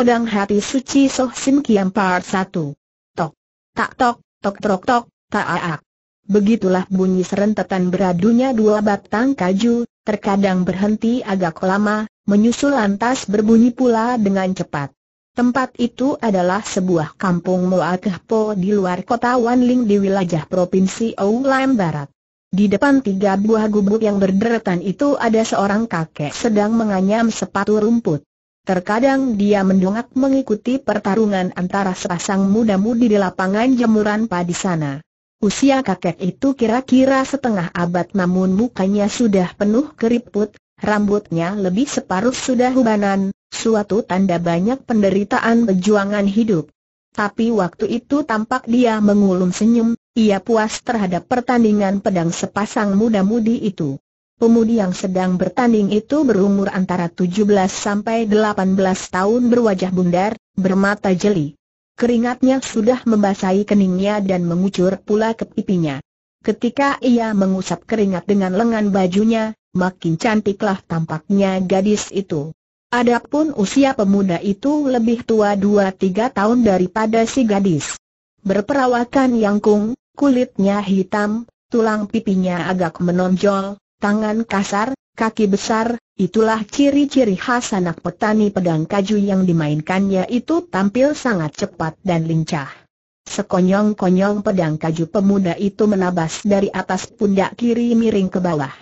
Pedang Hati Suci Soh Sim Kiam Part 1. Tok. Tak tok, tok trok tok, tak aak. Begitulah bunyi serentetan beradunya dua batang kaju, terkadang berhenti agak lama, menyusul lantas berbunyi pula dengan cepat. Tempat itu adalah sebuah kampung Moakehpo di luar kota Wanling di wilayah Provinsi Oulam Barat. Di depan tiga buah gubuk yang berderetan itu ada seorang kakek sedang menganyam sepatu rumput. Terkadang dia mendongak mengikuti pertarungan antara sepasang muda-mudi di lapangan jemuran padi sana. Usia kakek itu kira-kira setengah abad namun mukanya sudah penuh keriput, rambutnya lebih separuh sudah hubanan, suatu tanda banyak penderitaan perjuangan hidup. Tapi waktu itu tampak dia mengulum senyum, ia puas terhadap pertandingan pedang sepasang muda-mudi itu. Pemudi yang sedang bertanding itu berumur antara 17 sampai 18 tahun berwajah bundar, bermata jeli. Keringatnya sudah membasahi keningnya dan mengucur pula ke pipinya. Ketika ia mengusap keringat dengan lengan bajunya, makin cantiklah tampaknya gadis itu. Adapun usia pemuda itu lebih tua 2-3 tahun daripada si gadis. Berperawakan yang kung, kulitnya hitam, tulang pipinya agak menonjol, tangan kasar, kaki besar, itulah ciri-ciri khas anak petani pedang kaju yang dimainkannya itu tampil sangat cepat dan lincah. Sekonyong-konyong pedang kaju pemuda itu menabas dari atas pundak kiri miring ke bawah.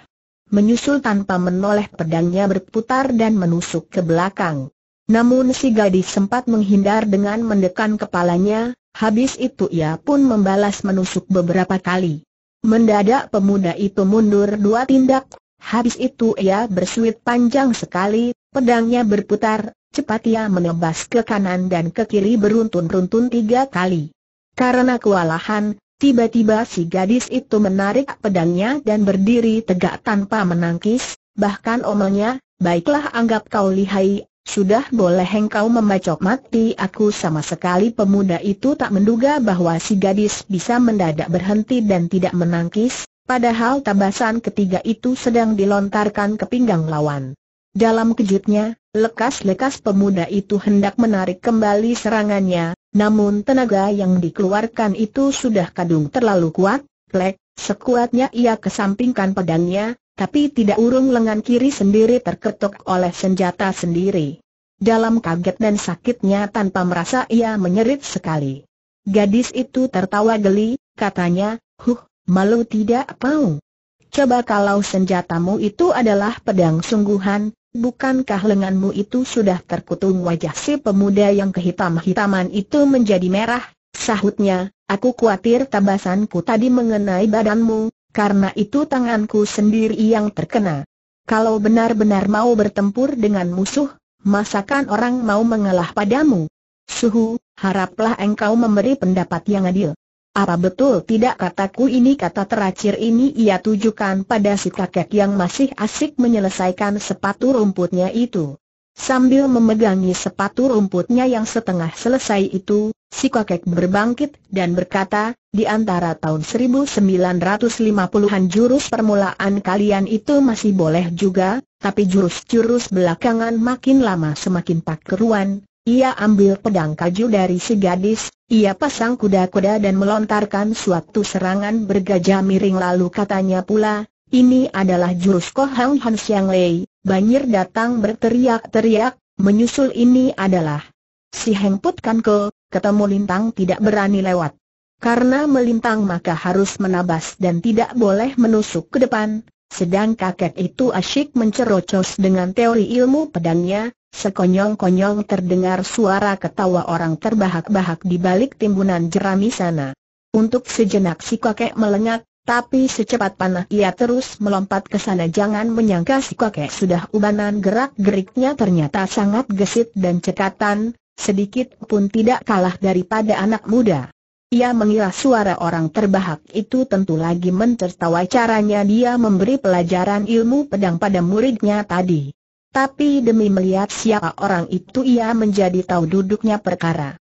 Menyusul tanpa menoleh pedangnya berputar dan menusuk ke belakang. Namun si gadis sempat menghindar dengan mendekan kepalanya, habis itu ia pun membalas menusuk beberapa kali. Mendadak pemuda itu mundur dua tindak, habis itu ia bersuit panjang sekali, pedangnya berputar, cepat ia menebas ke kanan dan ke kiri beruntun-runtun tiga kali. Karena kewalahan, tiba-tiba si gadis itu menarik pedangnya dan berdiri tegak tanpa menangkis, bahkan omelnya, baiklah anggap kau lihai sudah boleh engkau membacok mati aku sama sekali pemuda itu tak menduga bahwa si gadis bisa mendadak berhenti dan tidak menangkis, padahal tabasan ketiga itu sedang dilontarkan ke pinggang lawan. Dalam kejutnya, lekas-lekas pemuda itu hendak menarik kembali serangannya, namun tenaga yang dikeluarkan itu sudah kadung terlalu kuat, plek, sekuatnya ia kesampingkan pedangnya, tapi tidak urung lengan kiri sendiri terketuk oleh senjata sendiri. Dalam kaget dan sakitnya tanpa merasa ia menyerit sekali. Gadis itu tertawa geli, katanya, huh, malu tidak mau. Coba kalau senjatamu itu adalah pedang sungguhan, bukankah lenganmu itu sudah terkutung wajah si pemuda yang kehitam-hitaman itu menjadi merah? Sahutnya, aku khawatir tabasanku tadi mengenai badanmu, karena itu tanganku sendiri yang terkena. Kalau benar-benar mau bertempur dengan musuh, masakan orang mau mengalah padamu? Suhu, haraplah engkau memberi pendapat yang adil. Apa betul tidak kataku ini kata teracir ini ia tujukan pada si kakek yang masih asik menyelesaikan sepatu rumputnya itu. Sambil memegangi sepatu rumputnya yang setengah selesai itu, si kakek berbangkit dan berkata, di antara tahun 1950-an jurus permulaan kalian itu masih boleh juga, tapi jurus-jurus belakangan makin lama semakin tak keruan. Ia ambil pedang kaju dari si gadis, ia pasang kuda-kuda dan melontarkan suatu serangan bergajah miring lalu katanya pula, ini adalah jurus Kohang Han Siang Lei, Banjir datang berteriak-teriak, menyusul ini adalah Si Heng Put Kan Ke, ketemu Lintang tidak berani lewat. Karena melintang maka harus menabas dan tidak boleh menusuk ke depan, sedang kakek itu asyik mencerocos dengan teori ilmu pedangnya, sekonyong-konyong terdengar suara ketawa orang terbahak-bahak di balik timbunan jerami sana. Untuk sejenak si kakek melengak, tapi secepat panah ia terus melompat ke sana jangan menyangka si kakek sudah ubanan gerak-geriknya ternyata sangat gesit dan cekatan, sedikit pun tidak kalah daripada anak muda. Ia mengira suara orang terbahak itu tentu lagi mencertawai caranya dia memberi pelajaran ilmu pedang pada muridnya tadi. Tapi demi melihat siapa orang itu ia menjadi tahu duduknya perkara.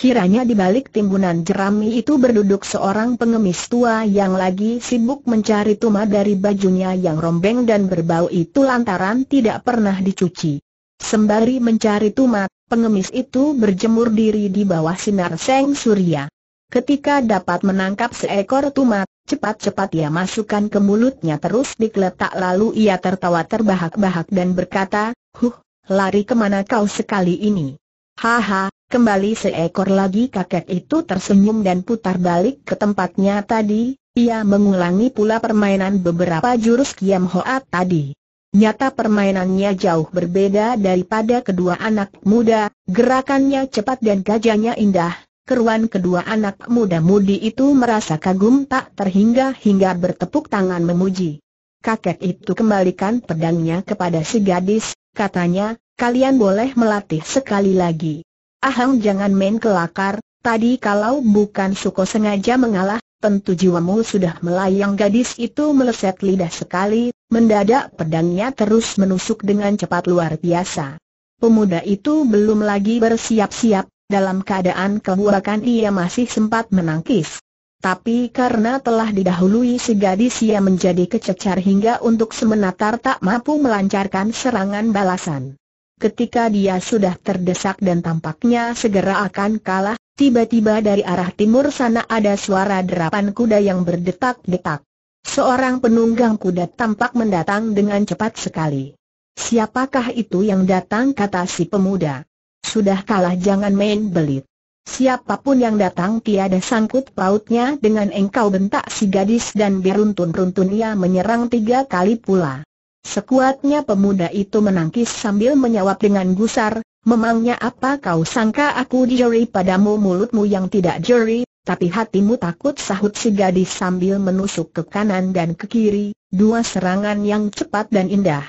Kiranya di balik timbunan jerami itu berduduk seorang pengemis tua yang lagi sibuk mencari tuma dari bajunya yang rombeng dan berbau itu lantaran tidak pernah dicuci. Sembari mencari tuma, pengemis itu berjemur diri di bawah sinar seng surya. Ketika dapat menangkap seekor tuma, cepat-cepat ia masukkan ke mulutnya terus dikeletak lalu ia tertawa terbahak-bahak dan berkata, Huh, lari kemana kau sekali ini? Haha, Kembali seekor lagi kakek itu tersenyum dan putar balik ke tempatnya tadi, ia mengulangi pula permainan beberapa jurus Kiam hoat tadi. Nyata permainannya jauh berbeda daripada kedua anak muda, gerakannya cepat dan gajahnya indah. Keruan kedua anak muda-mudi itu merasa kagum tak terhingga hingga bertepuk tangan memuji. Kakek itu kembalikan pedangnya kepada si gadis, katanya, kalian boleh melatih sekali lagi. Ahang jangan main kelakar, tadi kalau bukan Suko sengaja mengalah, tentu jiwamu sudah melayang gadis itu meleset lidah sekali, mendadak pedangnya terus menusuk dengan cepat luar biasa. Pemuda itu belum lagi bersiap-siap, dalam keadaan kehuakan ia masih sempat menangkis. Tapi karena telah didahului si gadis ia menjadi kececar hingga untuk semenatar tak mampu melancarkan serangan balasan. Ketika dia sudah terdesak dan tampaknya segera akan kalah, tiba-tiba dari arah timur sana ada suara derapan kuda yang berdetak-detak. Seorang penunggang kuda tampak mendatang dengan cepat sekali. Siapakah itu yang datang kata si pemuda? Sudah kalah jangan main belit. Siapapun yang datang tiada sangkut pautnya dengan engkau bentak si gadis dan beruntun-runtun ia menyerang tiga kali pula. Sekuatnya pemuda itu menangkis sambil menyawab dengan gusar, memangnya apa kau sangka aku jeri padamu mulutmu yang tidak jeri, tapi hatimu takut sahut si gadis sambil menusuk ke kanan dan ke kiri, dua serangan yang cepat dan indah.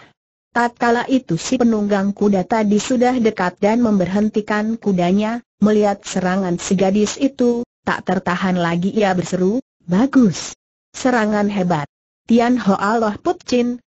Tatkala itu si penunggang kuda tadi sudah dekat dan memberhentikan kudanya, melihat serangan si gadis itu, tak tertahan lagi ia berseru, bagus. Serangan hebat. Tian Ho Allah Put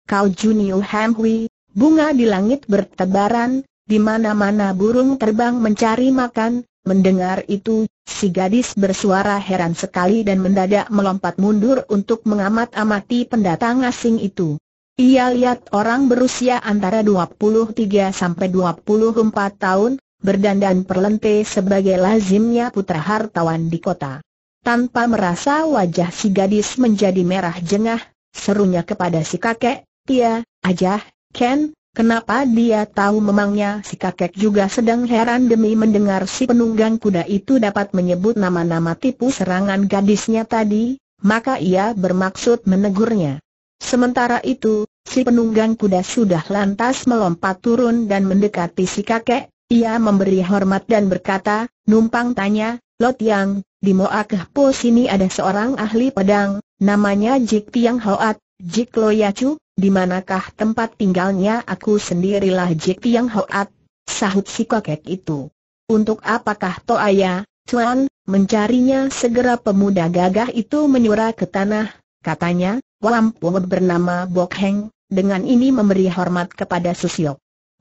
Kau Junio Hamhui, bunga di langit bertebaran, di mana-mana burung terbang mencari makan, mendengar itu, si gadis bersuara heran sekali dan mendadak melompat mundur untuk mengamat-amati pendatang asing itu. Ia lihat orang berusia antara 23 sampai 24 tahun, berdandan perlente sebagai lazimnya putra hartawan di kota. Tanpa merasa wajah si gadis menjadi merah jengah, serunya kepada si kakek, Iya, aja, Ken, kenapa dia tahu memangnya si kakek juga sedang heran demi mendengar si penunggang kuda itu dapat menyebut nama-nama tipu serangan gadisnya tadi, maka ia bermaksud menegurnya. Sementara itu, si penunggang kuda sudah lantas melompat turun dan mendekati si kakek, ia memberi hormat dan berkata, numpang tanya, Lot Yang, di Moakah Po sini ada seorang ahli pedang, namanya Jik Tiang Hoat, Jik Lo Yacu, di manakah tempat tinggalnya aku sendirilah Jik Tiang Hoat, sahut si kakek itu. Untuk apakah Toaya, Tuan, mencarinya segera pemuda gagah itu menyura ke tanah, katanya, Wampu bernama Bok Heng, dengan ini memberi hormat kepada Susiok.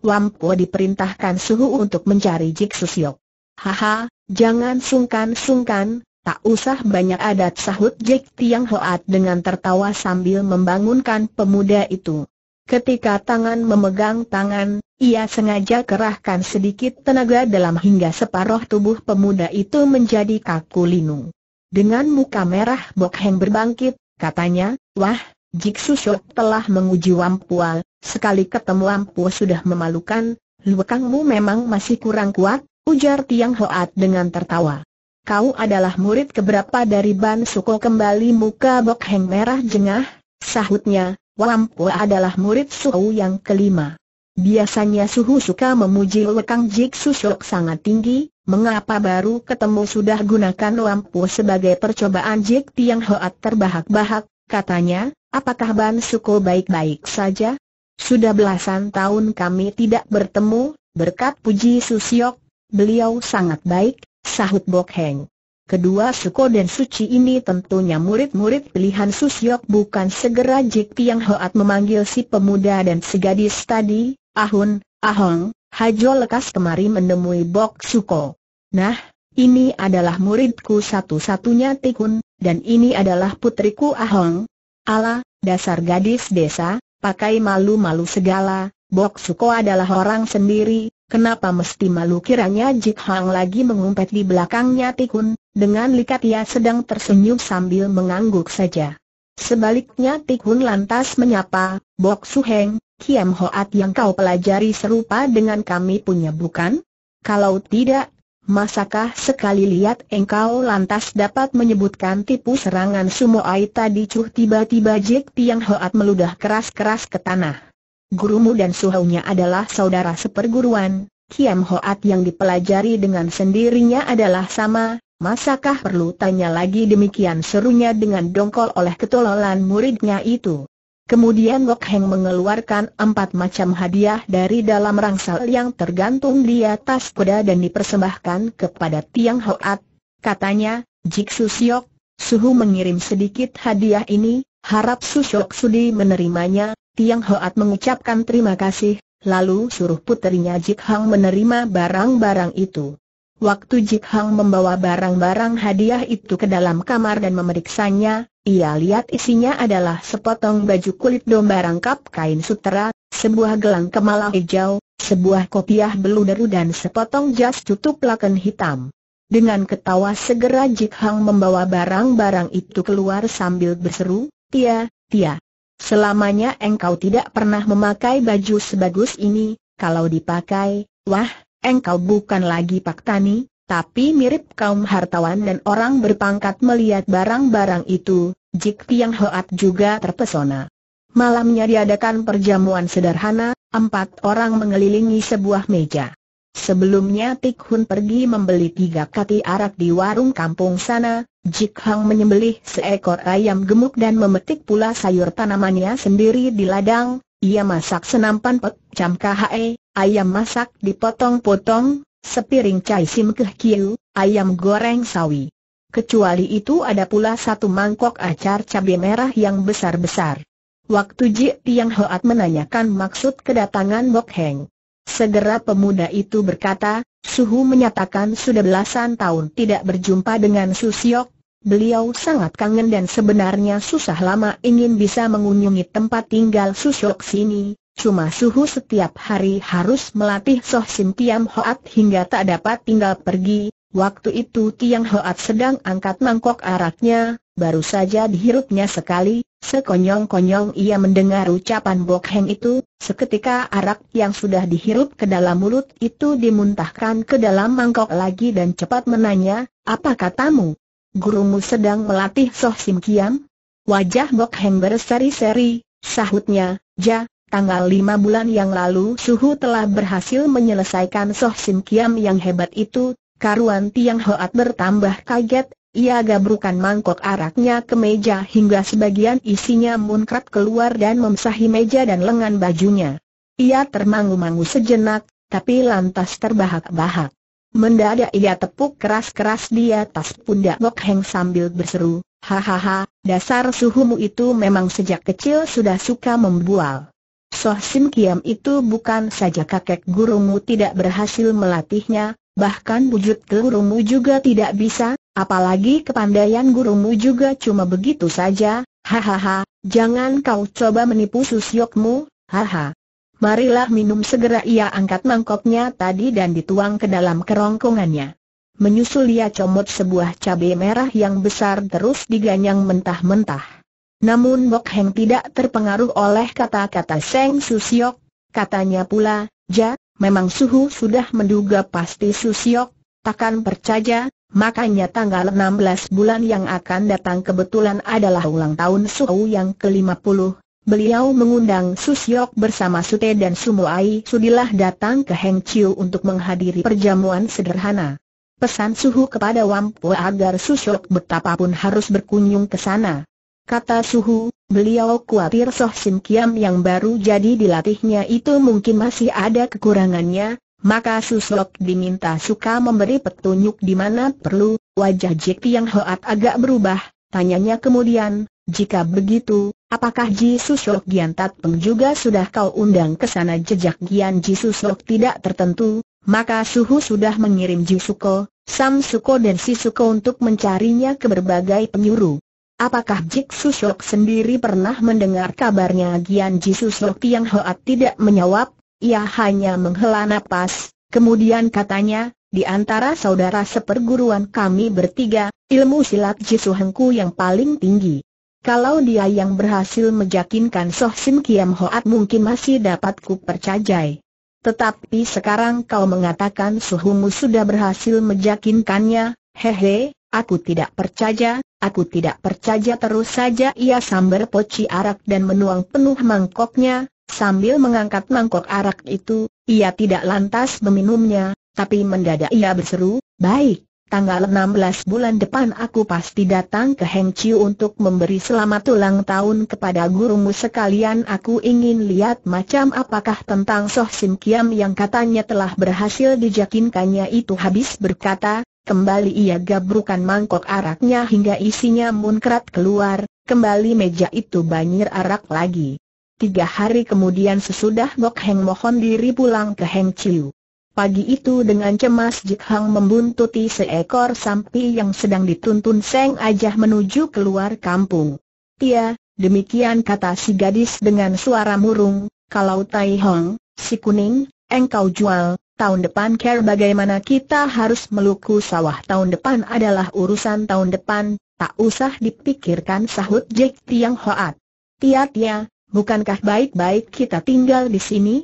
Wampu diperintahkan suhu untuk mencari Jik Susiok. Haha, jangan sungkan-sungkan, Tak usah banyak adat sahut Jack Tiang Hoat dengan tertawa sambil membangunkan pemuda itu. Ketika tangan memegang tangan, ia sengaja kerahkan sedikit tenaga dalam hingga separuh tubuh pemuda itu menjadi kaku linu. Dengan muka merah Bok Heng berbangkit, katanya, Wah, Jik Susok telah menguji Wampual, sekali ketemu Wampu sudah memalukan, luekangmu memang masih kurang kuat, ujar Tiang Hoat dengan tertawa kau adalah murid keberapa dari Ban Suko kembali muka Bok Heng merah jengah, sahutnya, Wampu adalah murid Suhu yang kelima. Biasanya Suhu suka memuji Lekang Jik Susok sangat tinggi, mengapa baru ketemu sudah gunakan Wampu sebagai percobaan Jik Tiang Hoat terbahak-bahak, katanya, apakah Ban Suko baik-baik saja? Sudah belasan tahun kami tidak bertemu, berkat puji Susiok, beliau sangat baik, sahut Bok Heng. Kedua Suko dan Suci ini tentunya murid-murid pilihan Susyok bukan segera Jik Piang Hoat memanggil si pemuda dan si gadis tadi, Ahun, Ahong, Hajo lekas kemari menemui Bok Suko. Nah, ini adalah muridku satu-satunya Tikun, dan ini adalah putriku Ahong. Ala, dasar gadis desa, pakai malu-malu segala, Bok Suko adalah orang sendiri, kenapa mesti malu kiranya Jik Hang lagi mengumpet di belakangnya Tikun, dengan likat ia sedang tersenyum sambil mengangguk saja. Sebaliknya Tikun lantas menyapa, Bok Su Heng, Kiam Hoat yang kau pelajari serupa dengan kami punya bukan? Kalau tidak, Masakah sekali lihat engkau lantas dapat menyebutkan tipu serangan Sumo ai tadi cuh tiba-tiba Jik Tiang Hoat meludah keras-keras ke tanah gurumu dan suhunya adalah saudara seperguruan, Kiam Hoat yang dipelajari dengan sendirinya adalah sama, masakah perlu tanya lagi demikian serunya dengan dongkol oleh ketololan muridnya itu. Kemudian Gok Heng mengeluarkan empat macam hadiah dari dalam rangsal yang tergantung di atas kuda dan dipersembahkan kepada Tiang Hoat. Katanya, Jik Susiok, Suhu mengirim sedikit hadiah ini, harap Susiok sudi menerimanya, Tiang Hoat mengucapkan terima kasih, lalu suruh puterinya Jik Hang menerima barang-barang itu. Waktu Jik Hang membawa barang-barang hadiah itu ke dalam kamar dan memeriksanya, ia lihat isinya adalah sepotong baju kulit domba rangkap kain sutera, sebuah gelang kemala hijau, sebuah kopiah beluderu dan sepotong jas tutup laken hitam. Dengan ketawa segera Jik Hang membawa barang-barang itu keluar sambil berseru, Tia, Tia, Selamanya engkau tidak pernah memakai baju sebagus ini, kalau dipakai, wah, engkau bukan lagi Pak Tani, tapi mirip kaum hartawan dan orang berpangkat melihat barang-barang itu, Jik Piang Hoat juga terpesona. Malamnya diadakan perjamuan sederhana, empat orang mengelilingi sebuah meja. Sebelumnya Tik Hun pergi membeli tiga kati arak di warung kampung sana, Jik Hang menyembelih seekor ayam gemuk dan memetik pula sayur tanamannya sendiri di ladang, ia masak senampan pek cam khae, ayam masak dipotong-potong, sepiring cai sim keh kiu, ayam goreng sawi. Kecuali itu ada pula satu mangkok acar cabai merah yang besar-besar. Waktu Jik Tiang Hoat menanyakan maksud kedatangan Bok Heng, Segera pemuda itu berkata, Suhu menyatakan sudah belasan tahun tidak berjumpa dengan Susiok, beliau sangat kangen dan sebenarnya susah lama ingin bisa mengunjungi tempat tinggal Susiok sini, cuma Suhu setiap hari harus melatih Soh Sim Tiam Hoat hingga tak dapat tinggal pergi, waktu itu Tiang Hoat sedang angkat mangkok araknya, baru saja dihirupnya sekali, Sekonyong-konyong ia mendengar ucapan Bok Heng itu, seketika arak yang sudah dihirup ke dalam mulut itu dimuntahkan ke dalam mangkok lagi dan cepat menanya, apa katamu? Gurumu sedang melatih Soh Sim Kiam? Wajah Bok Heng berseri-seri, sahutnya, ja, tanggal lima bulan yang lalu Suhu telah berhasil menyelesaikan Soh Sim Kiam yang hebat itu, karuan Tiang Hoat bertambah kaget, ia gabrukan mangkok araknya ke meja hingga sebagian isinya munkrat keluar dan membasahi meja dan lengan bajunya. Ia termangu-mangu sejenak, tapi lantas terbahak-bahak. Mendadak ia tepuk keras-keras di atas pundak Ngok Heng sambil berseru, Hahaha, dasar suhumu itu memang sejak kecil sudah suka membual. Soh Sim Kiam itu bukan saja kakek gurumu tidak berhasil melatihnya, bahkan wujud gurumu juga tidak bisa, Apalagi kepandaian gurumu juga cuma begitu saja, hahaha, jangan kau coba menipu susyokmu, haha. Marilah minum segera ia angkat mangkoknya tadi dan dituang ke dalam kerongkongannya. Menyusul ia comot sebuah cabai merah yang besar terus diganyang mentah-mentah. Namun Bok Heng tidak terpengaruh oleh kata-kata Seng Susiok, katanya pula, Ja, memang Suhu sudah menduga pasti Susiok, takkan percaya, Makanya tanggal 16 bulan yang akan datang kebetulan adalah ulang tahun Suau yang ke-50. Beliau mengundang Susyok bersama Sute dan Sumuai Sudilah datang ke Heng Chiu untuk menghadiri perjamuan sederhana. Pesan Suhu kepada Wampu agar Susyok betapapun harus berkunjung ke sana. Kata Suhu, beliau khawatir Soh Sim Kiam yang baru jadi dilatihnya itu mungkin masih ada kekurangannya, maka Suslok diminta suka memberi petunjuk di mana perlu, wajah Jik Tiang Hoat agak berubah, tanyanya kemudian, jika begitu, apakah Ji Suslok Gian Tat Peng juga sudah kau undang ke sana jejak Gian Ji Suslok tidak tertentu, maka Suhu sudah mengirim Ji Suko, Sam Suko dan Si Suko untuk mencarinya ke berbagai penyuruh. Apakah Jik Suslok sendiri pernah mendengar kabarnya Gian Ji yang Tiang Hoat tidak menjawab? ia hanya menghela napas, kemudian katanya, di antara saudara seperguruan kami bertiga, ilmu silat Jisu Hengku yang paling tinggi. Kalau dia yang berhasil meyakinkan Soh Sim Kiam Hoat mungkin masih dapat ku percayai. Tetapi sekarang kau mengatakan suhumu sudah berhasil meyakinkannya, hehe, aku tidak percaya, aku tidak percaya terus saja ia sambar poci arak dan menuang penuh mangkoknya, Sambil mengangkat mangkok arak itu, ia tidak lantas meminumnya, tapi mendadak ia berseru, baik, tanggal 16 bulan depan aku pasti datang ke Heng Chiu untuk memberi selamat ulang tahun kepada gurumu sekalian aku ingin lihat macam apakah tentang Soh Sim Kiam yang katanya telah berhasil dijakinkannya itu habis berkata, Kembali ia gabrukan mangkok araknya hingga isinya munkrat keluar, kembali meja itu banjir arak lagi. Tiga hari kemudian sesudah Gok Heng mohon diri pulang ke Heng Chiu. Pagi itu dengan cemas Jik Hang membuntuti seekor sampi yang sedang dituntun Seng Ajah menuju keluar kampung. Tia, demikian kata si gadis dengan suara murung, kalau Tai Hong, si kuning, engkau jual, tahun depan care bagaimana kita harus meluku sawah tahun depan adalah urusan tahun depan, tak usah dipikirkan sahut Jik Tiang Hoat. Tia Tia, bukankah baik-baik kita tinggal di sini?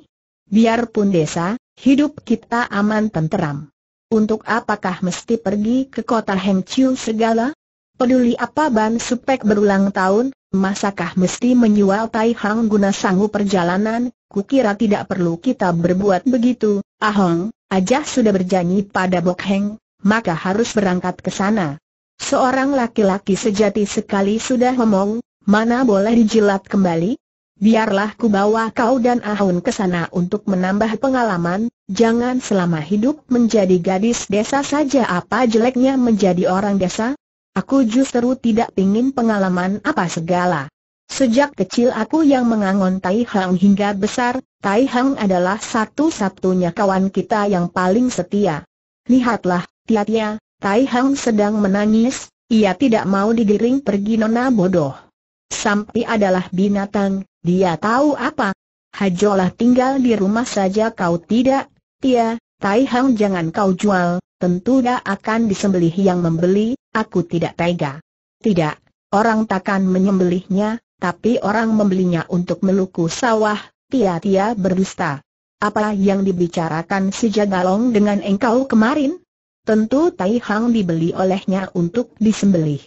Biarpun desa, hidup kita aman tenteram. Untuk apakah mesti pergi ke kota Hengqiu segala? Peduli apa Ban Supek berulang tahun, masakah mesti menyual Tai Hang guna sanggu perjalanan, kukira tidak perlu kita berbuat begitu, Ahong, Ajah sudah berjanji pada Bok Heng, maka harus berangkat ke sana. Seorang laki-laki sejati sekali sudah ngomong, mana boleh dijilat kembali? biarlah ku bawa kau dan Ahun ke sana untuk menambah pengalaman, jangan selama hidup menjadi gadis desa saja apa jeleknya menjadi orang desa? Aku justru tidak ingin pengalaman apa segala. Sejak kecil aku yang mengangon Tai Hang hingga besar, Tai Hang adalah satu-satunya kawan kita yang paling setia. Lihatlah, Tiatia, Tai Hang sedang menangis, ia tidak mau digiring pergi nona bodoh. Sampi adalah binatang, dia tahu apa? Hajolah tinggal di rumah saja kau tidak, Tia, Tai Hang jangan kau jual, tentu dah akan disembelih yang membeli, aku tidak tega. Tidak, orang takkan menyembelihnya, tapi orang membelinya untuk meluku sawah, Tia-Tia berdusta. Apa yang dibicarakan si Jagalong dengan engkau kemarin? Tentu Tai Hang dibeli olehnya untuk disembelih.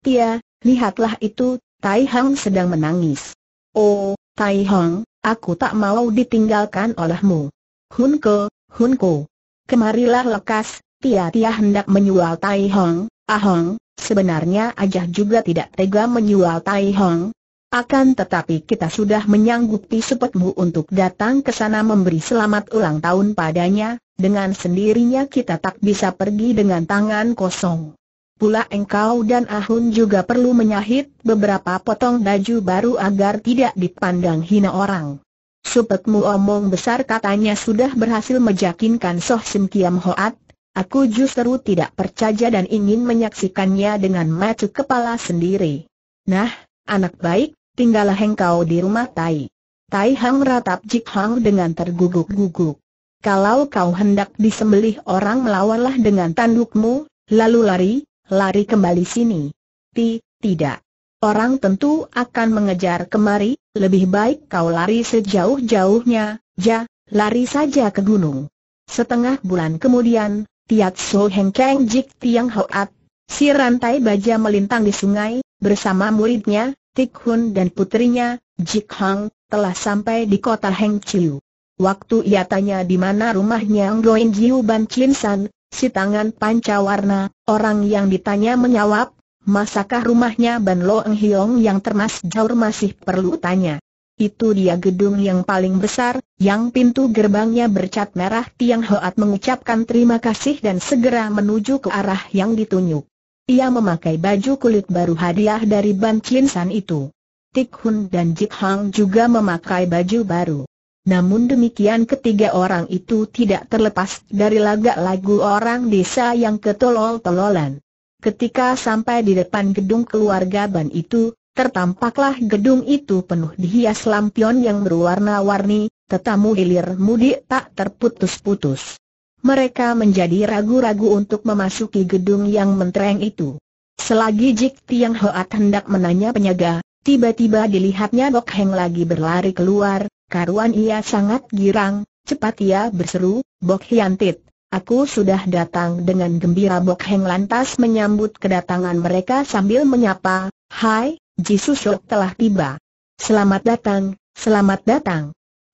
Tia, lihatlah itu, Tai Hong sedang menangis. Oh, Tai Hong, aku tak mau ditinggalkan olehmu. Hun Ke, Hun Ko. Kemarilah lekas, Tia-tia hendak menyual Tai Hong, Ah Hong, sebenarnya Ajah juga tidak tega menyual Tai Hong. Akan tetapi kita sudah menyanggupi sepetmu untuk datang ke sana memberi selamat ulang tahun padanya, dengan sendirinya kita tak bisa pergi dengan tangan kosong. Pula engkau dan Ahun juga perlu menyahit beberapa potong baju baru agar tidak dipandang hina orang. Supetmu omong besar katanya sudah berhasil meyakinkan Soh Sim Kiam Hoat, aku justru tidak percaya dan ingin menyaksikannya dengan mata kepala sendiri. Nah, anak baik, tinggallah engkau di rumah Tai. Tai Hang ratap Jik Hang dengan terguguk-guguk. Kalau kau hendak disembelih orang melawanlah dengan tandukmu, lalu lari, lari kembali sini. Ti, tidak. Orang tentu akan mengejar kemari, lebih baik kau lari sejauh-jauhnya, ja, lari saja ke gunung. Setengah bulan kemudian, Tiat So Heng Kang Jik Tiang Hoat, si rantai baja melintang di sungai, bersama muridnya, Tik Hun dan putrinya, Jik Hang, telah sampai di kota Heng Chiu. Waktu ia tanya di mana rumahnya Ngoin Jiu Ban Chin San, si tangan panca warna, orang yang ditanya menjawab, masakah rumahnya Ban Loeng Hiong yang termas jauh masih perlu tanya. Itu dia gedung yang paling besar, yang pintu gerbangnya bercat merah Tiang Hoat mengucapkan terima kasih dan segera menuju ke arah yang ditunjuk. Ia memakai baju kulit baru hadiah dari Ban Chin San itu. Tik Hun dan Jip Hang juga memakai baju baru. Namun demikian ketiga orang itu tidak terlepas dari lagak lagu orang desa yang ketolol-tololan. Ketika sampai di depan gedung keluarga Ban itu, tertampaklah gedung itu penuh dihias lampion yang berwarna-warni, tetamu hilir mudik tak terputus-putus. Mereka menjadi ragu-ragu untuk memasuki gedung yang mentereng itu. Selagi Jik Tiang Hoat hendak menanya penyaga, tiba-tiba dilihatnya Bok Heng lagi berlari keluar, Karuan ia sangat girang, cepat ia berseru, Bok Hiantit, aku sudah datang dengan gembira Bok Heng lantas menyambut kedatangan mereka sambil menyapa, Hai, Jisoo Shok telah tiba. Selamat datang, selamat datang.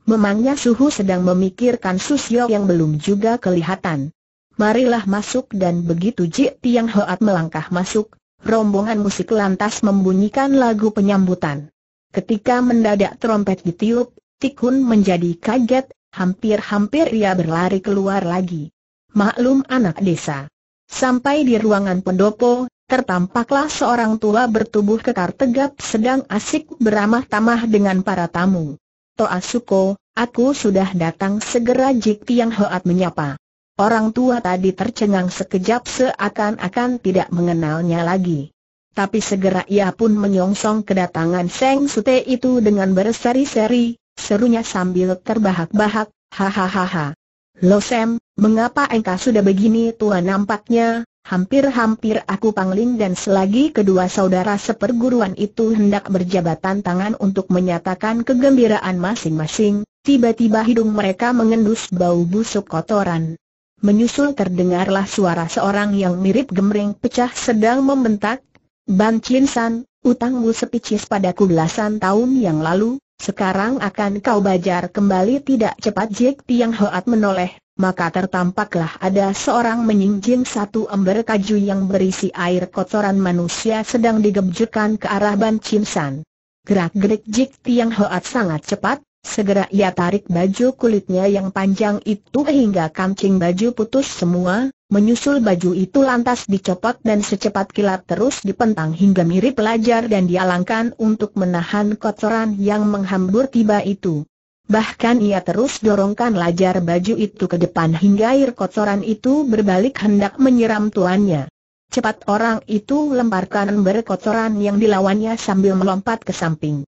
Memangnya Suhu sedang memikirkan Susyo yang belum juga kelihatan. Marilah masuk dan begitu Ji Tiang Hoat melangkah masuk, rombongan musik lantas membunyikan lagu penyambutan. Ketika mendadak trompet ditiup, Tikun menjadi kaget, hampir-hampir ia berlari keluar lagi. Maklum anak desa. Sampai di ruangan pendopo, tertampaklah seorang tua bertubuh kekar tegap sedang asik beramah tamah dengan para tamu. Toasuko, aku sudah datang segera Jik Tiang Hoat menyapa. Orang tua tadi tercengang sekejap seakan-akan tidak mengenalnya lagi. Tapi segera ia pun menyongsong kedatangan Seng Sute itu dengan berseri-seri, Serunya sambil terbahak-bahak, hahaha. Lo Sam, mengapa engkau sudah begini tua nampaknya, hampir-hampir aku pangling dan selagi kedua saudara seperguruan itu hendak berjabatan tangan untuk menyatakan kegembiraan masing-masing, tiba-tiba hidung mereka mengendus bau busuk kotoran. Menyusul terdengarlah suara seorang yang mirip gemering pecah sedang membentak, Ban Chin San, utangmu sepicis padaku belasan tahun yang lalu, sekarang akan kau bajar kembali tidak cepat Jik Tiang Hoat menoleh, maka tertampaklah ada seorang menyingjin satu ember kaju yang berisi air kotoran manusia sedang digebjukan ke arah Ban Chin San. Gerak-gerik Jik Tiang Hoat sangat cepat, Segera ia tarik baju kulitnya yang panjang itu hingga kancing baju putus semua, menyusul baju itu lantas dicopot dan secepat kilat terus dipentang hingga mirip pelajar dan dialangkan untuk menahan kotoran yang menghambur tiba itu. Bahkan ia terus dorongkan lajar baju itu ke depan hingga air kotoran itu berbalik hendak menyiram tuannya. Cepat orang itu lemparkan berkotoran yang dilawannya sambil melompat ke samping.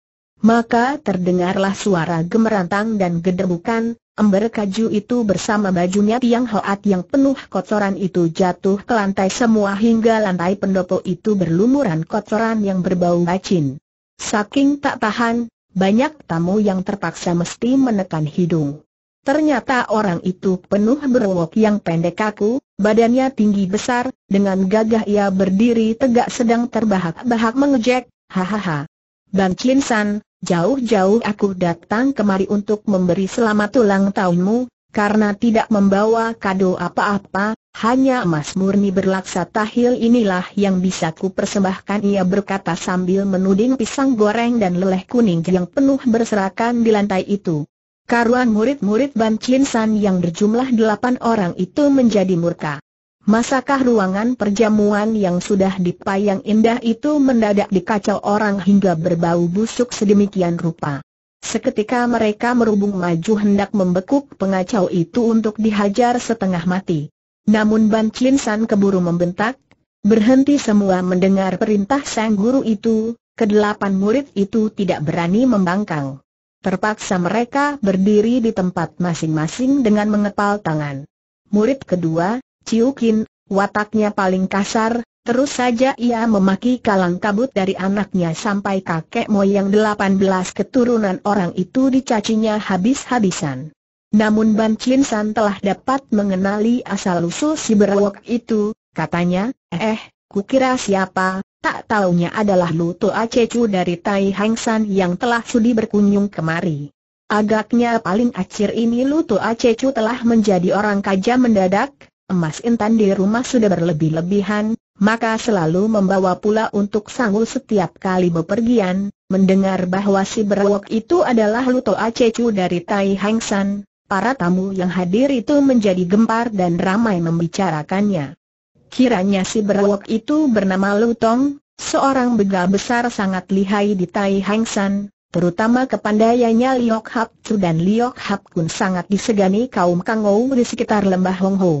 Maka terdengarlah suara gemerantang dan gedebukan, ember kaju itu bersama bajunya tiang hoat yang penuh kotoran itu jatuh ke lantai semua hingga lantai pendopo itu berlumuran kotoran yang berbau bacin. Saking tak tahan, banyak tamu yang terpaksa mesti menekan hidung. Ternyata orang itu penuh berwok yang pendek kaku, badannya tinggi besar, dengan gagah ia berdiri tegak sedang terbahak-bahak mengejek, hahaha. Bang Chin San, jauh-jauh aku datang kemari untuk memberi selamat ulang tahunmu, karena tidak membawa kado apa-apa, hanya emas murni berlaksa tahil inilah yang bisa ku persembahkan ia berkata sambil menuding pisang goreng dan leleh kuning yang penuh berserakan di lantai itu. Karuan murid-murid Ban Chin San yang berjumlah delapan orang itu menjadi murka. Masakah ruangan perjamuan yang sudah dipayang indah itu mendadak dikacau orang hingga berbau busuk sedemikian rupa? Seketika mereka merubung maju hendak membekuk pengacau itu untuk dihajar setengah mati. Namun Ban Chin San keburu membentak, berhenti semua mendengar perintah sang guru itu, kedelapan murid itu tidak berani membangkang. Terpaksa mereka berdiri di tempat masing-masing dengan mengepal tangan. Murid kedua, Ciukin, wataknya paling kasar, terus saja ia memaki kalang kabut dari anaknya sampai kakek moyang 18 keturunan orang itu dicacinya habis-habisan. Namun Ban Chin San telah dapat mengenali asal-usul si berwok itu, katanya, eh, kukira siapa, tak taunya adalah Luto Acecu dari Tai Hang San yang telah sudi berkunjung kemari. Agaknya paling akhir ini Luto Acecu telah menjadi orang kaja mendadak, emas intan di rumah sudah berlebih-lebihan, maka selalu membawa pula untuk sanggul setiap kali bepergian, mendengar bahwa si berawak itu adalah Luto Acecu dari Tai Hang San, para tamu yang hadir itu menjadi gempar dan ramai membicarakannya. Kiranya si berawak itu bernama Lutong, seorang begal besar sangat lihai di Tai Hang San, terutama kepandaiannya Liok Hap Chu dan Liok Hap Kun sangat disegani kaum Kangou di sekitar lembah Hong Ho.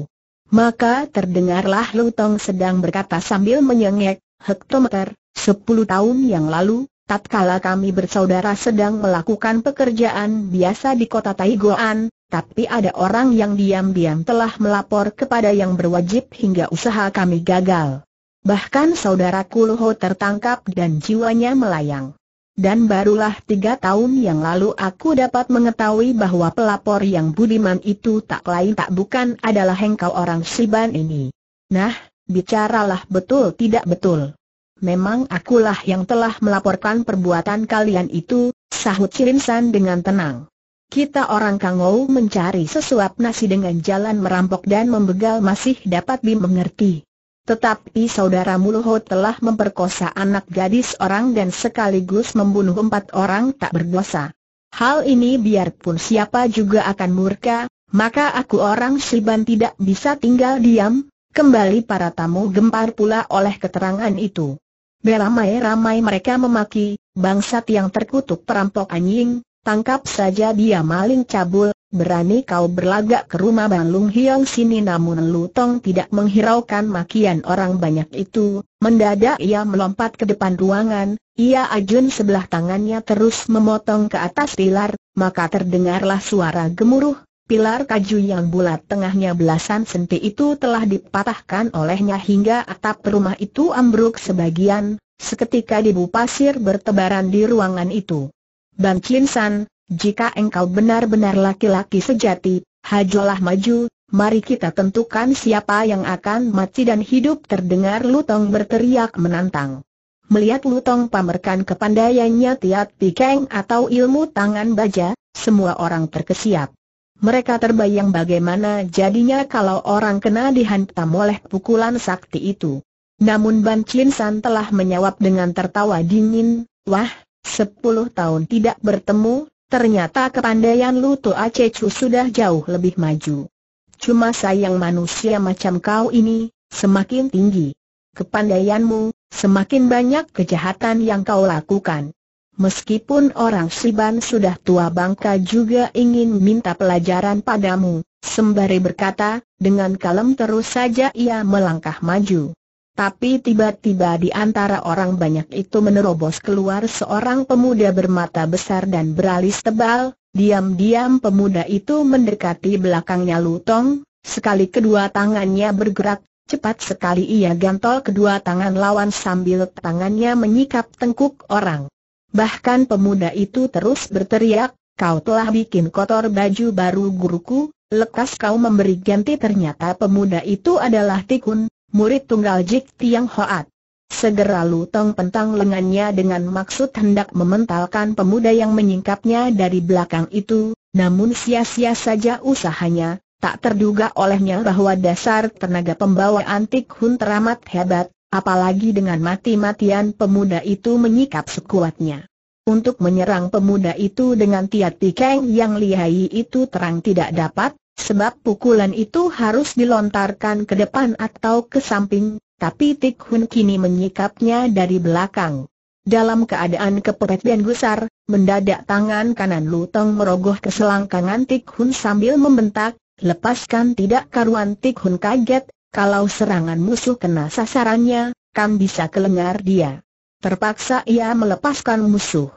Maka terdengarlah Lutong sedang berkata sambil menyengek, hektometer, sepuluh tahun yang lalu, tatkala kami bersaudara sedang melakukan pekerjaan biasa di kota Taigoan, tapi ada orang yang diam-diam telah melapor kepada yang berwajib hingga usaha kami gagal. Bahkan saudaraku Luho tertangkap dan jiwanya melayang. Dan barulah tiga tahun yang lalu aku dapat mengetahui bahwa pelapor yang budiman itu tak lain tak bukan adalah hengkau orang Siban ini. Nah, bicaralah betul tidak betul. Memang akulah yang telah melaporkan perbuatan kalian itu, sahut Cirinsan dengan tenang. Kita orang Kangou mencari sesuap nasi dengan jalan merampok dan membegal masih dapat dimengerti. Tetapi saudara Muluho telah memperkosa anak gadis orang dan sekaligus membunuh empat orang tak berdosa. Hal ini biarpun siapa juga akan murka, maka aku orang Siban tidak bisa tinggal diam, kembali para tamu gempar pula oleh keterangan itu. Beramai-ramai mereka memaki, bangsat yang terkutuk perampok anjing, tangkap saja dia maling cabul, berani kau berlagak ke rumah Balung Hiang sini namun Lutong tidak menghiraukan makian orang banyak itu, mendadak ia melompat ke depan ruangan, ia ajun sebelah tangannya terus memotong ke atas pilar, maka terdengarlah suara gemuruh, Pilar kaju yang bulat tengahnya belasan senti itu telah dipatahkan olehnya hingga atap rumah itu ambruk sebagian, seketika debu pasir bertebaran di ruangan itu. Ban Chin San, jika engkau benar-benar laki-laki sejati, hajolah maju, mari kita tentukan siapa yang akan mati dan hidup terdengar Lutong berteriak menantang. Melihat Lutong pamerkan kepandaiannya tiat pikeng atau ilmu tangan baja, semua orang terkesiap. Mereka terbayang bagaimana jadinya kalau orang kena dihantam oleh pukulan sakti itu. Namun Ban Chin San telah menjawab dengan tertawa dingin, Wah, sepuluh tahun tidak bertemu, Ternyata kepandaian aceh Acecu sudah jauh lebih maju. Cuma sayang manusia macam kau ini, semakin tinggi kepandaianmu, semakin banyak kejahatan yang kau lakukan. Meskipun orang Siban sudah tua bangka juga ingin minta pelajaran padamu, sembari berkata, dengan kalem terus saja ia melangkah maju. Tapi tiba-tiba di antara orang banyak itu menerobos keluar seorang pemuda bermata besar dan beralis tebal, diam-diam pemuda itu mendekati belakangnya Lutong, sekali kedua tangannya bergerak, cepat sekali ia gantol kedua tangan lawan sambil tangannya menyikap tengkuk orang. Bahkan pemuda itu terus berteriak, kau telah bikin kotor baju baru guruku, lekas kau memberi ganti ternyata pemuda itu adalah Tikun, murid tunggal Jik Tiang Hoat. Segera Lutong pentang lengannya dengan maksud hendak mementalkan pemuda yang menyingkapnya dari belakang itu, namun sia-sia saja usahanya, tak terduga olehnya bahwa dasar tenaga pembawa antik Hun teramat hebat, apalagi dengan mati-matian pemuda itu menyikap sekuatnya. Untuk menyerang pemuda itu dengan tiat tikeng yang lihai itu terang tidak dapat, Sebab pukulan itu harus dilontarkan ke depan atau ke samping, tapi Tik Hun kini menyikapnya dari belakang. Dalam keadaan kepepet dan gusar, mendadak tangan kanan Lutong merogoh ke selangkangan Tik Hun sambil membentak, lepaskan tidak karuan Tik Hun kaget, kalau serangan musuh kena sasarannya, kan bisa kelengar dia. Terpaksa ia melepaskan musuh.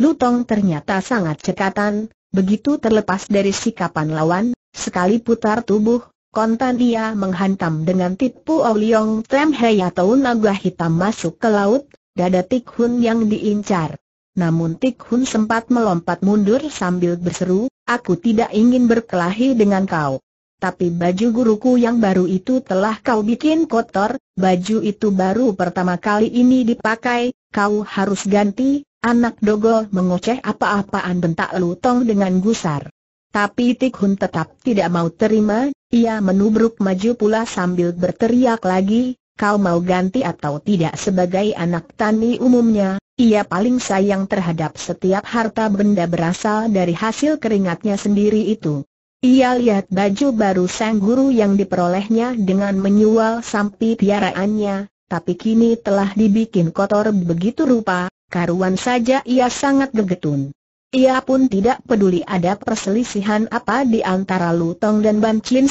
Lutong ternyata sangat cekatan, begitu terlepas dari sikapan lawan, Sekali putar tubuh, kontan dia menghantam dengan tipu Oliong Tem Hei atau naga hitam masuk ke laut, dada Tik Hun yang diincar. Namun Tik Hun sempat melompat mundur sambil berseru, aku tidak ingin berkelahi dengan kau. Tapi baju guruku yang baru itu telah kau bikin kotor, baju itu baru pertama kali ini dipakai, kau harus ganti, anak dogol mengoceh apa-apaan bentak Lutong dengan gusar. Tapi Tik Hun tetap tidak mau terima, ia menubruk maju pula sambil berteriak lagi, kau mau ganti atau tidak sebagai anak tani umumnya, ia paling sayang terhadap setiap harta benda berasal dari hasil keringatnya sendiri itu. Ia lihat baju baru sang guru yang diperolehnya dengan menyual sampi piaraannya, tapi kini telah dibikin kotor begitu rupa, karuan saja ia sangat gegetun. Ia pun tidak peduli ada perselisihan apa di antara Lutong dan Ban Chin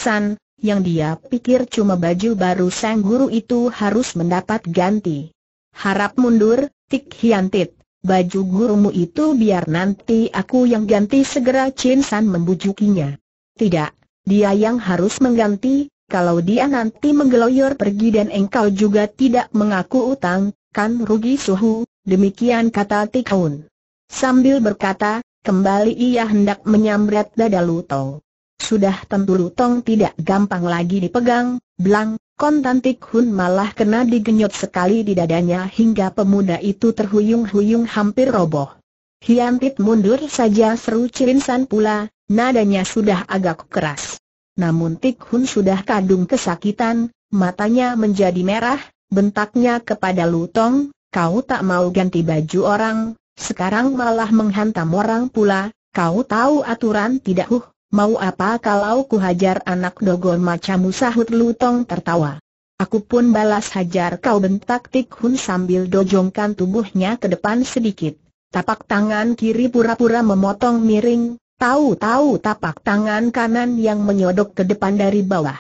yang dia pikir cuma baju baru sang guru itu harus mendapat ganti. Harap mundur, Tik Hian Tit, baju gurumu itu biar nanti aku yang ganti segera Chin San membujukinya. Tidak, dia yang harus mengganti, kalau dia nanti menggeloyor pergi dan engkau juga tidak mengaku utang, kan rugi suhu, demikian kata Tikaun. Sambil berkata, kembali ia hendak menyamret dada Lutong. Sudah tentu Lutong tidak gampang lagi dipegang, belang, kontan Tik Hun malah kena digenyot sekali di dadanya hingga pemuda itu terhuyung-huyung hampir roboh. Hiantit mundur saja seru Cirinsan pula, nadanya sudah agak keras. Namun Tik Hun sudah kadung kesakitan, matanya menjadi merah, bentaknya kepada Lutong, kau tak mau ganti baju orang, sekarang malah menghantam orang pula, kau tahu aturan tidak huh, mau apa kalau ku hajar anak dogon macam sahut Lutong tertawa. Aku pun balas hajar kau bentak Tik Hun sambil dojongkan tubuhnya ke depan sedikit. Tapak tangan kiri pura-pura memotong miring, tahu-tahu tapak tangan kanan yang menyodok ke depan dari bawah.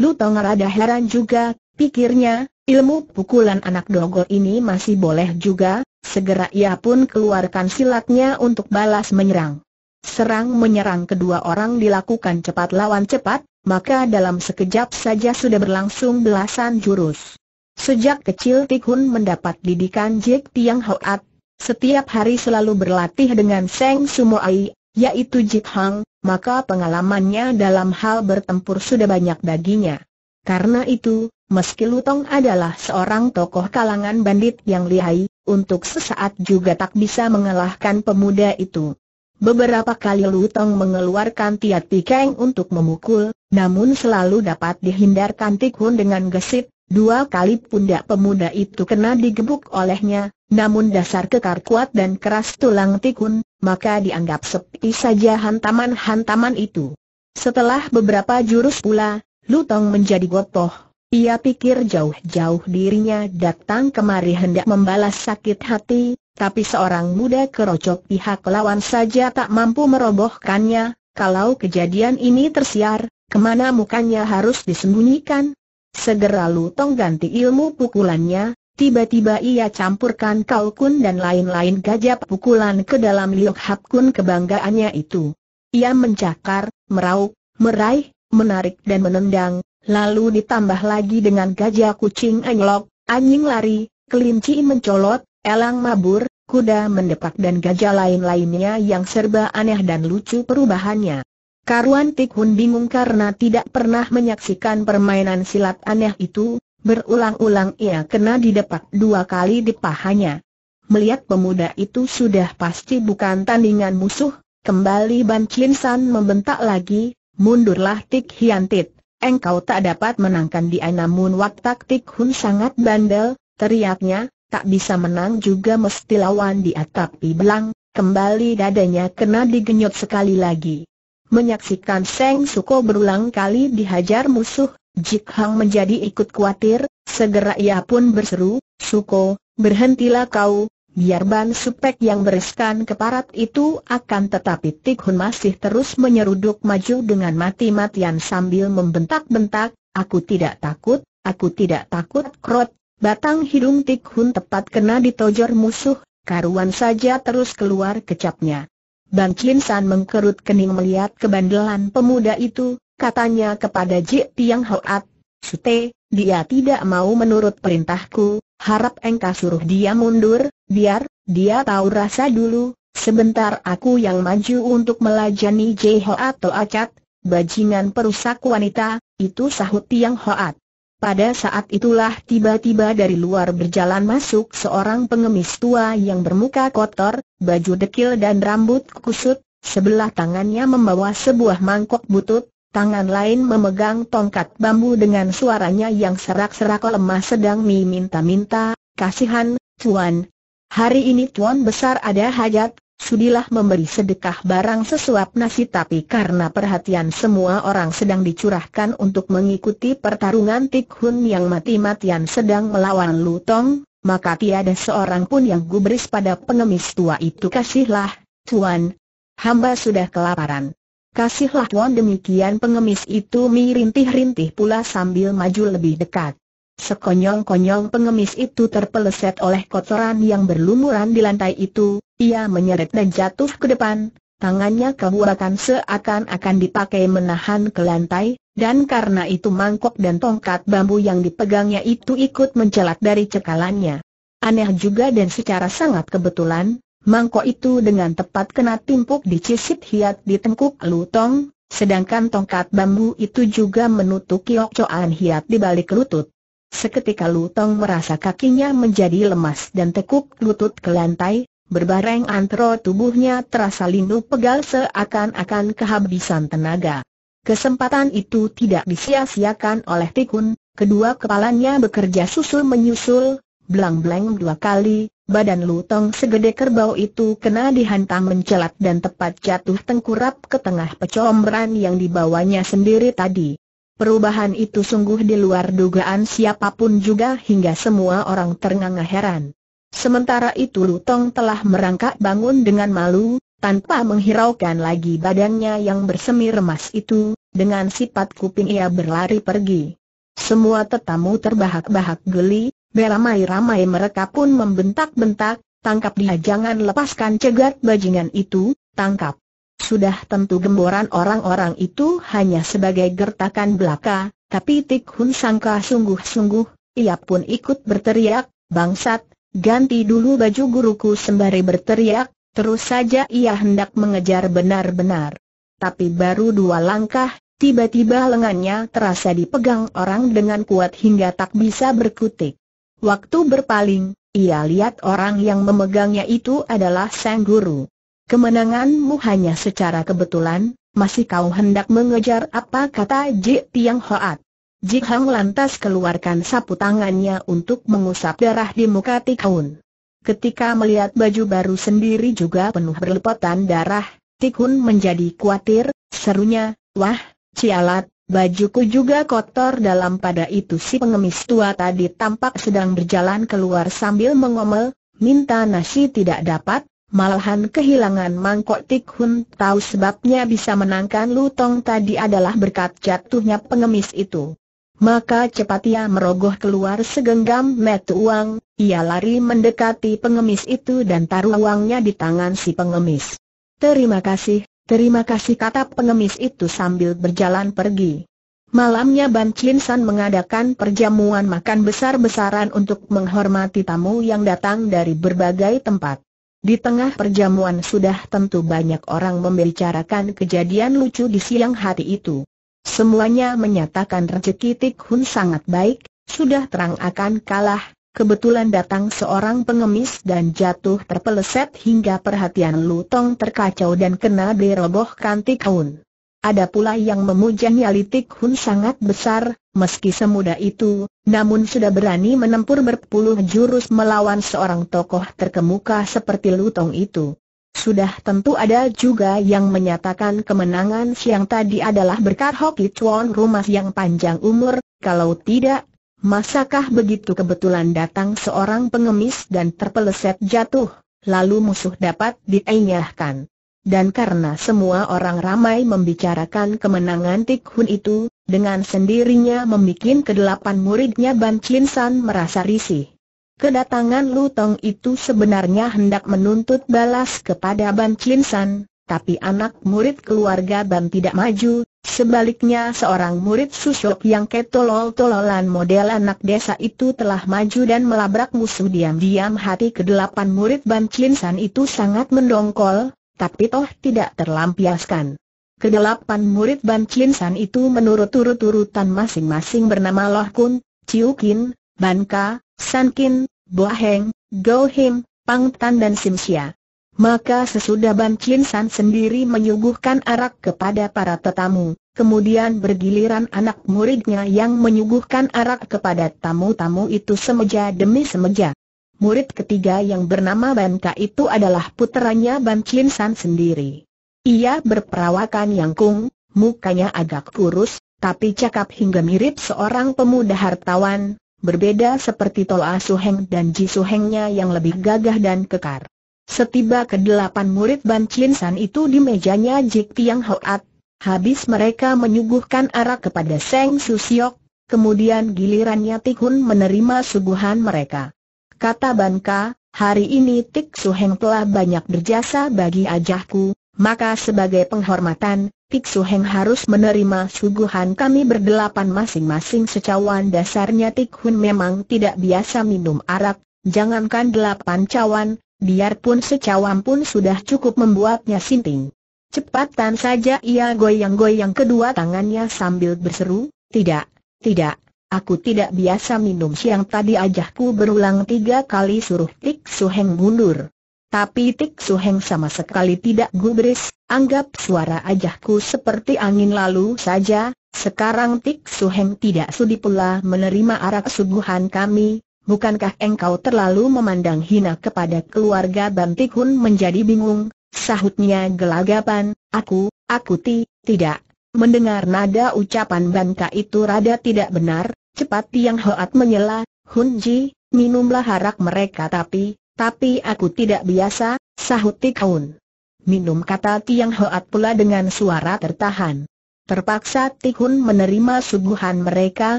Lutong rada heran juga, pikirnya, Ilmu pukulan anak dogo ini masih boleh juga, segera ia pun keluarkan silatnya untuk balas menyerang. Serang menyerang kedua orang dilakukan cepat lawan cepat, maka dalam sekejap saja sudah berlangsung belasan jurus. Sejak kecil Tikhun mendapat didikan Jek Tiang Hoat, setiap hari selalu berlatih dengan Seng Sumo Ai, yaitu Jik Hang, maka pengalamannya dalam hal bertempur sudah banyak baginya. Karena itu, Meski Lutong adalah seorang tokoh kalangan bandit yang lihai, untuk sesaat juga tak bisa mengalahkan pemuda itu. Beberapa kali Lutong mengeluarkan tiat Tikeng untuk memukul, namun selalu dapat dihindarkan Tikun dengan gesit, dua kali pundak pemuda itu kena digebuk olehnya, namun dasar kekar kuat dan keras tulang Tikun, maka dianggap sepi saja hantaman-hantaman itu. Setelah beberapa jurus pula, Lutong menjadi gotoh. Ia pikir jauh-jauh dirinya datang kemari hendak membalas sakit hati, tapi seorang muda kerocok pihak lawan saja tak mampu merobohkannya, kalau kejadian ini tersiar, kemana mukanya harus disembunyikan? Segera Lutong ganti ilmu pukulannya, tiba-tiba ia campurkan kalkun dan lain-lain gajah pukulan ke dalam liuk hapkun kebanggaannya itu. Ia mencakar, merauk, meraih, menarik dan menendang, Lalu ditambah lagi dengan gajah kucing anjlok, anjing lari, kelinci mencolot, elang mabur, kuda mendepak dan gajah lain-lainnya yang serba aneh dan lucu perubahannya. Karuan Tikhun bingung karena tidak pernah menyaksikan permainan silat aneh itu, berulang-ulang ia kena didepak dua kali di pahanya. Melihat pemuda itu sudah pasti bukan tandingan musuh, kembali Ban Chin San membentak lagi, mundurlah Tik Hiantit engkau tak dapat menangkan dia namun Wak Taktik Hun sangat bandel, teriaknya, tak bisa menang juga mesti lawan dia tapi belang, kembali dadanya kena digenyot sekali lagi. Menyaksikan Seng Suko berulang kali dihajar musuh, Jik Hang menjadi ikut khawatir, segera ia pun berseru, Suko, berhentilah kau, Biar ban supek yang beriskan keparat itu akan tetapi Tik Hun masih terus menyeruduk maju dengan mati-matian sambil membentak-bentak, aku tidak takut, aku tidak takut krot, batang hidung Tik Hun tepat kena ditojor musuh, karuan saja terus keluar kecapnya. Ban Chin San mengkerut kening melihat kebandelan pemuda itu, katanya kepada Jik Tiang Hoat, Sute, dia tidak mau menurut perintahku, harap engkau suruh dia mundur, biar, dia tahu rasa dulu, sebentar aku yang maju untuk melajani Jeho atau Acat, bajingan perusak wanita, itu sahut Tiang Hoat. Pada saat itulah tiba-tiba dari luar berjalan masuk seorang pengemis tua yang bermuka kotor, baju dekil dan rambut kusut, sebelah tangannya membawa sebuah mangkok butut, Tangan lain memegang tongkat bambu dengan suaranya yang serak-serak lemah sedang meminta-minta, kasihan, Tuan. Hari ini Tuan besar ada hajat, sudilah memberi sedekah barang sesuap nasi tapi karena perhatian semua orang sedang dicurahkan untuk mengikuti pertarungan Tik yang mati-matian sedang melawan Lutong, maka tiada seorang pun yang gubris pada pengemis tua itu kasihlah, Tuan. Hamba sudah kelaparan. Kasihlah Tuan demikian pengemis itu mirintih-rintih pula sambil maju lebih dekat. Sekonyong-konyong pengemis itu terpeleset oleh kotoran yang berlumuran di lantai itu, ia menyeret dan jatuh ke depan, tangannya kebuakan seakan-akan dipakai menahan ke lantai, dan karena itu mangkok dan tongkat bambu yang dipegangnya itu ikut mencelat dari cekalannya. Aneh juga dan secara sangat kebetulan, mangkok itu dengan tepat kena timpuk di cisit hiat di tengkuk lutong, sedangkan tongkat bambu itu juga menutup kiokcoan hiat di balik lutut. Seketika lutong merasa kakinya menjadi lemas dan tekuk lutut ke lantai, berbareng antro tubuhnya terasa lindu pegal seakan-akan kehabisan tenaga. Kesempatan itu tidak disia-siakan oleh Tikun, kedua kepalanya bekerja susul menyusul, belang-belang dua kali, badan lutong segede kerbau itu kena dihantam mencelat dan tepat jatuh tengkurap ke tengah pecombran yang dibawanya sendiri tadi. Perubahan itu sungguh di luar dugaan siapapun juga hingga semua orang ternganga heran. Sementara itu Lutong telah merangkak bangun dengan malu, tanpa menghiraukan lagi badannya yang bersemi remas itu, dengan sifat kuping ia berlari pergi. Semua tetamu terbahak-bahak geli, Beramai-ramai mereka pun membentak-bentak, tangkap dia jangan lepaskan cegat bajingan itu, tangkap. Sudah tentu gemboran orang-orang itu hanya sebagai gertakan belaka, tapi Tik Hun sangka sungguh-sungguh, ia pun ikut berteriak, bangsat, ganti dulu baju guruku sembari berteriak, terus saja ia hendak mengejar benar-benar. Tapi baru dua langkah, tiba-tiba lengannya terasa dipegang orang dengan kuat hingga tak bisa berkutik. Waktu berpaling, ia lihat orang yang memegangnya itu adalah sang guru. Kemenanganmu hanya secara kebetulan, masih kau hendak mengejar apa kata Ji Tiang Hoat. Ji Hang lantas keluarkan sapu tangannya untuk mengusap darah di muka Tikun. Ketika melihat baju baru sendiri juga penuh berlepotan darah, Tikun menjadi khawatir, serunya, wah, cialat, Bajuku juga kotor dalam pada itu si pengemis tua tadi tampak sedang berjalan keluar sambil mengomel, minta nasi tidak dapat, malahan kehilangan mangkok Tik tahu sebabnya bisa menangkan lutong tadi adalah berkat jatuhnya pengemis itu. Maka cepat ia merogoh keluar segenggam met uang, ia lari mendekati pengemis itu dan taruh uangnya di tangan si pengemis. Terima kasih, Terima kasih kata pengemis itu sambil berjalan pergi. Malamnya Ban Chin San mengadakan perjamuan makan besar-besaran untuk menghormati tamu yang datang dari berbagai tempat. Di tengah perjamuan sudah tentu banyak orang membicarakan kejadian lucu di siang hari itu. Semuanya menyatakan rezeki Tik Hun sangat baik, sudah terang akan kalah, kebetulan datang seorang pengemis dan jatuh terpeleset hingga perhatian Lutong terkacau dan kena dirobohkan Hun. Ada pula yang memuja nyali Tik Hun sangat besar, meski semuda itu, namun sudah berani menempur berpuluh jurus melawan seorang tokoh terkemuka seperti Lutong itu. Sudah tentu ada juga yang menyatakan kemenangan siang tadi adalah berkat Hoki Chuan rumah yang panjang umur, kalau tidak, Masakah begitu kebetulan datang seorang pengemis dan terpeleset jatuh, lalu musuh dapat dienyahkan? Dan karena semua orang ramai membicarakan kemenangan Tik itu, dengan sendirinya membuat kedelapan muridnya Ban Chin San merasa risih. Kedatangan Lu Tong itu sebenarnya hendak menuntut balas kepada Ban Chin San, tapi anak murid keluarga Bam tidak maju, sebaliknya seorang murid susuk yang ketolol-tololan model anak desa itu telah maju dan melabrak musuh diam-diam hati kedelapan murid Bam San itu sangat mendongkol, tapi toh tidak terlampiaskan. Kedelapan murid Bam San itu menurut turut-turutan masing-masing bernama Loh Kun, Chiu Kin, Ban Ka, San Kin, Bo Heng, Go Him, Pang Tan dan Sim Xia. Maka sesudah Ban Chin San sendiri menyuguhkan arak kepada para tetamu, kemudian bergiliran anak muridnya yang menyuguhkan arak kepada tamu-tamu itu semeja demi semeja. Murid ketiga yang bernama Ban Ka itu adalah puteranya Ban Chin San sendiri. Ia berperawakan yang kung, mukanya agak kurus, tapi cakap hingga mirip seorang pemuda hartawan, berbeda seperti Tol Asuheng dan Ji Suhengnya yang lebih gagah dan kekar. Setiba kedelapan murid Ban Chin San itu di mejanya Jik Tiang Hoat, habis mereka menyuguhkan arak kepada Seng Susiok, kemudian gilirannya Tikhun menerima suguhan mereka. Kata Ban Ka, hari ini Tik Suheng telah banyak berjasa bagi ajahku, maka sebagai penghormatan, Tik Suheng harus menerima suguhan kami berdelapan masing-masing secawan dasarnya Tik Hun memang tidak biasa minum arak, jangankan delapan cawan, Biarpun secawam pun sudah cukup membuatnya sinting. Cepatan saja ia goyang-goyang kedua tangannya sambil berseru, tidak, tidak, aku tidak biasa minum siang tadi ajahku berulang tiga kali suruh Tik Suheng mundur. Tapi Tik Suheng sama sekali tidak gubris, anggap suara ajahku seperti angin lalu saja, sekarang Tik Suheng tidak sudi pula menerima arak suguhan kami, bukankah engkau terlalu memandang hina kepada keluarga Bantik Hun menjadi bingung, sahutnya gelagapan, aku, aku ti, tidak. Mendengar nada ucapan Banka itu rada tidak benar, cepat Tiang Hoat menyela, Hun Ji, minumlah harak mereka tapi, tapi aku tidak biasa, sahut Kaun. Minum kata Tiang Hoat pula dengan suara tertahan. Terpaksa Tikun menerima suguhan mereka,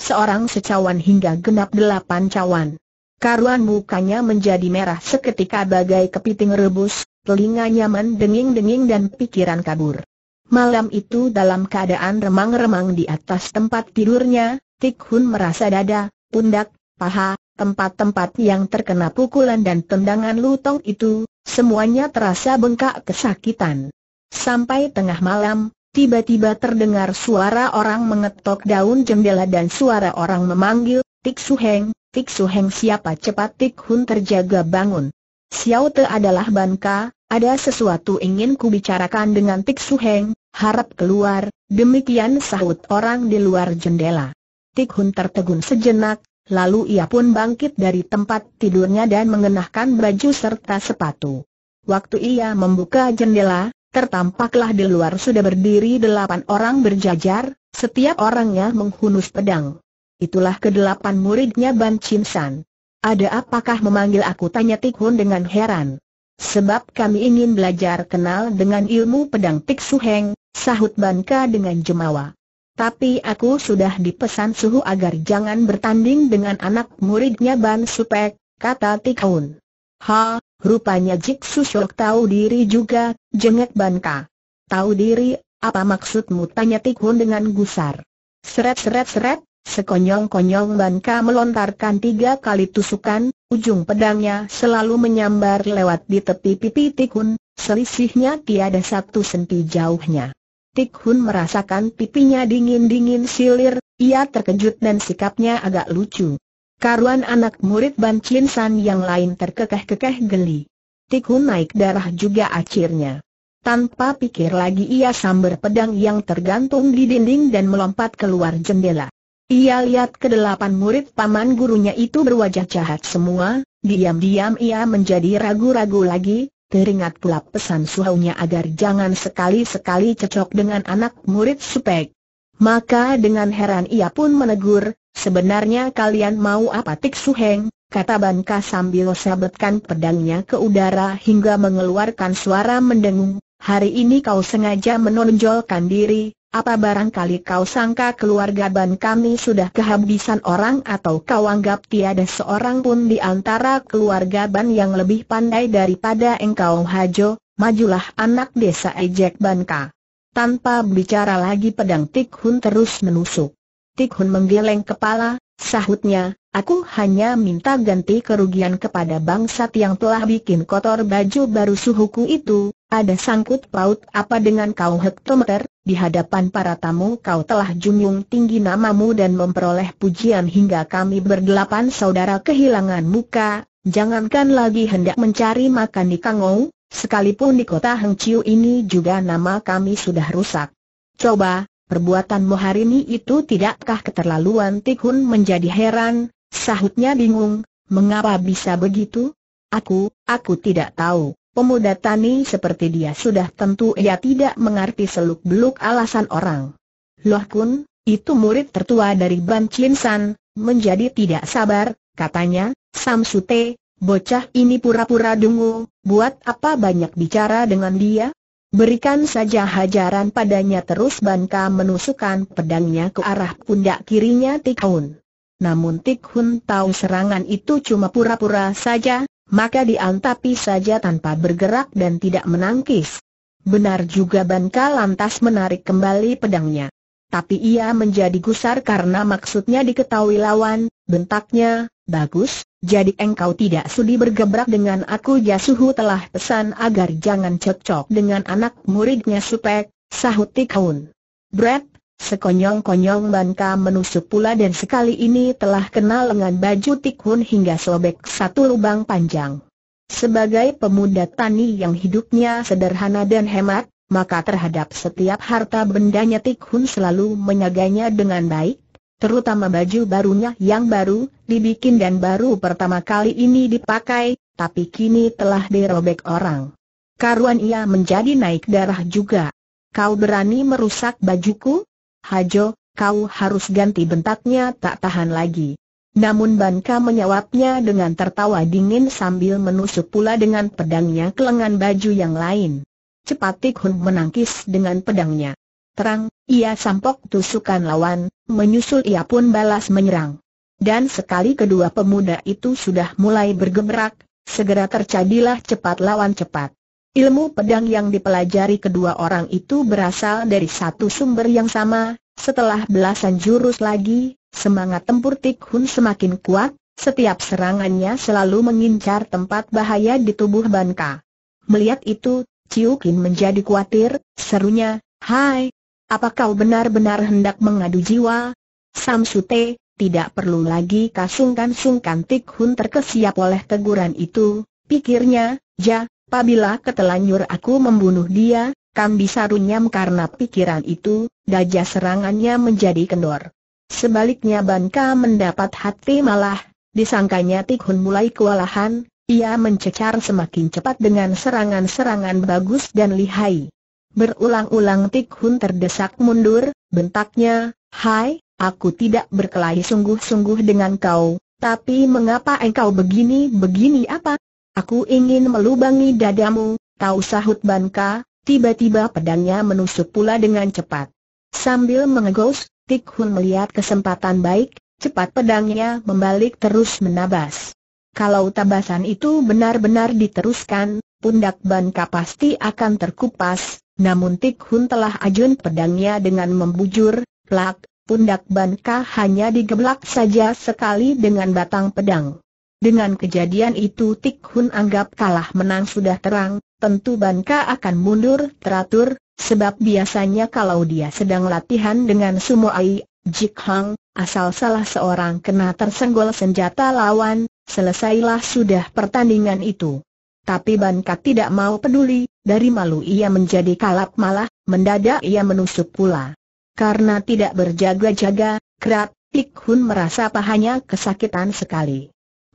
seorang secawan hingga genap delapan cawan. Karuan mukanya menjadi merah seketika bagai kepiting rebus, telinganya mendenging-denging dan pikiran kabur. Malam itu dalam keadaan remang-remang di atas tempat tidurnya, Tik Hun merasa dada, pundak, paha, tempat-tempat yang terkena pukulan dan tendangan lutong itu, semuanya terasa bengkak kesakitan. Sampai tengah malam, Tiba-tiba terdengar suara orang mengetok daun jendela dan suara orang memanggil, Tik Su Heng, Tik Su Heng siapa cepat Tik Hun terjaga bangun. Xiao Te adalah Banka, ada sesuatu ingin ku bicarakan dengan Tik Su Heng, harap keluar, demikian sahut orang di luar jendela. Tik Hun tertegun sejenak, lalu ia pun bangkit dari tempat tidurnya dan mengenakan baju serta sepatu. Waktu ia membuka jendela, tertampaklah di luar sudah berdiri delapan orang berjajar, setiap orangnya menghunus pedang. Itulah kedelapan muridnya Ban Chin San. Ada apakah memanggil aku tanya Tikhun dengan heran. Sebab kami ingin belajar kenal dengan ilmu pedang Tik Su Heng, sahut Ka dengan jemawa. Tapi aku sudah dipesan suhu agar jangan bertanding dengan anak muridnya Ban Supek, kata Tikhun. Ha, Rupanya Jik Susok tahu diri juga, jengek Banka. Tahu diri, apa maksudmu tanya Tikhun dengan gusar. Seret seret seret, sekonyong-konyong Banka melontarkan tiga kali tusukan, ujung pedangnya selalu menyambar lewat di tepi pipi Tikhun, selisihnya tiada satu senti jauhnya. Tikhun merasakan pipinya dingin-dingin silir, ia terkejut dan sikapnya agak lucu. Karuan anak murid Ban Chin San yang lain terkekeh-kekeh geli. Tikun naik darah juga akhirnya. Tanpa pikir lagi ia sambar pedang yang tergantung di dinding dan melompat keluar jendela. Ia lihat kedelapan murid paman gurunya itu berwajah jahat semua, diam-diam ia menjadi ragu-ragu lagi, teringat pula pesan suhaunya agar jangan sekali-sekali cocok dengan anak murid supek. Maka dengan heran ia pun menegur, Sebenarnya kalian mau apa Tik Heng? Kata Banka sambil sabetkan pedangnya ke udara hingga mengeluarkan suara mendengung. Hari ini kau sengaja menonjolkan diri, apa barangkali kau sangka keluarga Ban kami sudah kehabisan orang atau kau anggap tiada seorang pun di antara keluarga Ban yang lebih pandai daripada engkau Hajo, majulah anak desa ejek Banka. Tanpa bicara lagi pedang Tik Hun terus menusuk. Tik Hun menggeleng kepala, sahutnya, aku hanya minta ganti kerugian kepada bangsat yang telah bikin kotor baju baru suhuku itu, ada sangkut paut apa dengan kau hektometer, di hadapan para tamu kau telah junjung tinggi namamu dan memperoleh pujian hingga kami berdelapan saudara kehilangan muka, jangankan lagi hendak mencari makan di Kangou, sekalipun di kota Hengciu ini juga nama kami sudah rusak. Coba, Perbuatan Moharini itu tidakkah keterlaluan Tikhun menjadi heran, sahutnya bingung, mengapa bisa begitu? Aku, aku tidak tahu. Pemuda tani seperti dia sudah tentu ia tidak mengerti seluk-beluk alasan orang. Loh Kun, itu murid tertua dari Ban Chin San, menjadi tidak sabar, katanya, Samsute, bocah ini pura-pura dungu, buat apa banyak bicara dengan dia? Berikan saja hajaran padanya terus Banka menusukkan pedangnya ke arah pundak kirinya Tikun. Namun Tikhun tahu serangan itu cuma pura-pura saja, maka diantapi saja tanpa bergerak dan tidak menangkis. Benar juga Banka lantas menarik kembali pedangnya. Tapi ia menjadi gusar karena maksudnya diketahui lawan, bentaknya, bagus, jadi engkau tidak sudi bergebrak dengan aku Yasuhu telah pesan agar jangan cocok dengan anak muridnya Supek, sahut Tikaun. Brad, sekonyong-konyong Banka menusuk pula dan sekali ini telah kenal lengan baju Tikhun hingga sobek satu lubang panjang. Sebagai pemuda tani yang hidupnya sederhana dan hemat, maka terhadap setiap harta bendanya Tikhun selalu menyaganya dengan baik, terutama baju barunya yang baru, dibikin dan baru pertama kali ini dipakai, tapi kini telah dirobek orang. Karuan ia menjadi naik darah juga. Kau berani merusak bajuku? Hajo, kau harus ganti bentaknya tak tahan lagi. Namun Banka menyawapnya dengan tertawa dingin sambil menusuk pula dengan pedangnya ke lengan baju yang lain. Cepat Tik menangkis dengan pedangnya terang, ia sampok tusukan lawan, menyusul ia pun balas menyerang. Dan sekali kedua pemuda itu sudah mulai bergemerak, segera tercadilah cepat lawan cepat. Ilmu pedang yang dipelajari kedua orang itu berasal dari satu sumber yang sama, setelah belasan jurus lagi, semangat tempur Tik Hun semakin kuat, setiap serangannya selalu mengincar tempat bahaya di tubuh Banka. Melihat itu, Ciu Kin menjadi kuatir, serunya, Hai, apa kau benar-benar hendak mengadu jiwa? Samsute, tidak perlu lagi kasungkan-sungkan Tik Hun terkesiap oleh teguran itu, pikirnya, ja, apabila ketelanjur aku membunuh dia, kan bisa runyam karena pikiran itu, Daja serangannya menjadi kendor. Sebaliknya Banka mendapat hati malah, disangkanya Tik Hun mulai kewalahan, ia mencecar semakin cepat dengan serangan-serangan bagus dan lihai. Berulang-ulang Tik Hun terdesak mundur, bentaknya, Hai, aku tidak berkelahi sungguh-sungguh dengan kau, tapi mengapa engkau begini-begini apa? Aku ingin melubangi dadamu, tahu sahut Banka, tiba-tiba pedangnya menusuk pula dengan cepat. Sambil mengegos, Tik Hun melihat kesempatan baik, cepat pedangnya membalik terus menabas. Kalau tabasan itu benar-benar diteruskan, pundak Banka pasti akan terkupas, namun Tik Hun telah ajun pedangnya dengan membujur, plak, pundak Ban Ka hanya digeblak saja sekali dengan batang pedang. Dengan kejadian itu Tik Hun anggap kalah menang sudah terang, tentu Ban Ka akan mundur teratur, sebab biasanya kalau dia sedang latihan dengan Sumo Ai, Jik Hang, asal salah seorang kena tersenggol senjata lawan, selesailah sudah pertandingan itu. Tapi Ban Ka tidak mau peduli, dari malu ia menjadi kalap malah, mendadak ia menusuk pula. Karena tidak berjaga-jaga, kerap, Lik Hun merasa pahanya kesakitan sekali.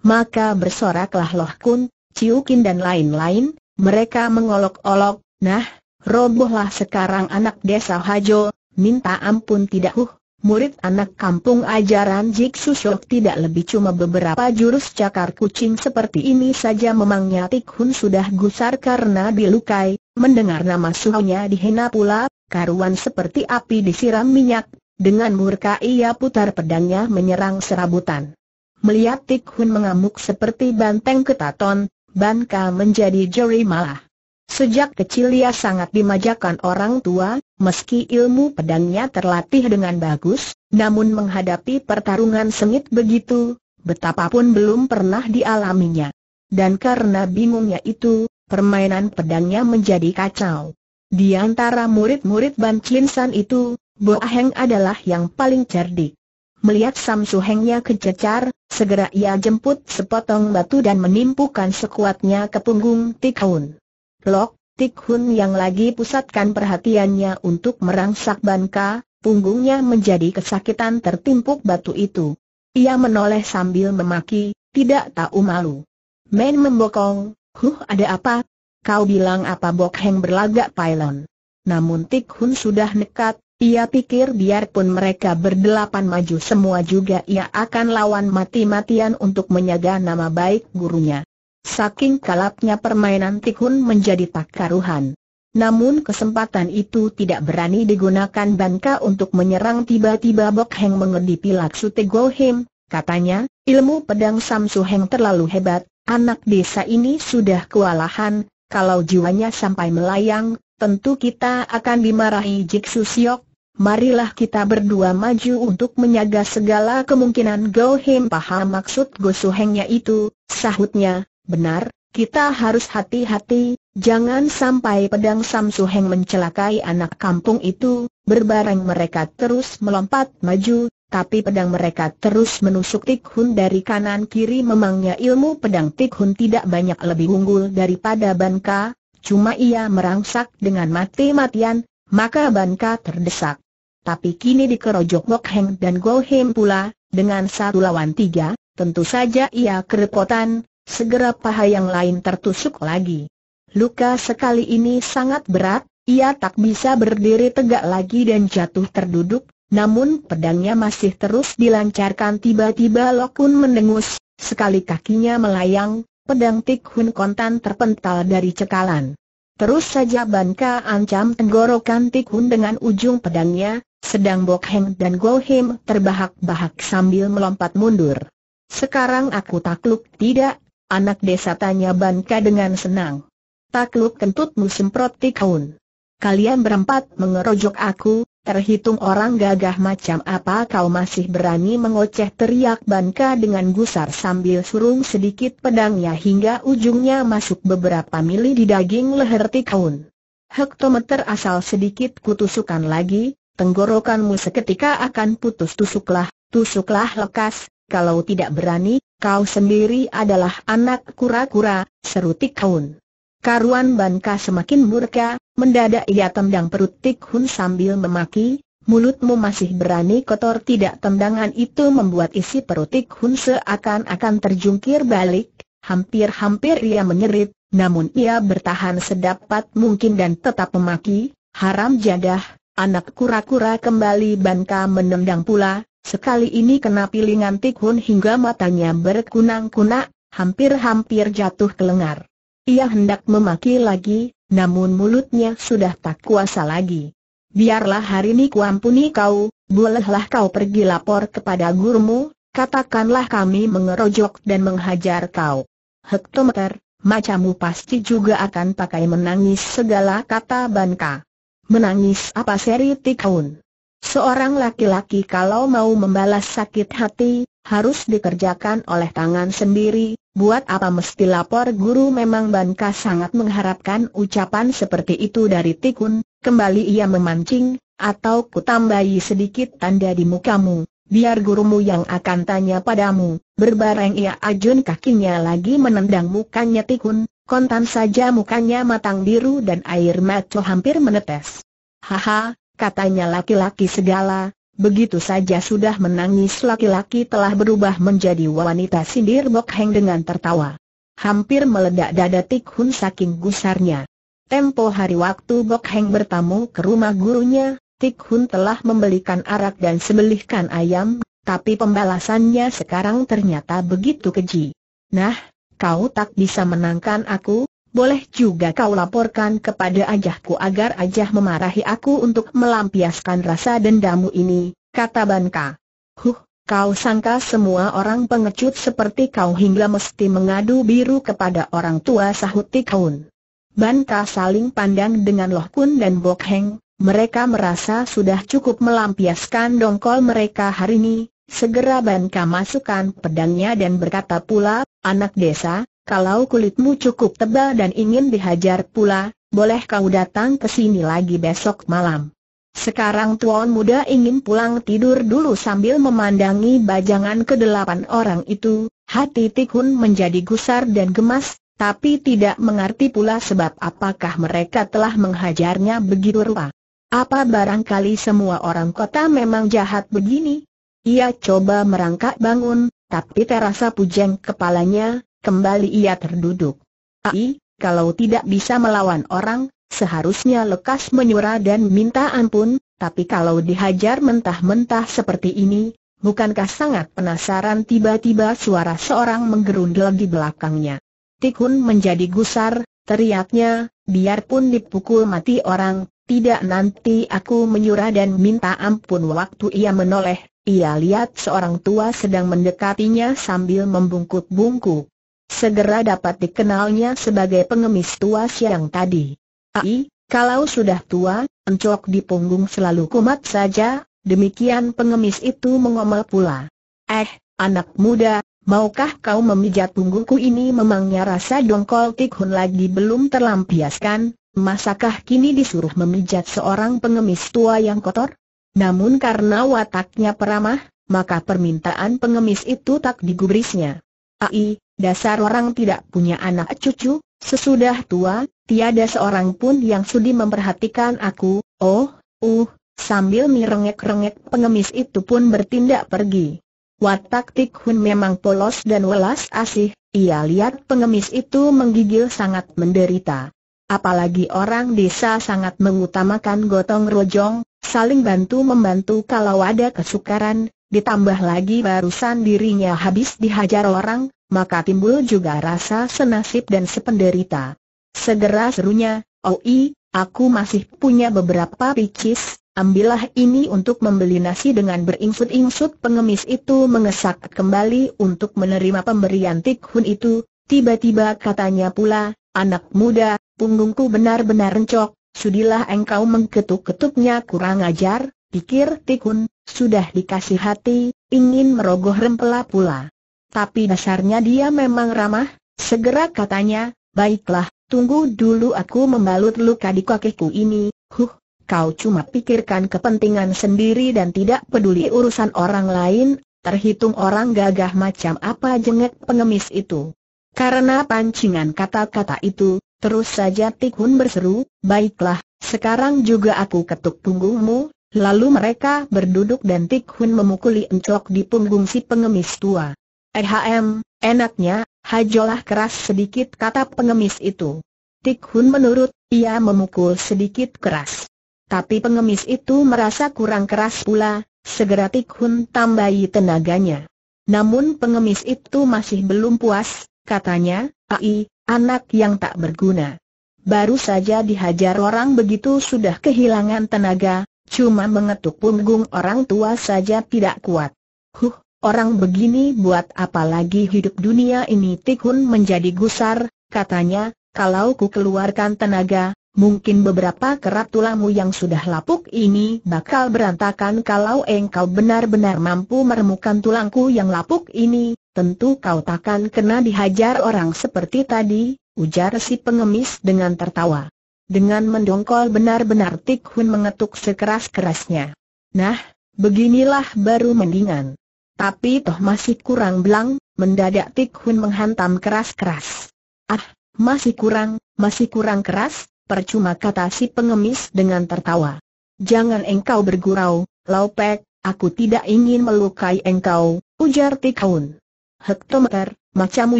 Maka bersoraklah Loh Kun, Ciukin dan lain-lain, mereka mengolok-olok, nah, robohlah sekarang anak desa Hajo, minta ampun tidak huh, murid anak kampung ajaran Jiksu Shok tidak lebih cuma beberapa jurus cakar kucing seperti ini saja memangnya Hun sudah gusar karena dilukai, mendengar nama suhunya dihina pula, karuan seperti api disiram minyak, dengan murka ia putar pedangnya menyerang serabutan. Melihat Hun mengamuk seperti banteng ketaton, Banka menjadi jeri malah. Sejak kecil ia sangat dimajakan orang tua, Meski ilmu pedangnya terlatih dengan bagus, namun menghadapi pertarungan sengit begitu, betapapun belum pernah dialaminya. Dan karena bingungnya itu, permainan pedangnya menjadi kacau. Di antara murid-murid Ban Chin San itu, Bo Aheng adalah yang paling cerdik. Melihat Sam Hengnya kececar, segera ia jemput sepotong batu dan menimpukan sekuatnya ke punggung Tikaun. Lok, Tik Hun yang lagi pusatkan perhatiannya untuk merangsak Banka, punggungnya menjadi kesakitan tertimpuk batu itu. Ia menoleh sambil memaki, tidak tahu malu. Men membokong, huh ada apa? Kau bilang apa Bok Heng berlagak pailon. Namun Tik Hun sudah nekat, ia pikir biarpun mereka berdelapan maju semua juga ia akan lawan mati-matian untuk menyaga nama baik gurunya. Saking kalapnya permainan tikun menjadi tak karuhan. Namun kesempatan itu tidak berani digunakan Banka untuk menyerang tiba-tiba Bok Heng mengedipi Laksu Tegol Him, katanya, ilmu pedang Samsu Heng terlalu hebat, anak desa ini sudah kewalahan, kalau jiwanya sampai melayang, tentu kita akan dimarahi Jiksu Siok, marilah kita berdua maju untuk menyaga segala kemungkinan Gohim paham maksud Gosu Hengnya itu, sahutnya, Benar, kita harus hati-hati, jangan sampai pedang Samsu Heng mencelakai anak kampung itu, berbareng mereka terus melompat maju, tapi pedang mereka terus menusuk Tikhun dari kanan kiri memangnya ilmu pedang Tikhun tidak banyak lebih unggul daripada Banka, cuma ia merangsak dengan mati-matian, maka Banka terdesak. Tapi kini dikerojok Wok Heng dan Go Heng pula, dengan satu lawan tiga, tentu saja ia kerepotan, segera paha yang lain tertusuk lagi. Luka sekali ini sangat berat, ia tak bisa berdiri tegak lagi dan jatuh terduduk, namun pedangnya masih terus dilancarkan tiba-tiba Lokun mendengus, sekali kakinya melayang, pedang Tik Hun Kontan terpental dari cekalan. Terus saja Banka ancam tenggorokan Tik Hun dengan ujung pedangnya, sedang Bok dan Go terbahak-bahak sambil melompat mundur. Sekarang aku takluk tidak, Anak desa tanya Banka dengan senang. Takluk musim semprot tikaun. Kalian berempat mengerojok aku, terhitung orang gagah macam apa kau masih berani mengoceh teriak Banka dengan gusar sambil surung sedikit pedangnya hingga ujungnya masuk beberapa mili di daging leher tikaun. Hektometer asal sedikit kutusukan lagi, tenggorokanmu seketika akan putus tusuklah, tusuklah lekas, kalau tidak berani, kau sendiri adalah anak kura-kura, seru Tik Hun. Karuan Banka semakin murka, mendadak ia tendang perut Tik Hun sambil memaki, mulutmu masih berani kotor tidak tendangan itu membuat isi perut Tik Hun seakan-akan terjungkir balik, hampir-hampir ia menyerit, namun ia bertahan sedapat mungkin dan tetap memaki, haram jadah, anak kura-kura kembali Banka menendang pula, Sekali ini kena pilingan Tik hingga matanya berkunang-kunak, hampir-hampir jatuh ke lengar. Ia hendak memaki lagi, namun mulutnya sudah tak kuasa lagi. Biarlah hari ini kuampuni kau, bolehlah kau pergi lapor kepada gurumu, katakanlah kami mengerojok dan menghajar kau. Hektometer, macamu pasti juga akan pakai menangis segala kata Banka. Menangis apa seri Tikaun? Seorang laki-laki kalau mau membalas sakit hati, harus dikerjakan oleh tangan sendiri, buat apa mesti lapor guru memang Banka sangat mengharapkan ucapan seperti itu dari Tikun, kembali ia memancing, atau kutambahi sedikit tanda di mukamu, biar gurumu yang akan tanya padamu, berbareng ia ajun kakinya lagi menendang mukanya Tikun, kontan saja mukanya matang biru dan air maco hampir menetes. Haha, katanya laki-laki segala, begitu saja sudah menangis laki-laki telah berubah menjadi wanita sindir Bok Heng dengan tertawa. Hampir meledak dada Tik Hun saking gusarnya. Tempo hari waktu Bok Heng bertamu ke rumah gurunya, Tik Hun telah membelikan arak dan sembelihkan ayam, tapi pembalasannya sekarang ternyata begitu keji. Nah, kau tak bisa menangkan aku, boleh juga kau laporkan kepada ajahku agar ajah memarahi aku untuk melampiaskan rasa dendamu ini, kata Banka. Huh, kau sangka semua orang pengecut seperti kau hingga mesti mengadu biru kepada orang tua sahut Tikhun. Banka saling pandang dengan Loh Kun dan Bok Heng, mereka merasa sudah cukup melampiaskan dongkol mereka hari ini, segera Banka masukkan pedangnya dan berkata pula, anak desa, kalau kulitmu cukup tebal dan ingin dihajar pula, boleh kau datang ke sini lagi besok malam. Sekarang tuan muda ingin pulang tidur dulu sambil memandangi bajangan kedelapan orang itu, hati Tikhun menjadi gusar dan gemas, tapi tidak mengerti pula sebab apakah mereka telah menghajarnya begitu rupa. Apa barangkali semua orang kota memang jahat begini? Ia coba merangkak bangun, tapi terasa pujeng kepalanya, Kembali ia terduduk. Ai, kalau tidak bisa melawan orang, seharusnya lekas menyurah dan minta ampun, tapi kalau dihajar mentah-mentah seperti ini, bukankah sangat penasaran tiba-tiba suara seorang menggerundel di belakangnya. Tikun menjadi gusar, teriaknya, biarpun dipukul mati orang, tidak nanti aku menyurah dan minta ampun waktu ia menoleh, ia lihat seorang tua sedang mendekatinya sambil membungkuk-bungkuk segera dapat dikenalnya sebagai pengemis tua siang tadi. Ai, kalau sudah tua, encok di punggung selalu kumat saja, demikian pengemis itu mengomel pula. Eh, anak muda, maukah kau memijat punggungku ini memangnya rasa dongkol tikun lagi belum terlampiaskan, masakah kini disuruh memijat seorang pengemis tua yang kotor? Namun karena wataknya peramah, maka permintaan pengemis itu tak digubrisnya. Ai, dasar orang tidak punya anak cucu, sesudah tua, tiada seorang pun yang sudi memperhatikan aku, oh, uh, sambil mirengek-rengek pengemis itu pun bertindak pergi. Watak Tik Hun memang polos dan welas asih, ia lihat pengemis itu menggigil sangat menderita. Apalagi orang desa sangat mengutamakan gotong royong, saling bantu-membantu kalau ada kesukaran, ditambah lagi barusan dirinya habis dihajar orang, maka timbul juga rasa senasib dan sependerita. Segera serunya, Oi, oh aku masih punya beberapa picis, ambillah ini untuk membeli nasi dengan beringsut-ingsut pengemis itu mengesak kembali untuk menerima pemberian Tikhun itu, tiba-tiba katanya pula, anak muda, punggungku benar-benar rencok, sudilah engkau mengketuk-ketuknya kurang ajar, pikir Tikun, sudah dikasih hati, ingin merogoh rempela pula. Tapi dasarnya dia memang ramah, segera katanya, baiklah, tunggu dulu aku membalut luka di kakiku ini, huh, kau cuma pikirkan kepentingan sendiri dan tidak peduli urusan orang lain, terhitung orang gagah macam apa jengek pengemis itu. Karena pancingan kata-kata itu, terus saja Tikun berseru, baiklah, sekarang juga aku ketuk punggungmu, Lalu mereka berduduk dan Tik Hun memukuli encok di punggung si pengemis tua. Ehm, enaknya, hajolah keras sedikit kata pengemis itu. Tik Hun menurut, ia memukul sedikit keras. Tapi pengemis itu merasa kurang keras pula, segera Tik Hun tambahi tenaganya. Namun pengemis itu masih belum puas, katanya, ai, anak yang tak berguna. Baru saja dihajar orang begitu sudah kehilangan tenaga, Cuma mengetuk punggung orang tua saja tidak kuat. Huh, orang begini buat apa lagi hidup dunia ini Tikun menjadi gusar, katanya, kalau ku keluarkan tenaga, mungkin beberapa kerat tulangmu yang sudah lapuk ini bakal berantakan kalau engkau benar-benar mampu meremukan tulangku yang lapuk ini, tentu kau takkan kena dihajar orang seperti tadi, ujar si pengemis dengan tertawa. Dengan mendongkol benar-benar Tik Hun mengetuk sekeras-kerasnya. Nah, beginilah baru mendingan. Tapi toh masih kurang belang, mendadak Tik Hun menghantam keras-keras. Ah, masih kurang, masih kurang keras, percuma kata si pengemis dengan tertawa. Jangan engkau bergurau, Laupek, aku tidak ingin melukai engkau, ujar Tik Hun. Hektometer, macamu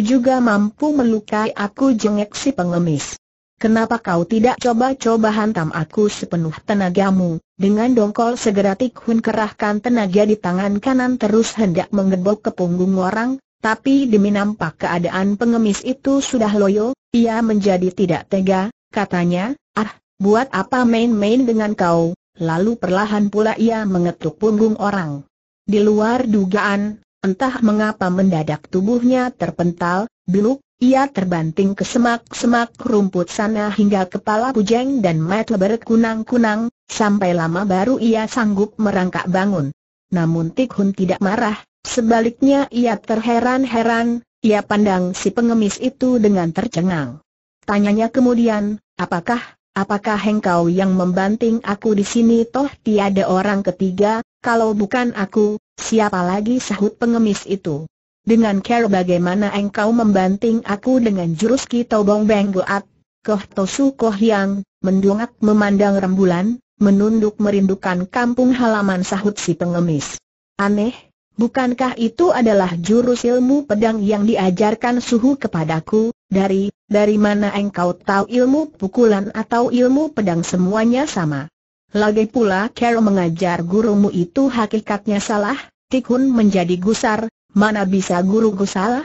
juga mampu melukai aku jengek si pengemis. Kenapa kau tidak coba-coba hantam aku sepenuh tenagamu? Dengan dongkol segera Tik Hun kerahkan tenaga di tangan kanan terus hendak menggebok ke punggung orang, tapi demi nampak keadaan pengemis itu sudah loyo, ia menjadi tidak tega, katanya, ah, buat apa main-main dengan kau? Lalu perlahan pula ia mengetuk punggung orang. Di luar dugaan, entah mengapa mendadak tubuhnya terpental, beluk, ia terbanting ke semak-semak rumput sana hingga kepala pujeng dan mata berkunang-kunang, sampai lama baru ia sanggup merangkak bangun. Namun Tikhun tidak marah, sebaliknya ia terheran-heran, ia pandang si pengemis itu dengan tercengang. Tanyanya kemudian, apakah, apakah engkau yang membanting aku di sini toh tiada orang ketiga, kalau bukan aku, siapa lagi sahut pengemis itu dengan care bagaimana engkau membanting aku dengan jurus Kitobong Benggoat, Koh Tosu Koh Yang, mendongak memandang rembulan, menunduk merindukan kampung halaman sahut si pengemis. Aneh, bukankah itu adalah jurus ilmu pedang yang diajarkan suhu kepadaku, dari, dari mana engkau tahu ilmu pukulan atau ilmu pedang semuanya sama? Lagi pula Carol mengajar gurumu itu hakikatnya salah, Tikhun menjadi gusar, Mana bisa guruku salah?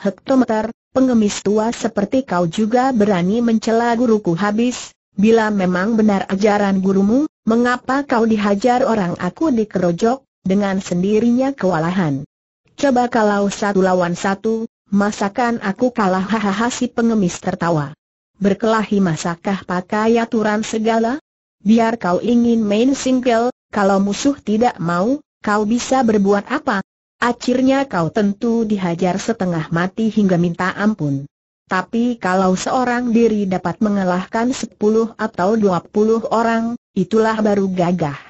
Hektometer, pengemis tua seperti kau juga berani mencela guruku habis, bila memang benar ajaran gurumu, mengapa kau dihajar orang aku dikerojok, dengan sendirinya kewalahan? Coba kalau satu lawan satu, masakan aku kalah hahaha si pengemis tertawa. Berkelahi masakah pakai aturan segala? Biar kau ingin main single, kalau musuh tidak mau, kau bisa berbuat apa? Akhirnya kau tentu dihajar setengah mati hingga minta ampun. Tapi kalau seorang diri dapat mengalahkan sepuluh atau dua puluh orang, itulah baru gagah.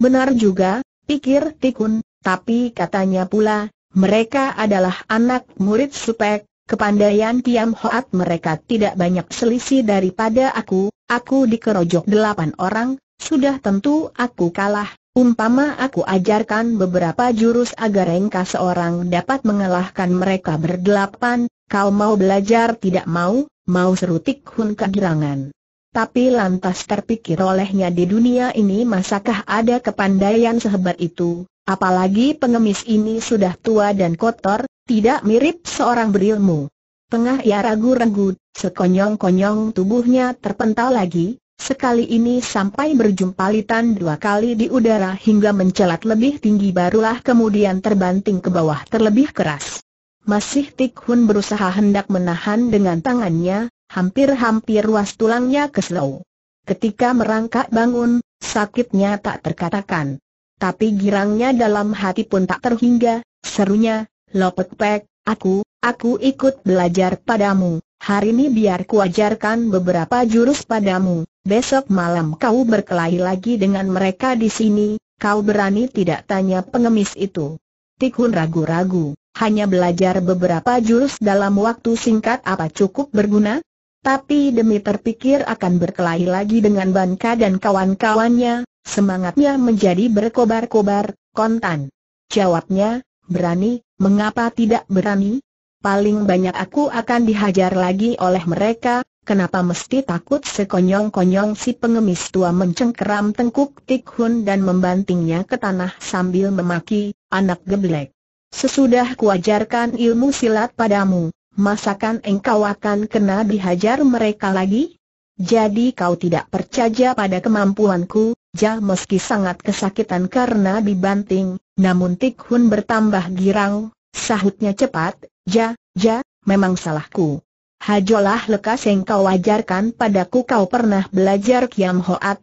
Benar juga, pikir Tikun, tapi katanya pula, mereka adalah anak murid supek, kepandaian Kiam Hoat mereka tidak banyak selisih daripada aku, aku dikerojok delapan orang, sudah tentu aku kalah, Umpama aku ajarkan beberapa jurus agar engkau seorang dapat mengalahkan mereka berdelapan, kau mau belajar tidak mau, mau serutik hun kegirangan. Tapi lantas terpikir olehnya di dunia ini masakah ada kepandaian sehebat itu, apalagi pengemis ini sudah tua dan kotor, tidak mirip seorang berilmu. Tengah ia ragu-ragu, sekonyong-konyong tubuhnya terpental lagi, Sekali ini sampai berjumpa litan dua kali di udara hingga mencelat lebih tinggi barulah kemudian terbanting ke bawah terlebih keras. Masih Tik Hun berusaha hendak menahan dengan tangannya, hampir-hampir ruas tulangnya keselau. Ketika merangkak bangun, sakitnya tak terkatakan. Tapi girangnya dalam hati pun tak terhingga, serunya, Lopet Pek, aku, aku ikut belajar padamu hari ini biar kuajarkan beberapa jurus padamu, besok malam kau berkelahi lagi dengan mereka di sini, kau berani tidak tanya pengemis itu. Tikun ragu-ragu, hanya belajar beberapa jurus dalam waktu singkat apa cukup berguna? Tapi demi terpikir akan berkelahi lagi dengan Banka dan kawan-kawannya, semangatnya menjadi berkobar-kobar, kontan. Jawabnya, berani, mengapa tidak berani? paling banyak aku akan dihajar lagi oleh mereka, kenapa mesti takut sekonyong-konyong si pengemis tua mencengkeram tengkuk Tikhun dan membantingnya ke tanah sambil memaki, anak geblek. Sesudah kuajarkan ilmu silat padamu, masakan engkau akan kena dihajar mereka lagi? Jadi kau tidak percaya pada kemampuanku, Ja meski sangat kesakitan karena dibanting, namun Tikhun bertambah girang, sahutnya cepat, Ja, ja, memang salahku. Hajolah lekas yang kau ajarkan padaku kau pernah belajar Kiam Hoat.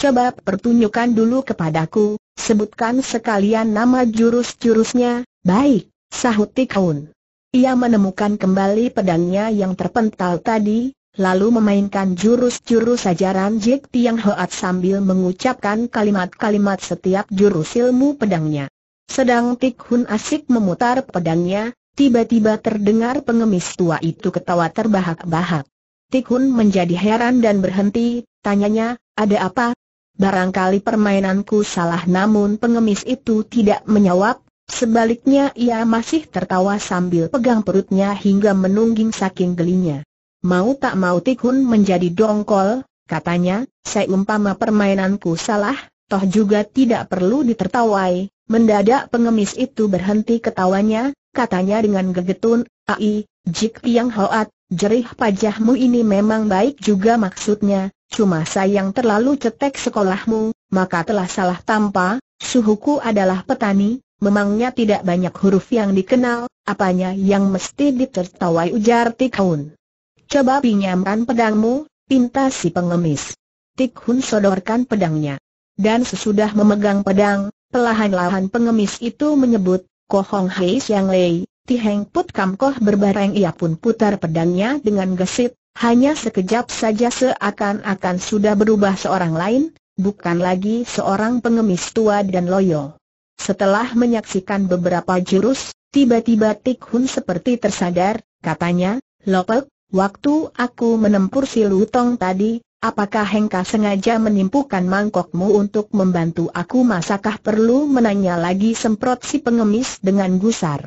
Coba pertunjukkan dulu kepadaku, sebutkan sekalian nama jurus-jurusnya, baik, sahut Tikaun. Ia menemukan kembali pedangnya yang terpental tadi, lalu memainkan jurus-jurus ajaran Jik Tiang Hoat sambil mengucapkan kalimat-kalimat setiap jurus ilmu pedangnya. Sedang Tik asik memutar pedangnya, Tiba-tiba terdengar pengemis tua itu ketawa terbahak-bahak. Tikun menjadi heran dan berhenti, tanyanya, ada apa? Barangkali permainanku salah namun pengemis itu tidak menjawab, sebaliknya ia masih tertawa sambil pegang perutnya hingga menungging saking gelinya. Mau tak mau Tikun menjadi dongkol, katanya, saya umpama permainanku salah, toh juga tidak perlu ditertawai. Mendadak pengemis itu berhenti ketawanya, katanya dengan gegetun, Ai, Jik Piang Hoat, jerih pajahmu ini memang baik juga maksudnya, cuma sayang terlalu cetek sekolahmu, maka telah salah tampa, suhuku adalah petani, memangnya tidak banyak huruf yang dikenal, apanya yang mesti ditertawai ujar Tikhun. Coba pinjamkan pedangmu, pinta si pengemis. Tikhun sodorkan pedangnya. Dan sesudah memegang pedang, pelahan-lahan pengemis itu menyebut, Hong Hei Siang Lei, Tiheng Put Kam Koh berbareng ia pun putar pedangnya dengan gesit, hanya sekejap saja seakan-akan sudah berubah seorang lain, bukan lagi seorang pengemis tua dan loyo. Setelah menyaksikan beberapa jurus, tiba-tiba Tik Hun seperti tersadar, katanya, Lopek, waktu aku menempur si Lutong tadi, Apakah Hengka sengaja menimpukan mangkokmu untuk membantu aku masakah perlu menanya lagi semprot si pengemis dengan gusar.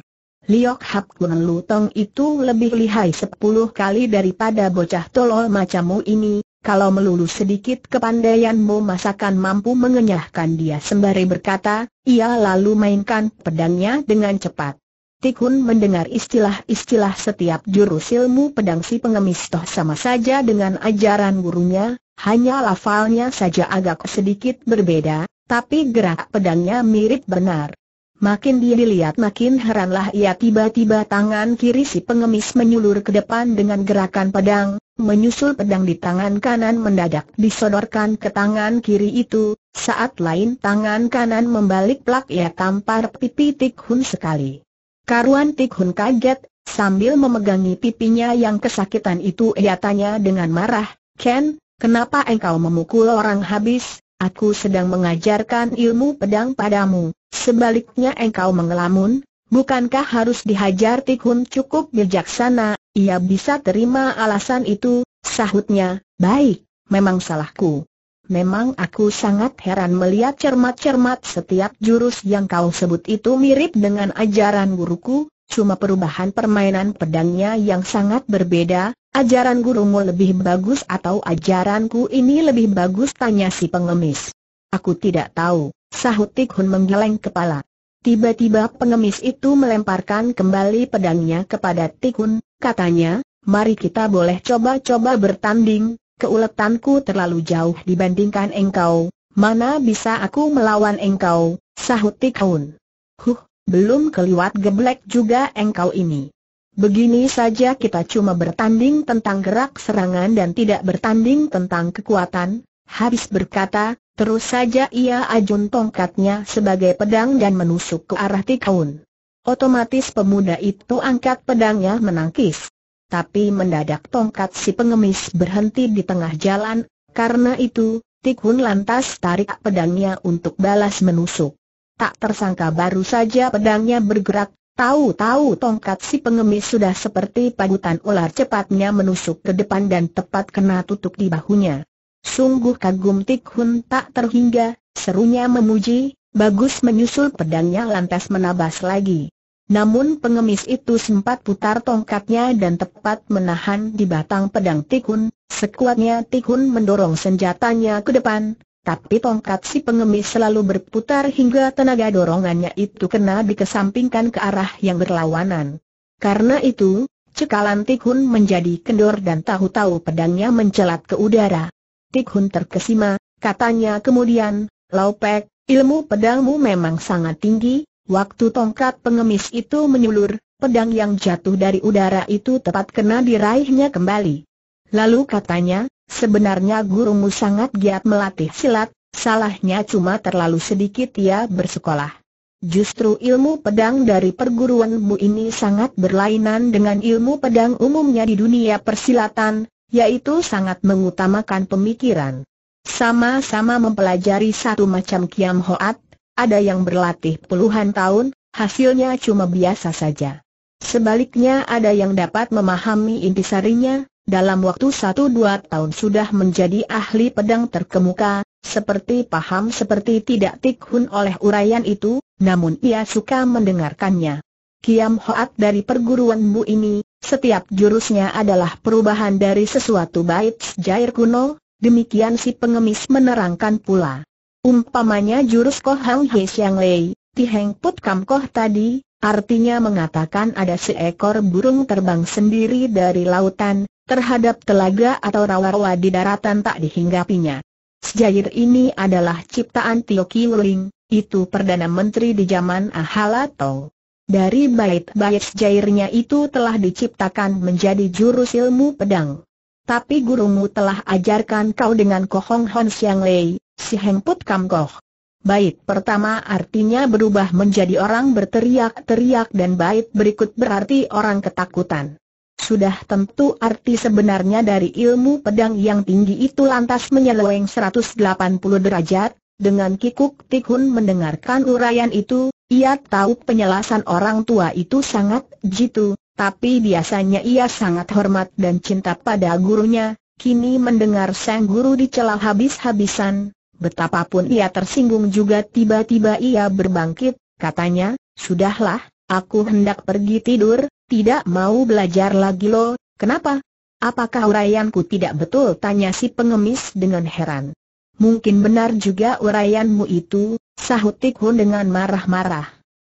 Liok Hap Kun Lutong itu lebih lihai sepuluh kali daripada bocah tolol macammu ini, kalau melulu sedikit kepandaianmu masakan mampu mengenyahkan dia sembari berkata, ia lalu mainkan pedangnya dengan cepat. Tikun mendengar istilah-istilah setiap jurus ilmu pedang si pengemis toh sama saja dengan ajaran gurunya, hanya lafalnya saja agak sedikit berbeda, tapi gerak pedangnya mirip benar. Makin dia dilihat makin heranlah ia tiba-tiba tangan kiri si pengemis menyulur ke depan dengan gerakan pedang, menyusul pedang di tangan kanan mendadak disodorkan ke tangan kiri itu, saat lain tangan kanan membalik plak ia tampar pipi Tikun sekali. Karuan Tikhun kaget, sambil memegangi pipinya yang kesakitan itu ia tanya dengan marah, Ken, kenapa engkau memukul orang habis, aku sedang mengajarkan ilmu pedang padamu, sebaliknya engkau mengelamun, bukankah harus dihajar Tikhun cukup bijaksana, ia bisa terima alasan itu, sahutnya, baik, memang salahku. Memang aku sangat heran melihat cermat-cermat setiap jurus yang kau sebut itu mirip dengan ajaran guruku, cuma perubahan permainan pedangnya yang sangat berbeda, ajaran gurumu lebih bagus atau ajaranku ini lebih bagus tanya si pengemis. Aku tidak tahu, sahut Tikhun menggeleng kepala. Tiba-tiba pengemis itu melemparkan kembali pedangnya kepada Tikhun. katanya, mari kita boleh coba-coba bertanding, keuletanku terlalu jauh dibandingkan engkau, mana bisa aku melawan engkau, sahut Tikaun. Huh, belum keliwat geblek juga engkau ini. Begini saja kita cuma bertanding tentang gerak serangan dan tidak bertanding tentang kekuatan, habis berkata, terus saja ia ajun tongkatnya sebagai pedang dan menusuk ke arah Tikaun. Otomatis pemuda itu angkat pedangnya menangkis tapi mendadak tongkat si pengemis berhenti di tengah jalan, karena itu, Tikun lantas tarik pedangnya untuk balas menusuk. Tak tersangka baru saja pedangnya bergerak, tahu-tahu tongkat si pengemis sudah seperti padutan ular cepatnya menusuk ke depan dan tepat kena tutup di bahunya. Sungguh kagum Tikun tak terhingga, serunya memuji, bagus menyusul pedangnya lantas menabas lagi. Namun pengemis itu sempat putar tongkatnya dan tepat menahan di batang pedang Tikun, sekuatnya Tikun mendorong senjatanya ke depan, tapi tongkat si pengemis selalu berputar hingga tenaga dorongannya itu kena dikesampingkan ke arah yang berlawanan. Karena itu, cekalan tikun menjadi kendor dan tahu-tahu pedangnya mencelat ke udara. Tikun terkesima, katanya kemudian, Laupek, ilmu pedangmu memang sangat tinggi, Waktu tongkat pengemis itu menyulur, pedang yang jatuh dari udara itu tepat kena diraihnya kembali. Lalu katanya, sebenarnya gurumu sangat giat melatih silat, salahnya cuma terlalu sedikit ia bersekolah. Justru ilmu pedang dari perguruanmu ini sangat berlainan dengan ilmu pedang umumnya di dunia persilatan, yaitu sangat mengutamakan pemikiran. Sama-sama mempelajari satu macam kiam hoat, ada yang berlatih puluhan tahun, hasilnya cuma biasa saja. Sebaliknya ada yang dapat memahami intisarinya, dalam waktu 1 dua tahun sudah menjadi ahli pedang terkemuka, seperti paham seperti tidak tikhun oleh uraian itu, namun ia suka mendengarkannya. Kiam Hoat dari perguruanmu ini, setiap jurusnya adalah perubahan dari sesuatu bait jair kuno, demikian si pengemis menerangkan pula. Umpamanya jurus Koh Hang He Siang Lei, Ti Heng Put Kam Koh tadi, artinya mengatakan ada seekor burung terbang sendiri dari lautan, terhadap telaga atau rawa-rawa di daratan tak dihinggapinya. Sejair ini adalah ciptaan Tio Ki Wuling, itu Perdana Menteri di zaman ahala Ahalato. Dari bait-bait sejairnya itu telah diciptakan menjadi jurus ilmu pedang. Tapi gurumu telah ajarkan kau dengan Kohong Hon Siang Lei, si hengput Kamkoh. Bait pertama artinya berubah menjadi orang berteriak-teriak dan bait berikut berarti orang ketakutan. Sudah tentu arti sebenarnya dari ilmu pedang yang tinggi itu lantas menyeleweng 180 derajat, dengan kikuk tikun mendengarkan uraian itu, ia tahu penjelasan orang tua itu sangat jitu, tapi biasanya ia sangat hormat dan cinta pada gurunya, kini mendengar sang guru dicela habis-habisan, Betapapun ia tersinggung juga tiba-tiba ia berbangkit, katanya, Sudahlah, aku hendak pergi tidur, tidak mau belajar lagi lo, kenapa? Apakah uraianku tidak betul? Tanya si pengemis dengan heran. Mungkin benar juga uraianmu itu, sahut Tikhun dengan marah-marah.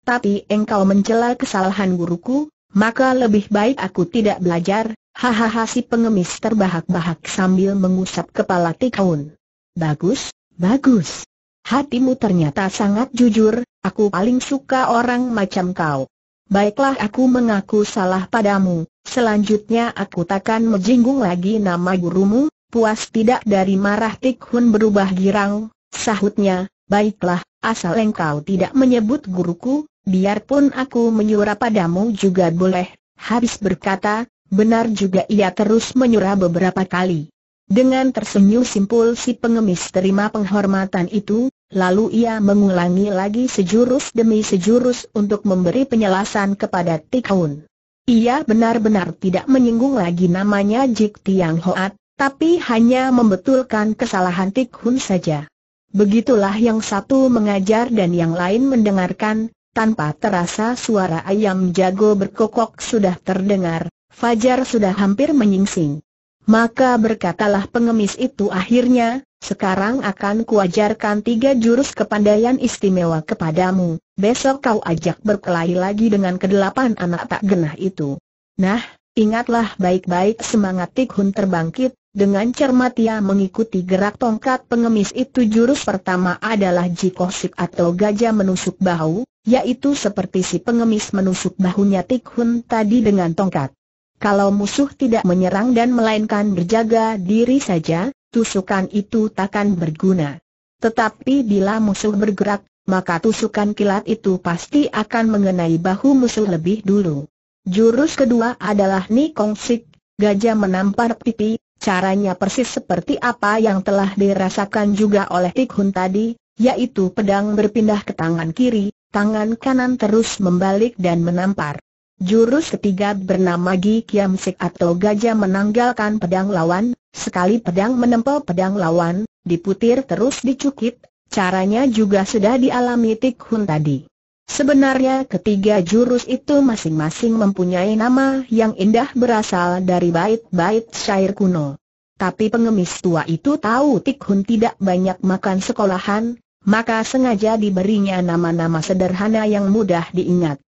Tapi engkau mencela kesalahan guruku, maka lebih baik aku tidak belajar, hahaha si pengemis terbahak-bahak sambil mengusap kepala Tikhun. Bagus, Bagus. Hatimu ternyata sangat jujur, aku paling suka orang macam kau. Baiklah aku mengaku salah padamu, selanjutnya aku takkan menjinggung lagi nama gurumu, puas tidak dari marah Tik berubah girang, sahutnya, baiklah, asal engkau tidak menyebut guruku, biarpun aku menyurah padamu juga boleh, habis berkata, benar juga ia terus menyurah beberapa kali. Dengan tersenyum simpul si pengemis terima penghormatan itu, lalu ia mengulangi lagi sejurus demi sejurus untuk memberi penjelasan kepada Tikhun. Ia benar-benar tidak menyinggung lagi namanya Jik Tiang Hoat, tapi hanya membetulkan kesalahan Tikhun saja. Begitulah yang satu mengajar dan yang lain mendengarkan, tanpa terasa suara ayam jago berkokok sudah terdengar, Fajar sudah hampir menyingsing. Maka berkatalah pengemis itu akhirnya, sekarang akan kuajarkan tiga jurus kepandaian istimewa kepadamu, besok kau ajak berkelahi lagi dengan kedelapan anak tak genah itu. Nah, ingatlah baik-baik semangat Tikhun terbangkit, dengan cermat ia mengikuti gerak tongkat pengemis itu jurus pertama adalah jikosip atau gajah menusuk bahu, yaitu seperti si pengemis menusuk bahunya Tikhun tadi dengan tongkat. Kalau musuh tidak menyerang dan melainkan berjaga diri saja, tusukan itu takkan berguna. Tetapi bila musuh bergerak, maka tusukan kilat itu pasti akan mengenai bahu musuh lebih dulu. Jurus kedua adalah Nikong Sik, gajah menampar pipi, caranya persis seperti apa yang telah dirasakan juga oleh Tik Hun tadi, yaitu pedang berpindah ke tangan kiri, tangan kanan terus membalik dan menampar. Jurus ketiga bernama Gi Kiam Sik atau Gajah menanggalkan pedang lawan, sekali pedang menempel pedang lawan, diputir terus dicukit, caranya juga sudah dialami Tik Hun tadi. Sebenarnya ketiga jurus itu masing-masing mempunyai nama yang indah berasal dari bait-bait syair kuno. Tapi pengemis tua itu tahu Tik Hun tidak banyak makan sekolahan, maka sengaja diberinya nama-nama sederhana yang mudah diingat.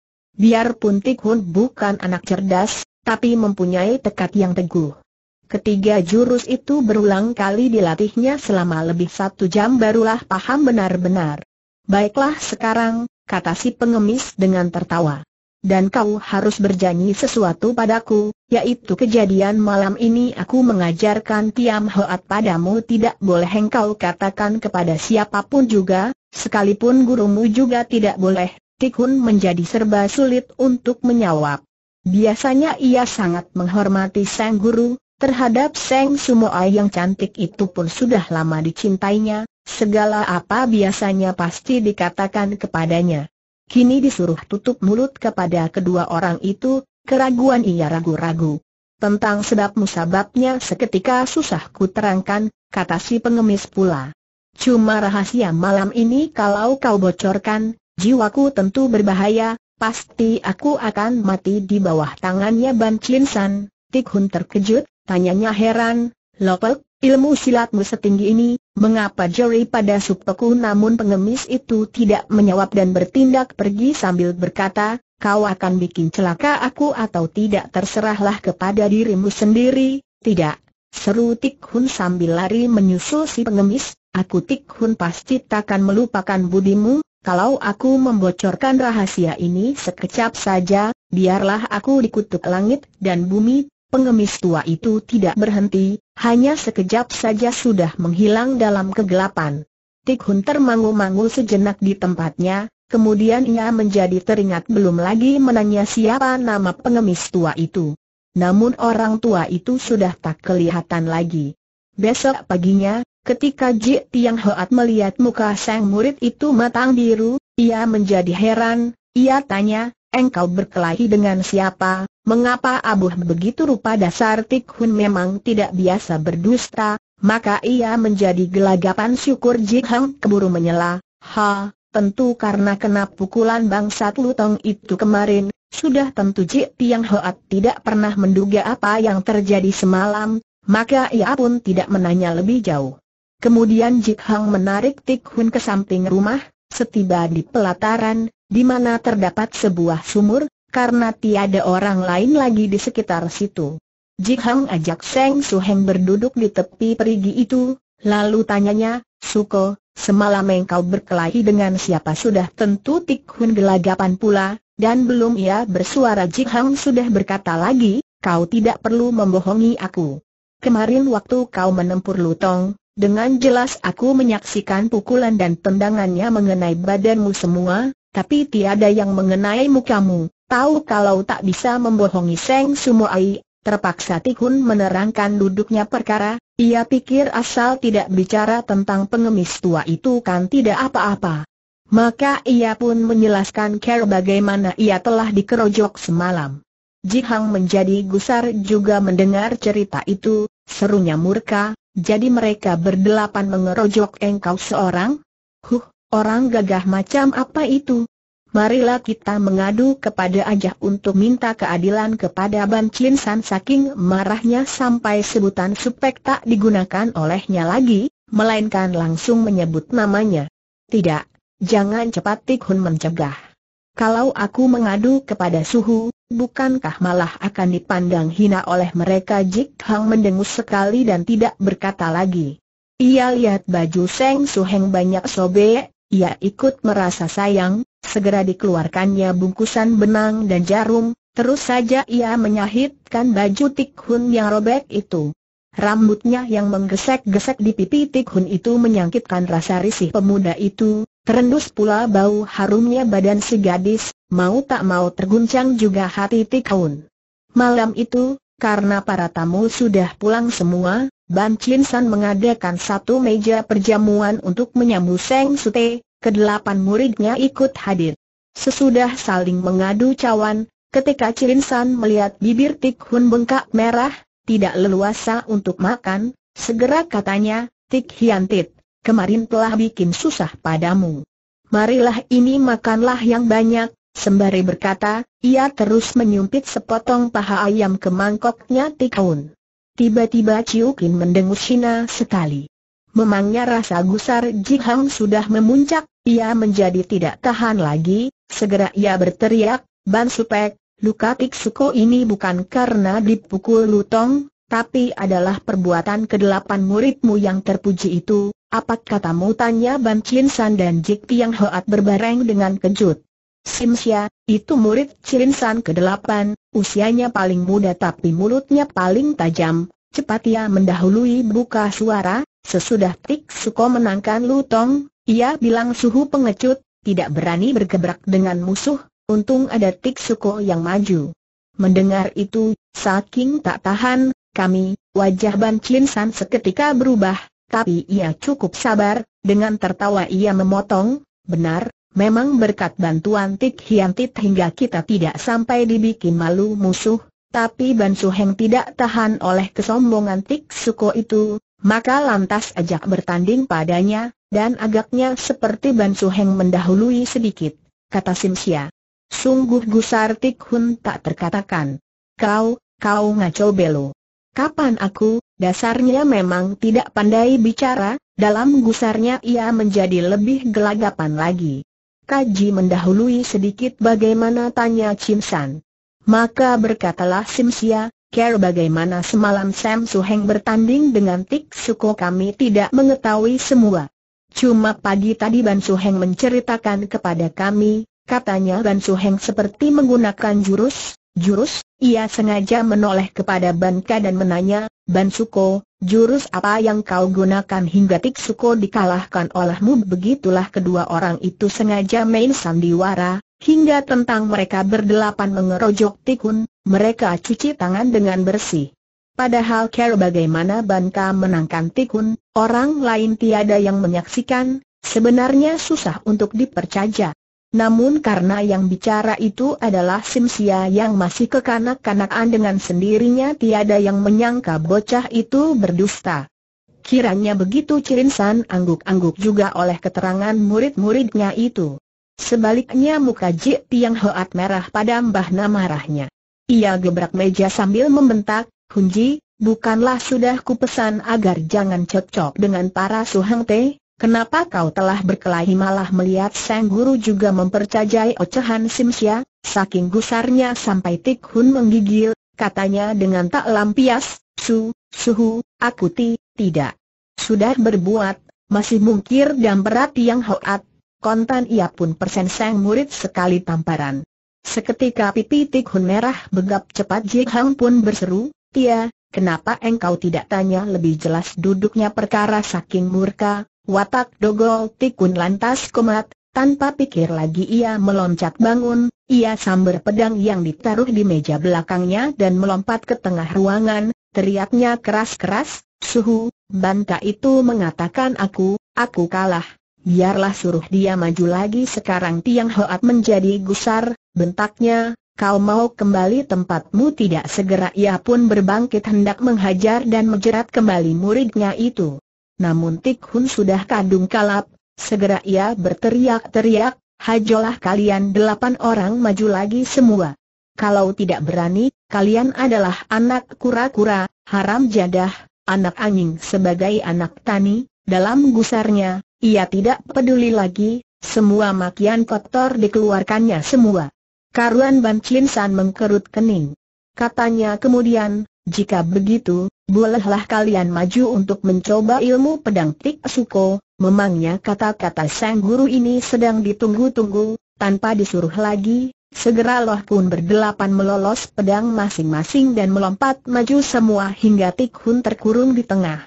Biarpun Tik Hun bukan anak cerdas, tapi mempunyai tekad yang teguh. Ketiga jurus itu berulang kali dilatihnya selama lebih satu jam barulah paham benar-benar. Baiklah sekarang, kata si pengemis dengan tertawa. Dan kau harus berjanji sesuatu padaku, yaitu kejadian malam ini aku mengajarkan Tiam Hoat padamu tidak boleh engkau katakan kepada siapapun juga, sekalipun gurumu juga tidak boleh, Tikun menjadi serba sulit untuk menjawab. Biasanya ia sangat menghormati sang guru, terhadap sang sumoai yang cantik itu pun sudah lama dicintainya, segala apa biasanya pasti dikatakan kepadanya. Kini disuruh tutup mulut kepada kedua orang itu, keraguan ia ragu-ragu. Tentang sebab musababnya seketika susah ku terangkan, kata si pengemis pula. Cuma rahasia malam ini kalau kau bocorkan, jiwaku tentu berbahaya, pasti aku akan mati di bawah tangannya Ban Chin San. Tik Hun terkejut, tanyanya heran, Lopel, ilmu silatmu setinggi ini, mengapa Jerry pada subteku namun pengemis itu tidak menjawab dan bertindak pergi sambil berkata, kau akan bikin celaka aku atau tidak terserahlah kepada dirimu sendiri, tidak. Seru Tik Hun sambil lari menyusul si pengemis, aku Tik Hun pasti takkan melupakan budimu, kalau aku membocorkan rahasia ini sekecap saja, biarlah aku dikutuk langit dan bumi, pengemis tua itu tidak berhenti, hanya sekejap saja sudah menghilang dalam kegelapan. Tik Hun termangu-mangu sejenak di tempatnya, kemudian ia menjadi teringat belum lagi menanya siapa nama pengemis tua itu. Namun orang tua itu sudah tak kelihatan lagi. Besok paginya, Ketika Ji Tiang Hoat melihat muka sang murid itu matang biru, ia menjadi heran, ia tanya, engkau berkelahi dengan siapa, mengapa abuh begitu rupa dasar Tik Hun memang tidak biasa berdusta, maka ia menjadi gelagapan syukur Ji Hang keburu menyela, ha, tentu karena kena pukulan bangsat lutong itu kemarin, sudah tentu Ji Tiang Hoat tidak pernah menduga apa yang terjadi semalam, maka ia pun tidak menanya lebih jauh. Kemudian Jik Hang menarik Tik Hun ke samping rumah, setiba di pelataran, di mana terdapat sebuah sumur, karena tiada orang lain lagi di sekitar situ. Jik Hang ajak Seng Su Heng berduduk di tepi perigi itu, lalu tanyanya, Suko, semalam engkau berkelahi dengan siapa sudah tentu Tik Hun gelagapan pula, dan belum ia bersuara Jik Hang sudah berkata lagi, kau tidak perlu membohongi aku. Kemarin waktu kau menempur Lutong, dengan jelas aku menyaksikan pukulan dan tendangannya mengenai badanmu semua, tapi tiada yang mengenai mukamu. Tahu kalau tak bisa membohongi Seng Sumoai, terpaksa Tikun menerangkan duduknya perkara, ia pikir asal tidak bicara tentang pengemis tua itu kan tidak apa-apa. Maka ia pun menjelaskan care bagaimana ia telah dikerojok semalam. Jihang menjadi gusar juga mendengar cerita itu, serunya murka, jadi mereka berdelapan mengerojok engkau seorang? Huh, orang gagah macam apa itu? Marilah kita mengadu kepada Ajah untuk minta keadilan kepada Ban Chin San saking marahnya sampai sebutan supek tak digunakan olehnya lagi, melainkan langsung menyebut namanya. Tidak, jangan cepat Tik Hun mencegah. Kalau aku mengadu kepada suhu, bukankah malah akan dipandang hina oleh mereka Jik Hang mendengus sekali dan tidak berkata lagi. Ia lihat baju Seng Suheng banyak sobek, ia ikut merasa sayang, segera dikeluarkannya bungkusan benang dan jarum, terus saja ia menyahitkan baju Tik Hun yang robek itu. Rambutnya yang menggesek-gesek di pipi Tik Hun itu menyangkitkan rasa risih pemuda itu, Terendus pula bau harumnya badan si gadis, mau tak mau terguncang juga hati Tikaun. Malam itu, karena para tamu sudah pulang semua, Ban Chin San mengadakan satu meja perjamuan untuk menyambut Seng Sute, kedelapan muridnya ikut hadir. Sesudah saling mengadu cawan, ketika Chin San melihat bibir Tikhun bengkak merah, tidak leluasa untuk makan, segera katanya, Tik Hiantit kemarin telah bikin susah padamu. Marilah ini makanlah yang banyak, Sembari berkata, ia terus menyumpit sepotong paha ayam ke mangkoknya Tikaun. Tiba-tiba Ciukin mendengus Shina sekali. Memangnya rasa gusar Jihang sudah memuncak, ia menjadi tidak tahan lagi, segera ia berteriak, Ban Supek, luka Tiksuko ini bukan karena dipukul lutong, tapi adalah perbuatan kedelapan muridmu yang terpuji itu, apa katamu tanya Ban Chin San dan Jik Piang Hoat berbareng dengan kejut. Simsia, itu murid Chin San ke-8, usianya paling muda tapi mulutnya paling tajam, cepat ia mendahului buka suara, sesudah Tik Suko menangkan Lutong, ia bilang suhu pengecut, tidak berani bergebrak dengan musuh, untung ada Tik Suko yang maju. Mendengar itu, saking tak tahan, kami, wajah Ban Chin San seketika berubah, tapi ia cukup sabar, dengan tertawa ia memotong, benar, memang berkat bantuan Tik Hiantit hingga kita tidak sampai dibikin malu musuh, tapi Ban Suheng tidak tahan oleh kesombongan Tik Suko itu, maka lantas ajak bertanding padanya, dan agaknya seperti Ban Suheng mendahului sedikit, kata Simsia. Sungguh gusar Tik Hun tak terkatakan. Kau, kau ngaco belo. Kapan aku, Dasarnya memang tidak pandai bicara, dalam gusarnya ia menjadi lebih gelagapan lagi. Kaji mendahului sedikit bagaimana tanya Cimsan. Maka berkatalah Simsia, Care bagaimana semalam Sam Suheng bertanding dengan Tik Suko kami tidak mengetahui semua. Cuma pagi tadi Ban Suheng menceritakan kepada kami, katanya Ban Suheng seperti menggunakan jurus, Jurus, ia sengaja menoleh kepada Banka dan menanya, Bansuko, jurus apa yang kau gunakan hingga Tiksuko dikalahkan olehmu begitulah kedua orang itu sengaja main sandiwara, hingga tentang mereka berdelapan mengerojok tikun, mereka cuci tangan dengan bersih. Padahal care bagaimana Banka menangkan tikun, orang lain tiada yang menyaksikan, sebenarnya susah untuk dipercaya. Namun karena yang bicara itu adalah Simsia yang masih kekanak-kanakan dengan sendirinya tiada yang menyangka bocah itu berdusta. Kiranya begitu Cirinsan angguk-angguk juga oleh keterangan murid-muridnya itu. Sebaliknya muka Jik Tiang Hoat merah padam Mbah marahnya. Ia gebrak meja sambil membentak, Hunji, bukanlah sudah kupesan agar jangan cocok dengan para suhang teh? Kenapa kau telah berkelahi malah melihat Sang Guru juga mempercayai ocehan Simsia, saking gusarnya sampai Tik Hun menggigil, katanya dengan tak lampias, Su, Suhu, aku ti, tidak. Sudah berbuat, masih mungkir dan berat yang hoat, kontan ia pun persen Sang murid sekali tamparan. Seketika pipi Tik Hun merah begap cepat Ji Hang pun berseru, Tia, kenapa engkau tidak tanya lebih jelas duduknya perkara saking murka, Watak dogol tikun lantas komat, tanpa pikir lagi ia meloncat bangun, ia sambar pedang yang ditaruh di meja belakangnya dan melompat ke tengah ruangan, teriaknya keras-keras, suhu, banta itu mengatakan aku, aku kalah. Biarlah suruh dia maju lagi sekarang Tiang Hoat menjadi gusar, bentaknya, kau mau kembali tempatmu tidak segera ia pun berbangkit hendak menghajar dan menjerat kembali muridnya itu. Namun Tik Hun sudah kandung kalap, segera ia berteriak-teriak, hajolah kalian delapan orang maju lagi semua. Kalau tidak berani, kalian adalah anak kura-kura, haram jadah, anak anjing sebagai anak tani, dalam gusarnya, ia tidak peduli lagi, semua makian kotor dikeluarkannya semua. Karuan Ban Chin San mengkerut kening. Katanya kemudian, jika begitu, bolehlah kalian maju untuk mencoba ilmu pedang Tik Suko, memangnya kata-kata sang guru ini sedang ditunggu-tunggu, tanpa disuruh lagi, segera Loh pun berdelapan melolos pedang masing-masing dan melompat maju semua hingga Tik Hun terkurung di tengah.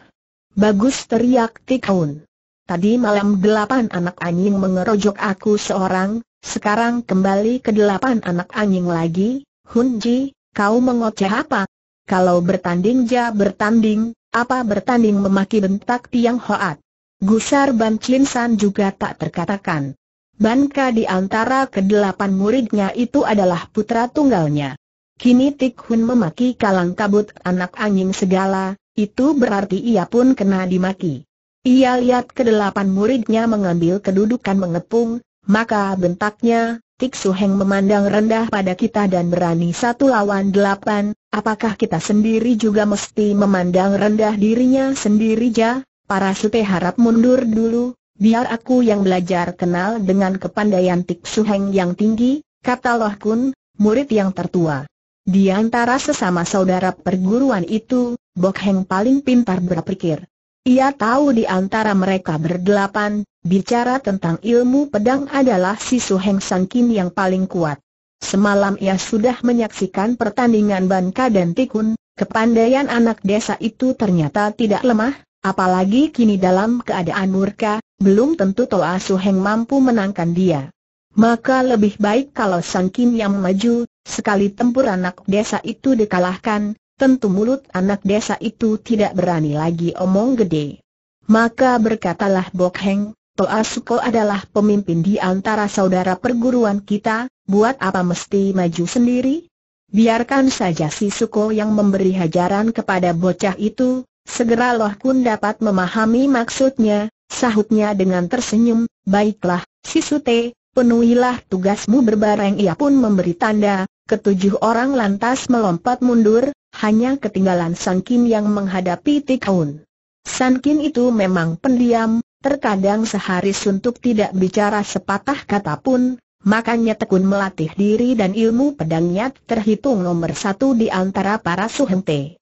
Bagus teriak Tik Hun. Tadi malam delapan anak anjing mengerojok aku seorang, sekarang kembali ke delapan anak anjing lagi, Hun Ji, kau mengoceh apa? kalau bertanding ja bertanding, apa bertanding memaki bentak Tiang Hoat. Gusar Ban Chin San juga tak terkatakan. Ban Ka di antara kedelapan muridnya itu adalah putra tunggalnya. Kini Tik Hun memaki kalang kabut anak angin segala, itu berarti ia pun kena dimaki. Ia lihat kedelapan muridnya mengambil kedudukan mengepung, maka bentaknya, Tik Su Heng memandang rendah pada kita dan berani satu lawan delapan, apakah kita sendiri juga mesti memandang rendah dirinya sendiri ja? Para sute harap mundur dulu, biar aku yang belajar kenal dengan kepandaian Tik Su Heng yang tinggi, kata Loh Kun, murid yang tertua. Di antara sesama saudara perguruan itu, Bok Heng paling pintar berpikir. Ia tahu di antara mereka berdelapan, bicara tentang ilmu pedang adalah si Su Heng San yang paling kuat. Semalam ia sudah menyaksikan pertandingan Banka dan Tikun, kepandaian anak desa itu ternyata tidak lemah, apalagi kini dalam keadaan murka, belum tentu Toa Su Heng mampu menangkan dia. Maka lebih baik kalau sangkin yang maju, sekali tempur anak desa itu dikalahkan, tentu mulut anak desa itu tidak berani lagi omong gede. Maka berkatalah Bok Heng, Toa Suko adalah pemimpin di antara saudara perguruan kita, buat apa mesti maju sendiri? Biarkan saja si Suko yang memberi hajaran kepada bocah itu, segera Loh Kun dapat memahami maksudnya, sahutnya dengan tersenyum, baiklah, si Sute, penuhilah tugasmu berbareng ia pun memberi tanda, ketujuh orang lantas melompat mundur, hanya ketinggalan San Kim yang menghadapi Tikaun. San Kim itu memang pendiam, terkadang sehari suntuk tidak bicara sepatah kata pun, makanya tekun melatih diri dan ilmu pedangnya terhitung nomor satu di antara para suhengte.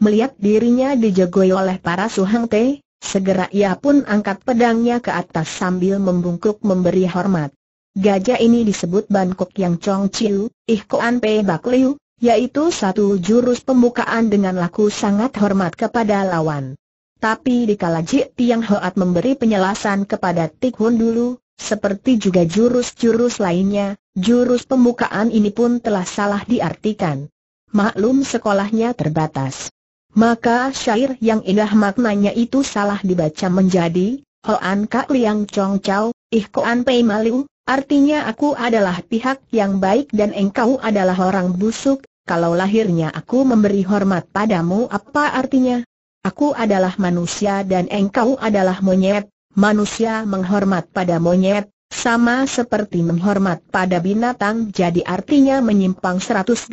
Melihat dirinya dijagoi oleh para suhengte, segera ia pun angkat pedangnya ke atas sambil membungkuk memberi hormat. Gajah ini disebut Bangkok yang Chong Chiu, Ih Koan Pei Bak Liu, yaitu satu jurus pembukaan dengan laku sangat hormat kepada lawan. Tapi dikala Jik Tiang Hoat memberi penjelasan kepada Tik Hun dulu, seperti juga jurus-jurus lainnya, jurus pembukaan ini pun telah salah diartikan. Maklum sekolahnya terbatas. Maka syair yang indah maknanya itu salah dibaca menjadi Hoan Kak Liang Chong Chow, Ih Koan Pei Malu, artinya aku adalah pihak yang baik dan engkau adalah orang busuk, kalau lahirnya aku memberi hormat padamu apa artinya? Aku adalah manusia dan engkau adalah monyet, manusia menghormat pada monyet, sama seperti menghormat pada binatang jadi artinya menyimpang 180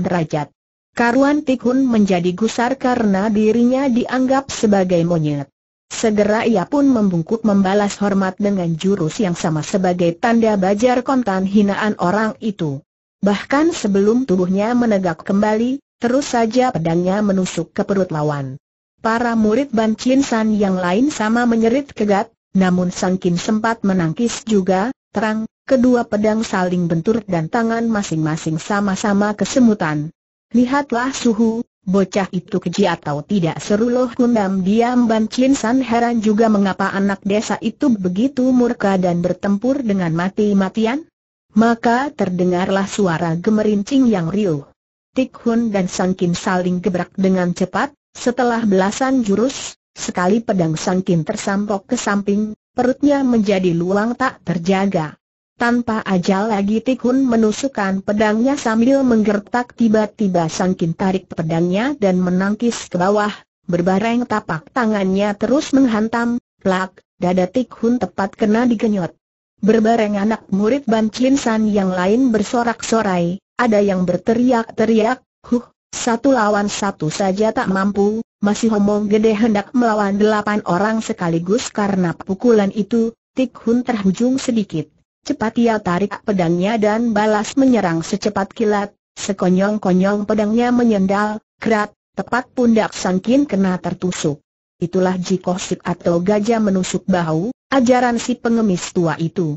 derajat. Karuan tikun menjadi gusar karena dirinya dianggap sebagai monyet. Segera ia pun membungkuk membalas hormat dengan jurus yang sama sebagai tanda bajar kontan hinaan orang itu. Bahkan sebelum tubuhnya menegak kembali, terus saja pedangnya menusuk ke perut lawan. Para murid Ban Chin San yang lain sama menyerit kegat, namun Sang Kim sempat menangkis juga, terang, kedua pedang saling bentur dan tangan masing-masing sama-sama kesemutan. Lihatlah suhu, bocah itu keji atau tidak seru loh kundam diam Ban Chin San heran juga mengapa anak desa itu begitu murka dan bertempur dengan mati-matian. Maka terdengarlah suara gemerincing yang riuh. Tik Hun dan Sang Kim saling gebrak dengan cepat, setelah belasan jurus, sekali pedang Sang Kim tersampok ke samping, perutnya menjadi luang tak terjaga. Tanpa ajal lagi Tik Hun menusukkan pedangnya sambil menggertak tiba-tiba Sangkin tarik pedangnya dan menangkis ke bawah, berbareng tapak tangannya terus menghantam, plak, dada Tik Hun tepat kena digenyot. Berbareng anak murid Ban Chin San yang lain bersorak-sorai, ada yang berteriak-teriak, huh, satu lawan satu saja tak mampu, masih homong gede hendak melawan delapan orang sekaligus karena pukulan itu, Tik Hun terhujung sedikit. Cepat ia tarik pedangnya dan balas menyerang secepat kilat, sekonyong-konyong pedangnya menyendal, kerat, tepat pundak Sangkin kena tertusuk. Itulah jikosik sik atau gajah menusuk bahu, ajaran si pengemis tua itu.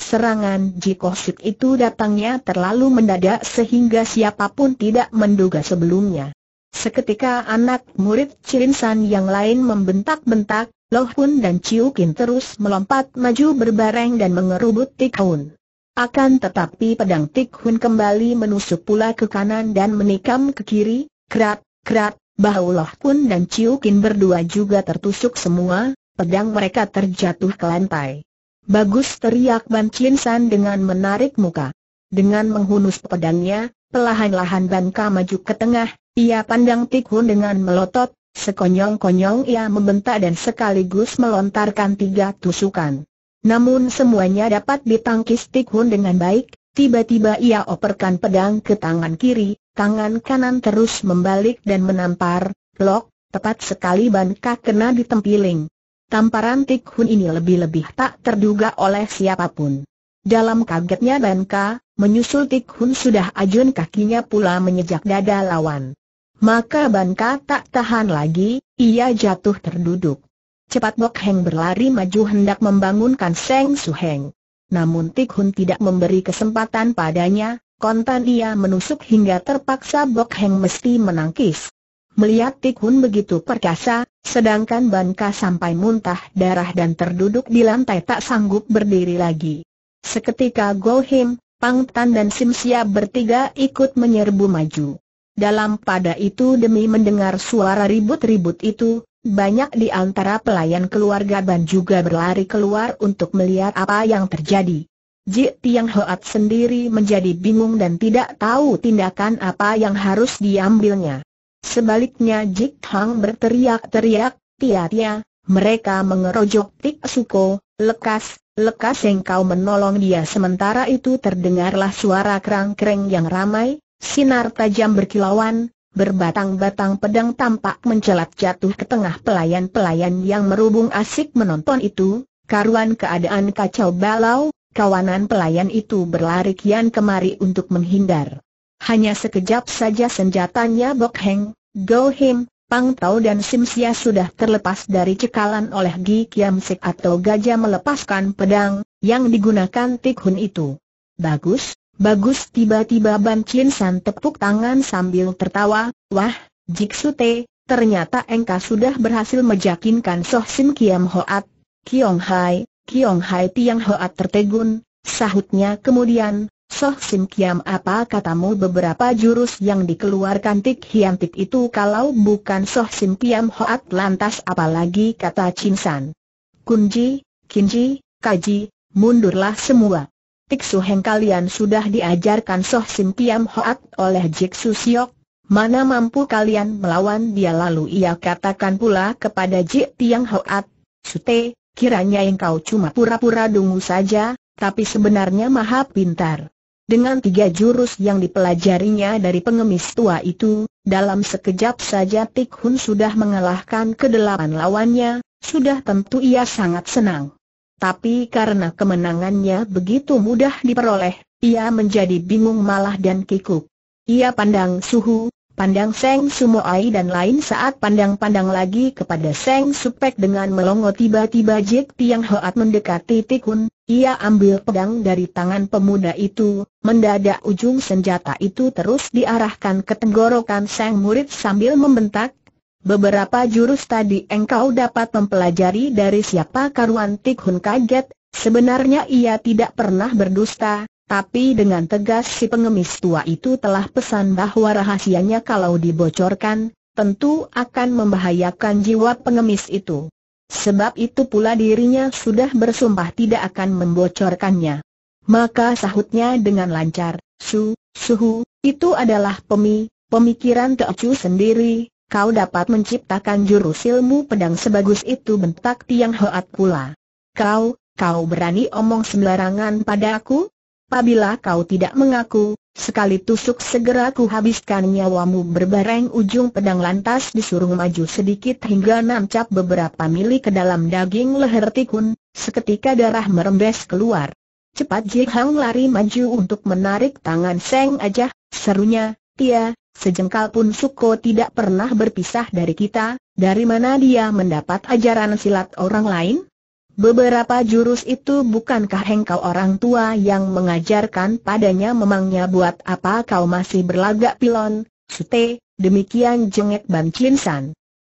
Serangan Jikosit itu datangnya terlalu mendadak sehingga siapapun tidak menduga sebelumnya. Seketika anak murid Cirinsan yang lain membentak-bentak, Loh Hun dan Chiu Kin terus melompat maju berbareng dan mengerubut Tik Hun. Akan tetapi pedang Tik Hun kembali menusuk pula ke kanan dan menikam ke kiri, kerat, kerat, bahu Loh Hun dan Chiu Kin berdua juga tertusuk semua, pedang mereka terjatuh ke lantai. Bagus teriak Ban Chin San dengan menarik muka. Dengan menghunus pedangnya, pelahan-lahan Ka maju ke tengah, ia pandang Tikhun dengan melotot, sekonyong-konyong ia membentak dan sekaligus melontarkan tiga tusukan. Namun semuanya dapat ditangkis Tikhun dengan baik, tiba-tiba ia operkan pedang ke tangan kiri, tangan kanan terus membalik dan menampar, lok, tepat sekali Ban Ka kena ditempiling. Tamparan Tik Hun ini lebih-lebih tak terduga oleh siapapun. Dalam kagetnya Ban Ka, menyusul Tik Hun sudah ajun kakinya pula menyejak dada lawan. Maka Ban Ka tak tahan lagi, ia jatuh terduduk. Cepat Bok Heng berlari maju hendak membangunkan Seng Su Heng. Namun Tik Hun tidak memberi kesempatan padanya, kontan ia menusuk hingga terpaksa Bok Heng mesti menangkis. Melihat Tik Hun begitu perkasa, Sedangkan Banka sampai muntah darah dan terduduk di lantai tak sanggup berdiri lagi. Seketika Go Him, Pang Tan dan Sim Sia bertiga ikut menyerbu maju. Dalam pada itu demi mendengar suara ribut-ribut itu, banyak di antara pelayan keluarga Ban juga berlari keluar untuk melihat apa yang terjadi. Ji Tiang Hoat sendiri menjadi bingung dan tidak tahu tindakan apa yang harus diambilnya. Sebaliknya Jik Hang berteriak-teriak, Tia-tia, mereka mengerojok Tik Suko, lekas, lekas engkau menolong dia Sementara itu terdengarlah suara kerang-kereng yang ramai, sinar tajam berkilauan, berbatang-batang pedang tampak mencelat jatuh ke tengah pelayan-pelayan yang merubung asik menonton itu, karuan keadaan kacau balau, kawanan pelayan itu berlari kian kemari untuk menghindar. Hanya sekejap saja senjatanya Bok Heng, Go Him, Pang Tau dan Sim Sia sudah terlepas dari cekalan oleh Gi Kiam Sik atau gajah melepaskan pedang yang digunakan Tik Hun itu. Bagus, bagus tiba-tiba Ban Chin San tepuk tangan sambil tertawa, wah, Jik Su Te, ternyata engkau sudah berhasil mejakinkan Soh Sim Kiam Hoat, Kiong Hai, Kiong Hai Tiang Hoat tertegun, sahutnya kemudian, Soh Sim Kiam apa katamu beberapa jurus yang dikeluarkan Tik Hiantik itu kalau bukan Soh Sim Kiam Hoat lantas apalagi kata Chin San. Kunji, Kinji, Kaji, mundurlah semua. Tik Suheng kalian sudah diajarkan Soh Sim Kiam Hoat oleh Jik Su Siok, mana mampu kalian melawan dia lalu ia katakan pula kepada Jik Tiang Hoat, Sute, kiranya engkau cuma pura-pura dungu saja, tapi sebenarnya maha pintar. Dengan tiga jurus yang dipelajarinya dari pengemis tua itu, dalam sekejap saja Tik Hun sudah mengalahkan kedelapan lawannya, sudah tentu ia sangat senang. Tapi karena kemenangannya begitu mudah diperoleh, ia menjadi bingung malah dan kikuk. Ia pandang suhu, Pandang Seng Sumoai dan lain saat pandang-pandang lagi kepada Seng Supek dengan melongo tiba-tiba Jik Tiang Hoat mendekati Tikun, ia ambil pedang dari tangan pemuda itu, mendadak ujung senjata itu terus diarahkan ke tenggorokan Seng Murid sambil membentak, Beberapa jurus tadi engkau dapat mempelajari dari siapa karuan Tikhun kaget, sebenarnya ia tidak pernah berdusta, tapi dengan tegas si pengemis tua itu telah pesan bahwa rahasianya kalau dibocorkan, tentu akan membahayakan jiwa pengemis itu. Sebab itu pula dirinya sudah bersumpah tidak akan membocorkannya. Maka sahutnya dengan lancar, Su, Suhu, itu adalah pemi, pemikiran Teocu sendiri, kau dapat menciptakan jurus ilmu pedang sebagus itu bentak Tiang Hoat pula. Kau, kau berani omong sembarangan pada aku? apabila kau tidak mengaku, sekali tusuk segera ku habiskan nyawamu berbareng ujung pedang lantas disuruh maju sedikit hingga nancap beberapa mili ke dalam daging leher tikun, seketika darah merembes keluar. Cepat Ji Hang lari maju untuk menarik tangan Seng aja, serunya, Tia, sejengkal pun Suko tidak pernah berpisah dari kita, dari mana dia mendapat ajaran silat orang lain? Beberapa jurus itu bukankah hengkau orang tua yang mengajarkan padanya memangnya buat apa kau masih berlagak pilon, sute, demikian jengek Ban Chin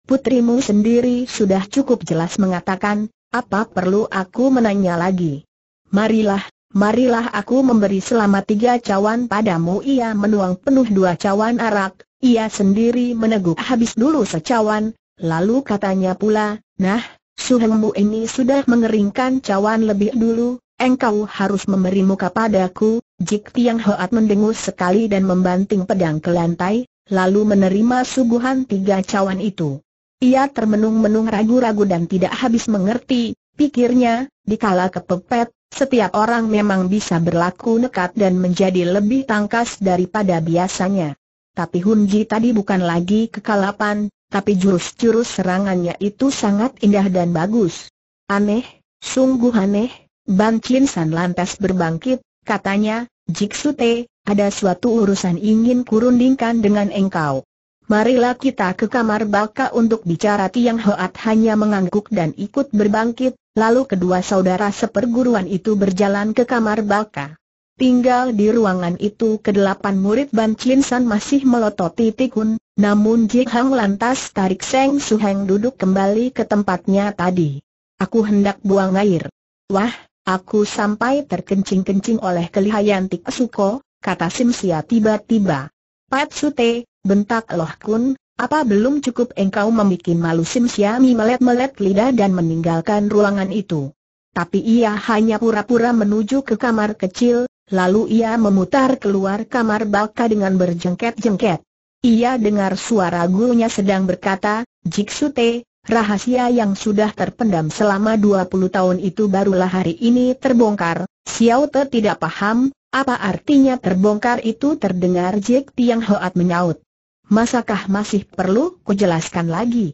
Putrimu sendiri sudah cukup jelas mengatakan, apa perlu aku menanya lagi? Marilah, marilah aku memberi selama tiga cawan padamu Ia menuang penuh dua cawan arak, ia sendiri meneguk habis dulu secawan, lalu katanya pula, nah, Suhengmu ini sudah mengeringkan cawan lebih dulu, engkau harus memberi muka padaku, Jik Tiang Hoat mendengus sekali dan membanting pedang ke lantai, lalu menerima suguhan tiga cawan itu. Ia termenung-menung ragu-ragu dan tidak habis mengerti, pikirnya, dikala kepepet, setiap orang memang bisa berlaku nekat dan menjadi lebih tangkas daripada biasanya. Tapi Hunji tadi bukan lagi kekalapan, tapi jurus-jurus serangannya itu sangat indah dan bagus. Aneh, sungguh aneh, Ban Chin San lantas berbangkit, katanya, Jiksu Te, ada suatu urusan ingin kurundingkan dengan engkau. Marilah kita ke kamar baka untuk bicara Tiang Hoat hanya mengangguk dan ikut berbangkit, lalu kedua saudara seperguruan itu berjalan ke kamar baka. Tinggal di ruangan itu kedelapan murid Ban Chin San masih melototi tikun, namun Ji Hang lantas tarik Seng Su Heng duduk kembali ke tempatnya tadi. Aku hendak buang air. Wah, aku sampai terkencing-kencing oleh kelihayan Tik Suko, kata Sim Sia tiba-tiba. Pat Sute, bentak Loh Kun, apa belum cukup engkau membuat malu Sim Sia melet-melet lidah dan meninggalkan ruangan itu. Tapi ia hanya pura-pura menuju ke kamar kecil, Lalu ia memutar keluar kamar baka dengan berjengket-jengket. Ia dengar suara gurunya sedang berkata, Jiksute, rahasia yang sudah terpendam selama 20 tahun itu barulah hari ini terbongkar. Xiao Te tidak paham, apa artinya terbongkar itu terdengar Jik Tiang Hoat menyaut. Masakah masih perlu kujelaskan lagi?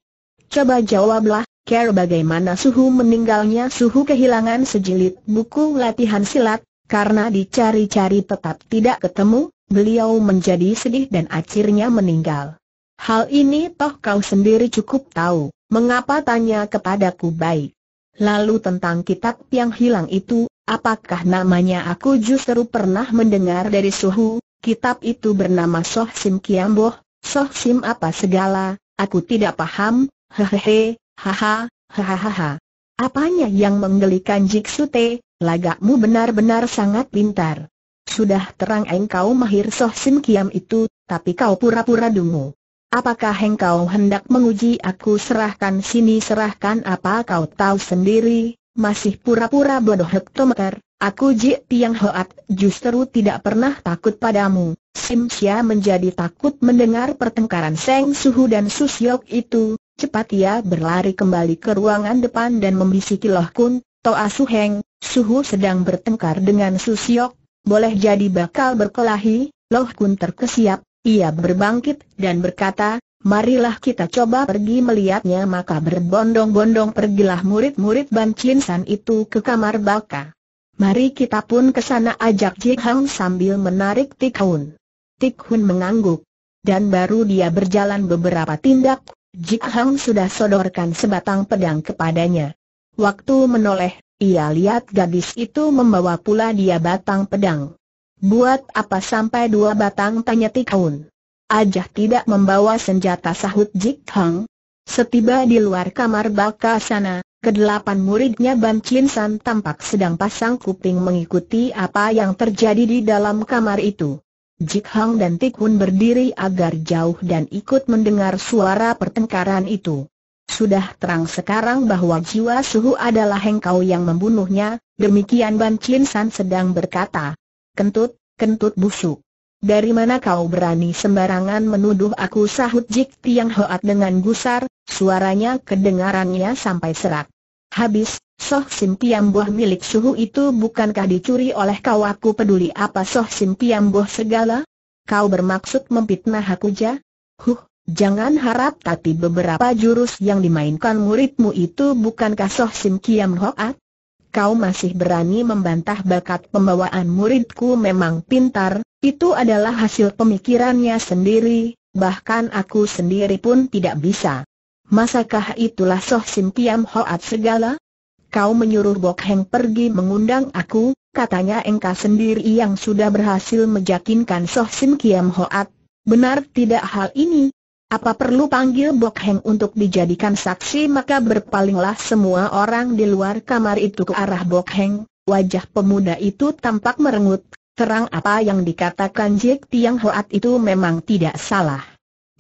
Coba jawablah, Care bagaimana suhu meninggalnya suhu kehilangan sejilid buku latihan silat, karena dicari-cari tetap tidak ketemu, beliau menjadi sedih dan akhirnya meninggal. Hal ini toh kau sendiri cukup tahu, mengapa tanya kepadaku baik? Lalu tentang kitab yang hilang itu, apakah namanya aku justru pernah mendengar dari suhu, kitab itu bernama Soh Sim Kiamboh, Soh Sim apa segala, aku tidak paham, hehehe, haha, hahaha. Apanya yang menggelikan Jik Sute? Lagakmu benar-benar sangat pintar. Sudah terang engkau mahir Soh Sim Kiam itu, tapi kau pura-pura dungu. Apakah engkau hendak menguji aku serahkan sini serahkan apa kau tahu sendiri, masih pura-pura bodoh hektometer, aku Ji Tiang Hoat justru tidak pernah takut padamu. Sim Xia menjadi takut mendengar pertengkaran Seng Suhu dan Susiok itu, cepat ia berlari kembali ke ruangan depan dan membisiki Loh Kun, Toa Suheng, Suhu sedang bertengkar dengan Susiok, boleh jadi bakal berkelahi, Loh Kun terkesiap, ia berbangkit dan berkata, marilah kita coba pergi melihatnya maka berbondong-bondong pergilah murid-murid Ban Chin San itu ke kamar Baka. Mari kita pun ke sana ajak Ji Hang sambil menarik Tik Hun. Tik Hun mengangguk. Dan baru dia berjalan beberapa tindak, Jik Hang sudah sodorkan sebatang pedang kepadanya. Waktu menoleh, ia lihat gadis itu membawa pula dia batang pedang. Buat apa sampai dua batang tanya Tikaun? Ajah tidak membawa senjata sahut Jik Hang. Setiba di luar kamar baka sana, kedelapan muridnya Ban Chin San tampak sedang pasang kuping mengikuti apa yang terjadi di dalam kamar itu. Jik Hang dan Tikhun berdiri agar jauh dan ikut mendengar suara pertengkaran itu. Sudah terang sekarang bahwa jiwa suhu adalah engkau yang membunuhnya, demikian Ban Chin San sedang berkata. Kentut, kentut busuk. Dari mana kau berani sembarangan menuduh aku sahut Jik Tiang Hoat dengan gusar, suaranya kedengarannya sampai serak. Habis, Soh Sim Tiang Boh milik suhu itu bukankah dicuri oleh kau aku peduli apa Soh Sim Tiang Boh segala? Kau bermaksud memfitnah aku ja? Huh, Jangan harap tapi beberapa jurus yang dimainkan muridmu itu bukankah Soh Sim Kiam Hoat? Kau masih berani membantah bakat pembawaan muridku memang pintar, itu adalah hasil pemikirannya sendiri, bahkan aku sendiri pun tidak bisa. Masakah itulah Soh Sim Kiam Hoat segala? Kau menyuruh Bok Heng pergi mengundang aku, katanya engkau sendiri yang sudah berhasil meyakinkan Soh Sim Kiam Hoat. Benar tidak hal ini? Apa perlu panggil Bok Heng untuk dijadikan saksi maka berpalinglah semua orang di luar kamar itu ke arah Bok Heng, wajah pemuda itu tampak merengut, terang apa yang dikatakan Jik Tiang Hoat itu memang tidak salah.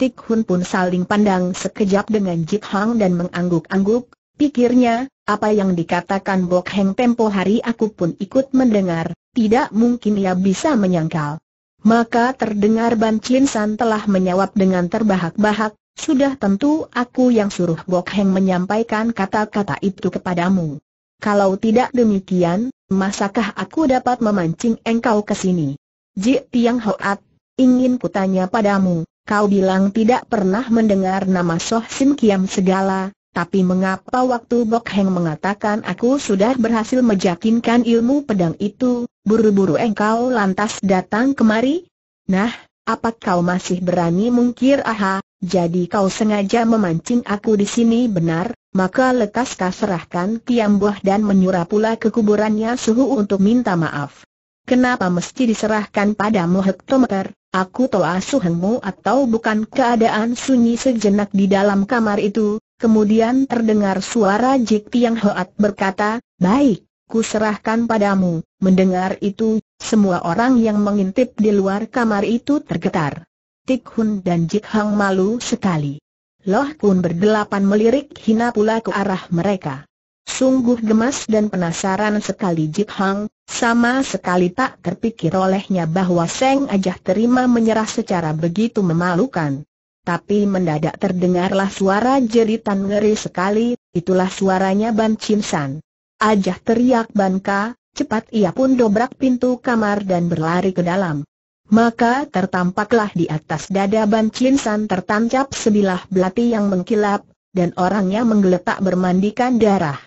Tik Hun pun saling pandang sekejap dengan Jik Hang dan mengangguk-angguk, pikirnya, apa yang dikatakan Bok Heng tempo hari aku pun ikut mendengar, tidak mungkin ia bisa menyangkal. Maka terdengar Ban Chin San telah menyawab dengan terbahak-bahak, sudah tentu aku yang suruh Gok Heng menyampaikan kata-kata itu kepadamu. Kalau tidak demikian, masakah aku dapat memancing engkau ke sini? Ji Tiang Hoat, ingin kutanya padamu, kau bilang tidak pernah mendengar nama Soh Sim Kiam segala, tapi mengapa waktu Bok Heng mengatakan aku sudah berhasil menjakinkan ilmu pedang itu, buru-buru engkau lantas datang kemari? Nah, apa kau masih berani mungkir aha, jadi kau sengaja memancing aku di sini benar, maka lekas kau serahkan tiang buah dan menyuruh pula ke kuburannya suhu untuk minta maaf. Kenapa mesti diserahkan padamu hektometer? Aku tahu asuhanmu atau bukan keadaan sunyi sejenak di dalam kamar itu, kemudian terdengar suara Jik Tiang Hoat berkata, Baik, serahkan padamu. Mendengar itu, semua orang yang mengintip di luar kamar itu tergetar. Tik Hun dan Jik Hang malu sekali. Loh Kun berdelapan melirik hina pula ke arah mereka. Sungguh gemas dan penasaran sekali Jik Hang, sama sekali tak terpikir olehnya bahwa Seng Ajah terima menyerah secara begitu memalukan. Tapi mendadak terdengarlah suara jeritan ngeri sekali, itulah suaranya Ban Chin San. Ajah teriak Banka, cepat ia pun dobrak pintu kamar dan berlari ke dalam. Maka tertampaklah di atas dada Ban Chin San tertancap sebilah belati yang mengkilap, dan orangnya menggeletak bermandikan darah.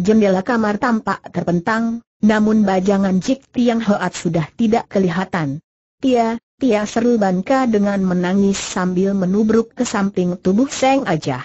Jendela kamar tampak terpentang, namun bajangan Jik Tiang Hoat sudah tidak kelihatan. Tia, Tia seru Banka dengan menangis sambil menubruk ke samping tubuh Seng Ajah.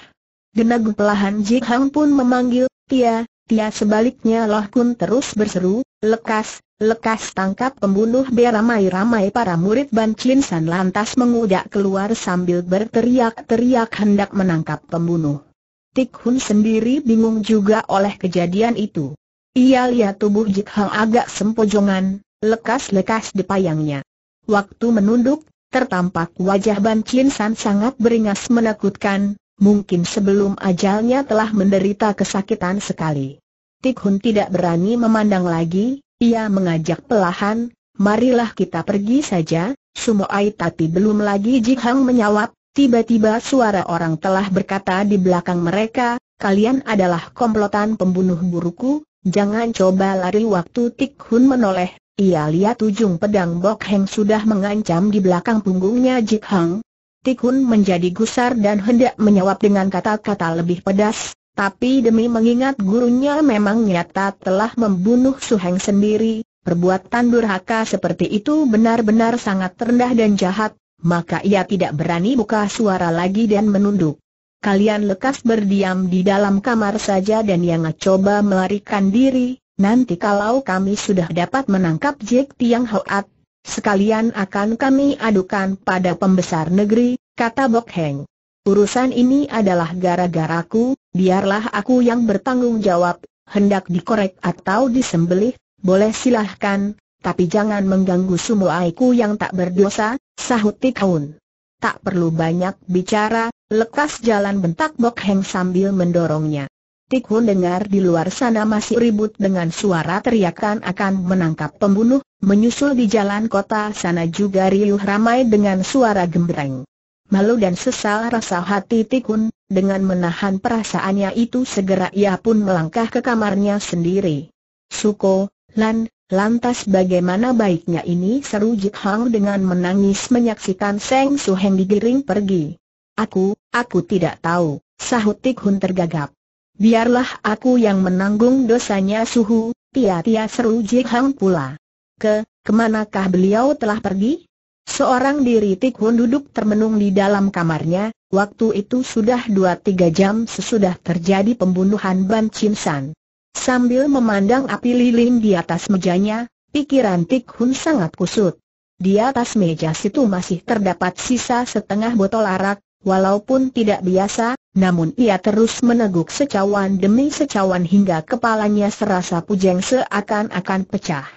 Denag pelahan Jik Hang pun memanggil, Tia, dia sebaliknya Loh Kun terus berseru, lekas, lekas tangkap pembunuh beramai-ramai para murid Ban Chin San lantas mengudak keluar sambil berteriak-teriak hendak menangkap pembunuh. Tik Hun sendiri bingung juga oleh kejadian itu. Ia lihat tubuh Jik Hang agak sempojongan, lekas-lekas dipayangnya. Waktu menunduk, tertampak wajah Ban Chin San sangat beringas menakutkan, mungkin sebelum ajalnya telah menderita kesakitan sekali. Tik Hun tidak berani memandang lagi, ia mengajak pelahan, marilah kita pergi saja, Sumoai tapi belum lagi Jihang menyawab, tiba-tiba suara orang telah berkata di belakang mereka, kalian adalah komplotan pembunuh buruku, jangan coba lari waktu Tik Hun menoleh, ia lihat ujung pedang Bok Heng sudah mengancam di belakang punggungnya Jik Hang, Tikun menjadi gusar dan hendak menjawab dengan kata-kata lebih pedas, tapi demi mengingat gurunya memang nyata telah membunuh Su Suheng sendiri, perbuatan durhaka seperti itu benar-benar sangat rendah dan jahat, maka ia tidak berani buka suara lagi dan menunduk. Kalian lekas berdiam di dalam kamar saja dan yang coba melarikan diri, nanti kalau kami sudah dapat menangkap Jack Tiang Hoat, Sekalian akan kami adukan pada pembesar negeri, kata Bok Heng. Urusan ini adalah gara-garaku, biarlah aku yang bertanggung jawab, hendak dikorek atau disembelih, boleh silahkan, tapi jangan mengganggu semua aku yang tak berdosa, sahut Tikaun. Tak perlu banyak bicara, lekas jalan bentak Bok Heng sambil mendorongnya. Tik dengar di luar sana masih ribut dengan suara teriakan akan menangkap pembunuh, menyusul di jalan kota sana juga riuh ramai dengan suara gembreng. Malu dan sesal rasa hati Tikun, dengan menahan perasaannya itu segera ia pun melangkah ke kamarnya sendiri. Suko, Lan, lantas bagaimana baiknya ini seru Jit Hang dengan menangis menyaksikan Seng Su Heng digiring pergi. Aku, aku tidak tahu, sahut Tikhun tergagap. Biarlah aku yang menanggung dosanya suhu, tia-tia seru jihang pula. Ke, kemanakah beliau telah pergi? Seorang diri Tik Hun duduk termenung di dalam kamarnya, waktu itu sudah 2-3 jam sesudah terjadi pembunuhan Ban Chin San. Sambil memandang api lilin di atas mejanya, pikiran Tik Hun sangat kusut. Di atas meja situ masih terdapat sisa setengah botol arak, walaupun tidak biasa, namun ia terus meneguk secawan demi secawan hingga kepalanya serasa pujeng seakan-akan pecah.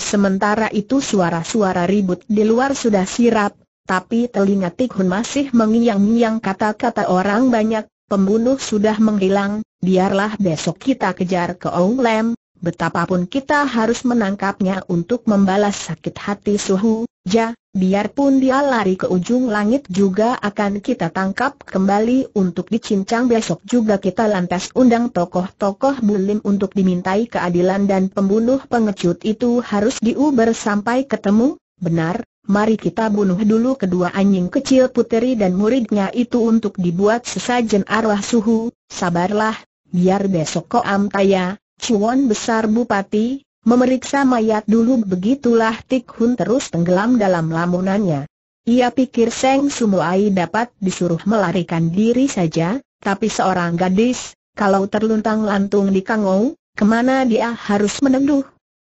Sementara itu suara-suara ribut di luar sudah sirap, tapi telinga Tikhun masih mengiang-ngiang kata-kata orang banyak, pembunuh sudah menghilang, biarlah besok kita kejar ke Ong Lem, betapapun kita harus menangkapnya untuk membalas sakit hati Suhu, Ja, biarpun dia lari ke ujung langit juga akan kita tangkap kembali untuk dicincang besok juga kita lantas undang tokoh-tokoh bulim untuk dimintai keadilan dan pembunuh pengecut itu harus diuber sampai ketemu, benar, mari kita bunuh dulu kedua anjing kecil puteri dan muridnya itu untuk dibuat sesajen arwah suhu, sabarlah, biar besok koam taya, cuan besar bupati, Memeriksa mayat dulu begitulah Tik Hun terus tenggelam dalam lamunannya. Ia pikir Seng Sumuai dapat disuruh melarikan diri saja, tapi seorang gadis, kalau terluntang lantung di Kangou, kemana dia harus meneduh?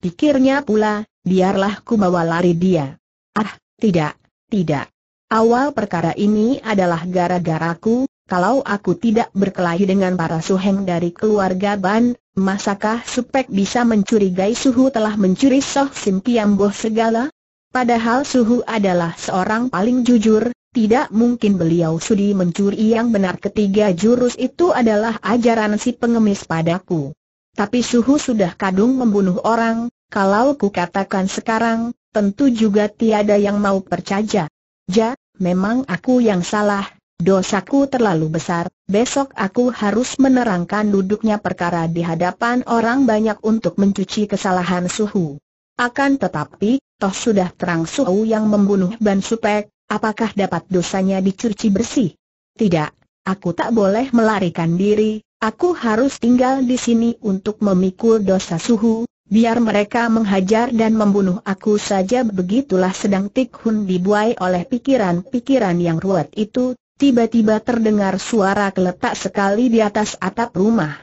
Pikirnya pula, biarlah ku bawa lari dia. Ah, tidak, tidak. Awal perkara ini adalah gara-garaku, kalau aku tidak berkelahi dengan para suheng dari keluarga Ban, Masakah Supek bisa mencurigai Suhu telah mencuri Soh Sim Kiam Boh segala? Padahal Suhu adalah seorang paling jujur, tidak mungkin beliau sudi mencuri yang benar ketiga jurus itu adalah ajaran si pengemis padaku. Tapi Suhu sudah kadung membunuh orang, kalau ku katakan sekarang, tentu juga tiada yang mau percaya. Ja, memang aku yang salah, Dosaku terlalu besar, besok aku harus menerangkan duduknya perkara di hadapan orang banyak untuk mencuci kesalahan Suhu. Akan tetapi, toh sudah terang Suhu yang membunuh Ban Supek, apakah dapat dosanya dicuci bersih? Tidak, aku tak boleh melarikan diri, aku harus tinggal di sini untuk memikul dosa Suhu, Biar mereka menghajar dan membunuh aku saja begitulah sedang Tikhun dibuai oleh pikiran-pikiran yang ruwet itu, tiba-tiba terdengar suara keletak sekali di atas atap rumah.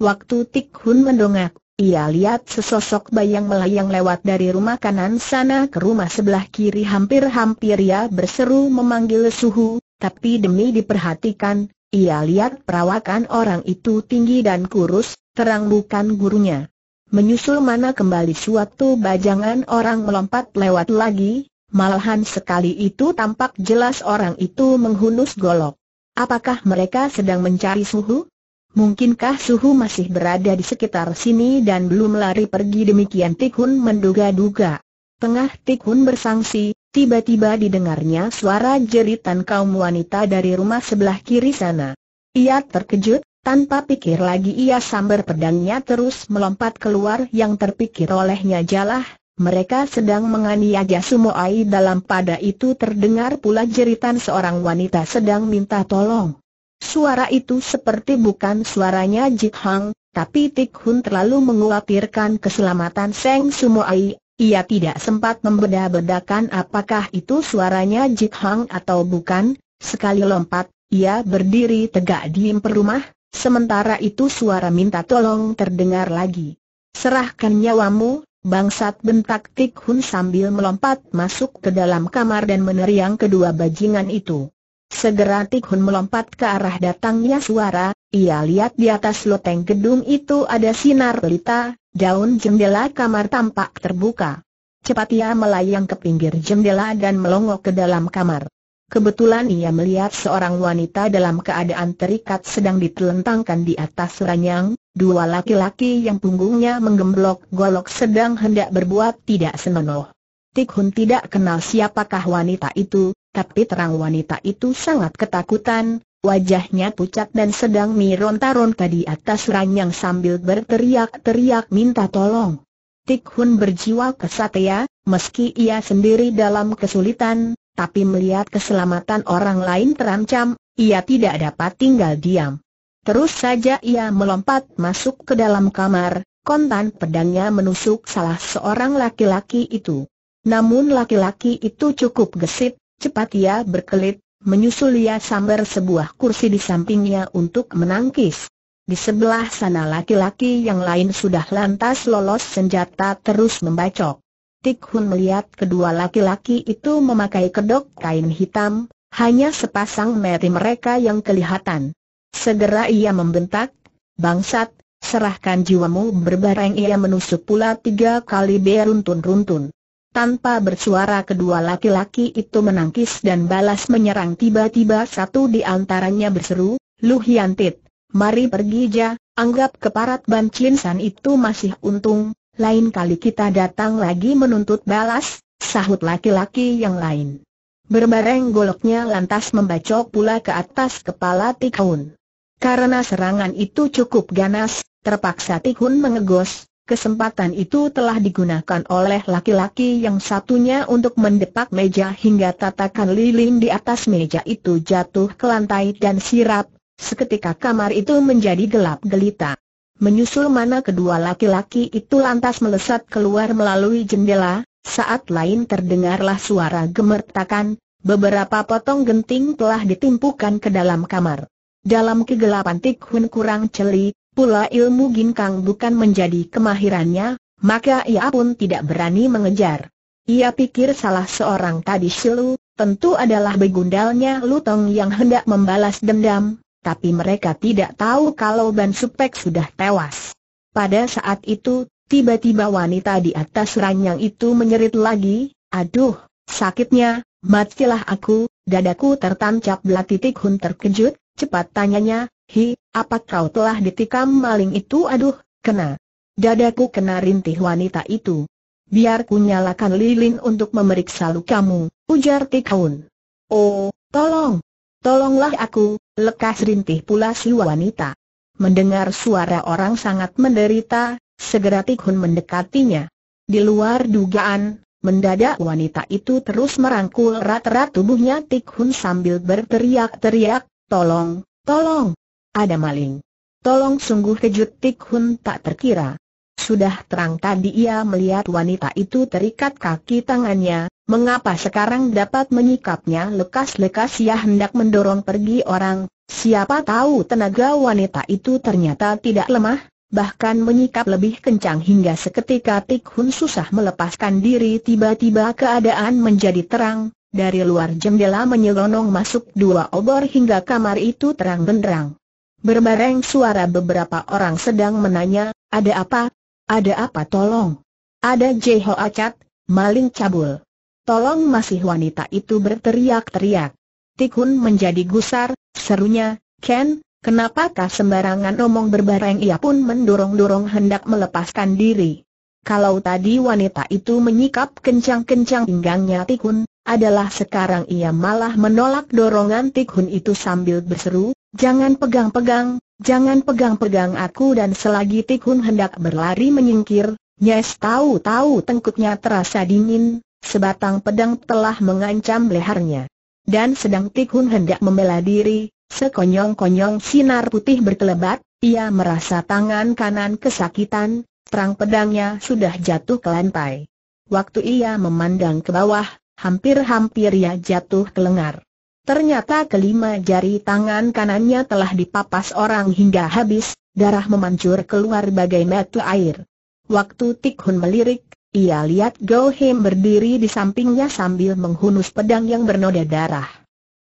Waktu Tik Hun mendongak, ia lihat sesosok bayang melayang lewat dari rumah kanan sana ke rumah sebelah kiri hampir-hampir ia berseru memanggil suhu, tapi demi diperhatikan, ia lihat perawakan orang itu tinggi dan kurus, terang bukan gurunya. Menyusul mana kembali suatu bajangan orang melompat lewat lagi, Malahan sekali itu tampak jelas orang itu menghunus golok. Apakah mereka sedang mencari suhu? Mungkinkah suhu masih berada di sekitar sini dan belum lari pergi demikian Tikhun menduga-duga. Tengah Tikhun bersangsi, tiba-tiba didengarnya suara jeritan kaum wanita dari rumah sebelah kiri sana. Ia terkejut, tanpa pikir lagi ia sambar pedangnya terus melompat keluar yang terpikir olehnya jalah, mereka sedang menganiaya Sumoai dalam pada itu terdengar pula jeritan seorang wanita sedang minta tolong. Suara itu seperti bukan suaranya Jit Hang, tapi Tik Hun terlalu mengkhawatirkan keselamatan Seng Sumoai. Ia tidak sempat membeda-bedakan apakah itu suaranya Jit Hang atau bukan. Sekali lompat, ia berdiri tegak di rumah, sementara itu suara minta tolong terdengar lagi. Serahkan nyawamu, Bangsat bentak Tik Hun sambil melompat masuk ke dalam kamar dan meneriang kedua bajingan itu. Segera Tik Hun melompat ke arah datangnya suara, ia lihat di atas loteng gedung itu ada sinar pelita, daun jendela kamar tampak terbuka. Cepat ia melayang ke pinggir jendela dan melongok ke dalam kamar. Kebetulan ia melihat seorang wanita dalam keadaan terikat sedang ditelentangkan di atas ranjang, dua laki-laki yang punggungnya menggemblok-golok sedang hendak berbuat tidak senonoh. Tik Hun tidak kenal siapakah wanita itu, tapi terang wanita itu sangat ketakutan, wajahnya pucat dan sedang mironta-ronta di atas ranjang sambil berteriak-teriak minta tolong. Tik Hun berjiwa kesatria, meski ia sendiri dalam kesulitan, tapi melihat keselamatan orang lain terancam, ia tidak dapat tinggal diam. Terus saja ia melompat masuk ke dalam kamar, kontan pedangnya menusuk salah seorang laki-laki itu. Namun laki-laki itu cukup gesit, cepat ia berkelit, menyusul ia sambar sebuah kursi di sampingnya untuk menangkis. Di sebelah sana laki-laki yang lain sudah lantas lolos senjata terus membacok. Tik Hun melihat kedua laki-laki itu memakai kedok kain hitam, hanya sepasang meri mereka yang kelihatan. Segera ia membentak, bangsat, serahkan jiwamu berbareng ia menusuk pula tiga kali beruntun-runtun. Tanpa bersuara kedua laki-laki itu menangkis dan balas menyerang tiba-tiba satu di antaranya berseru, Lu Hiantit, mari pergi ja, anggap keparat Ban Chin San itu masih untung, lain kali kita datang lagi menuntut balas, sahut laki-laki yang lain. Berbareng goloknya lantas membacok pula ke atas kepala Tikaun. Karena serangan itu cukup ganas, terpaksa Tihun mengegos, kesempatan itu telah digunakan oleh laki-laki yang satunya untuk mendepak meja hingga tatakan lilin di atas meja itu jatuh ke lantai dan sirap, seketika kamar itu menjadi gelap gelita. Menyusul mana kedua laki-laki itu lantas melesat keluar melalui jendela, saat lain terdengarlah suara gemertakan, beberapa potong genting telah ditimpukan ke dalam kamar. Dalam kegelapan Tik Hun kurang celi, pula ilmu ginkang bukan menjadi kemahirannya, maka ia pun tidak berani mengejar. Ia pikir salah seorang tadi Silu, tentu adalah begundalnya Lutong yang hendak membalas dendam, tapi mereka tidak tahu kalau Ban Supek sudah tewas. Pada saat itu, tiba-tiba wanita di atas ranjang itu menyerit lagi, aduh, sakitnya, matilah aku, dadaku tertancap belah titik hun terkejut, Cepat tanyanya, hi, apa kau telah ditikam maling itu? Aduh, kena. Dadaku kena rintih wanita itu. Biar ku nyalakan lilin untuk memeriksa lukamu, ujar Tikaun. Oh, tolong. Tolonglah aku, lekas rintih pula si wanita. Mendengar suara orang sangat menderita, segera Tikhun mendekatinya. Di luar dugaan, mendadak wanita itu terus merangkul rat-rat tubuhnya Tikhun sambil berteriak-teriak, Tolong, tolong! Ada maling! Tolong sungguh kejut Tik Hun tak terkira. Sudah terang tadi ia melihat wanita itu terikat kaki tangannya, mengapa sekarang dapat menyikapnya lekas-lekas ia hendak mendorong pergi orang, siapa tahu tenaga wanita itu ternyata tidak lemah, bahkan menyikap lebih kencang hingga seketika Tik Hun susah melepaskan diri tiba-tiba keadaan menjadi terang, dari luar jendela menyelonong masuk dua obor hingga kamar itu terang benderang. Berbareng suara beberapa orang sedang menanya, ada apa? Ada apa tolong? Ada Jeho Acat, maling cabul. Tolong masih wanita itu berteriak-teriak. Tikun menjadi gusar, serunya, Ken, kenapakah sembarangan omong berbareng ia pun mendorong-dorong hendak melepaskan diri. Kalau tadi wanita itu menyikap kencang-kencang pinggangnya Tikun, adalah sekarang ia malah menolak dorongan Tikhun itu sambil berseru, jangan pegang-pegang, jangan pegang-pegang aku dan selagi Tikhun hendak berlari menyingkir, Nyes tahu-tahu tengkuknya terasa dingin, sebatang pedang telah mengancam lehernya. Dan sedang Tikhun hendak membela diri, sekonyong-konyong sinar putih berkelebat, ia merasa tangan kanan kesakitan, terang pedangnya sudah jatuh ke lantai. Waktu ia memandang ke bawah, hampir-hampir ia jatuh ke lengar. Ternyata kelima jari tangan kanannya telah dipapas orang hingga habis, darah memancur keluar bagai mata air. Waktu Tik melirik, ia lihat Go berdiri di sampingnya sambil menghunus pedang yang bernoda darah.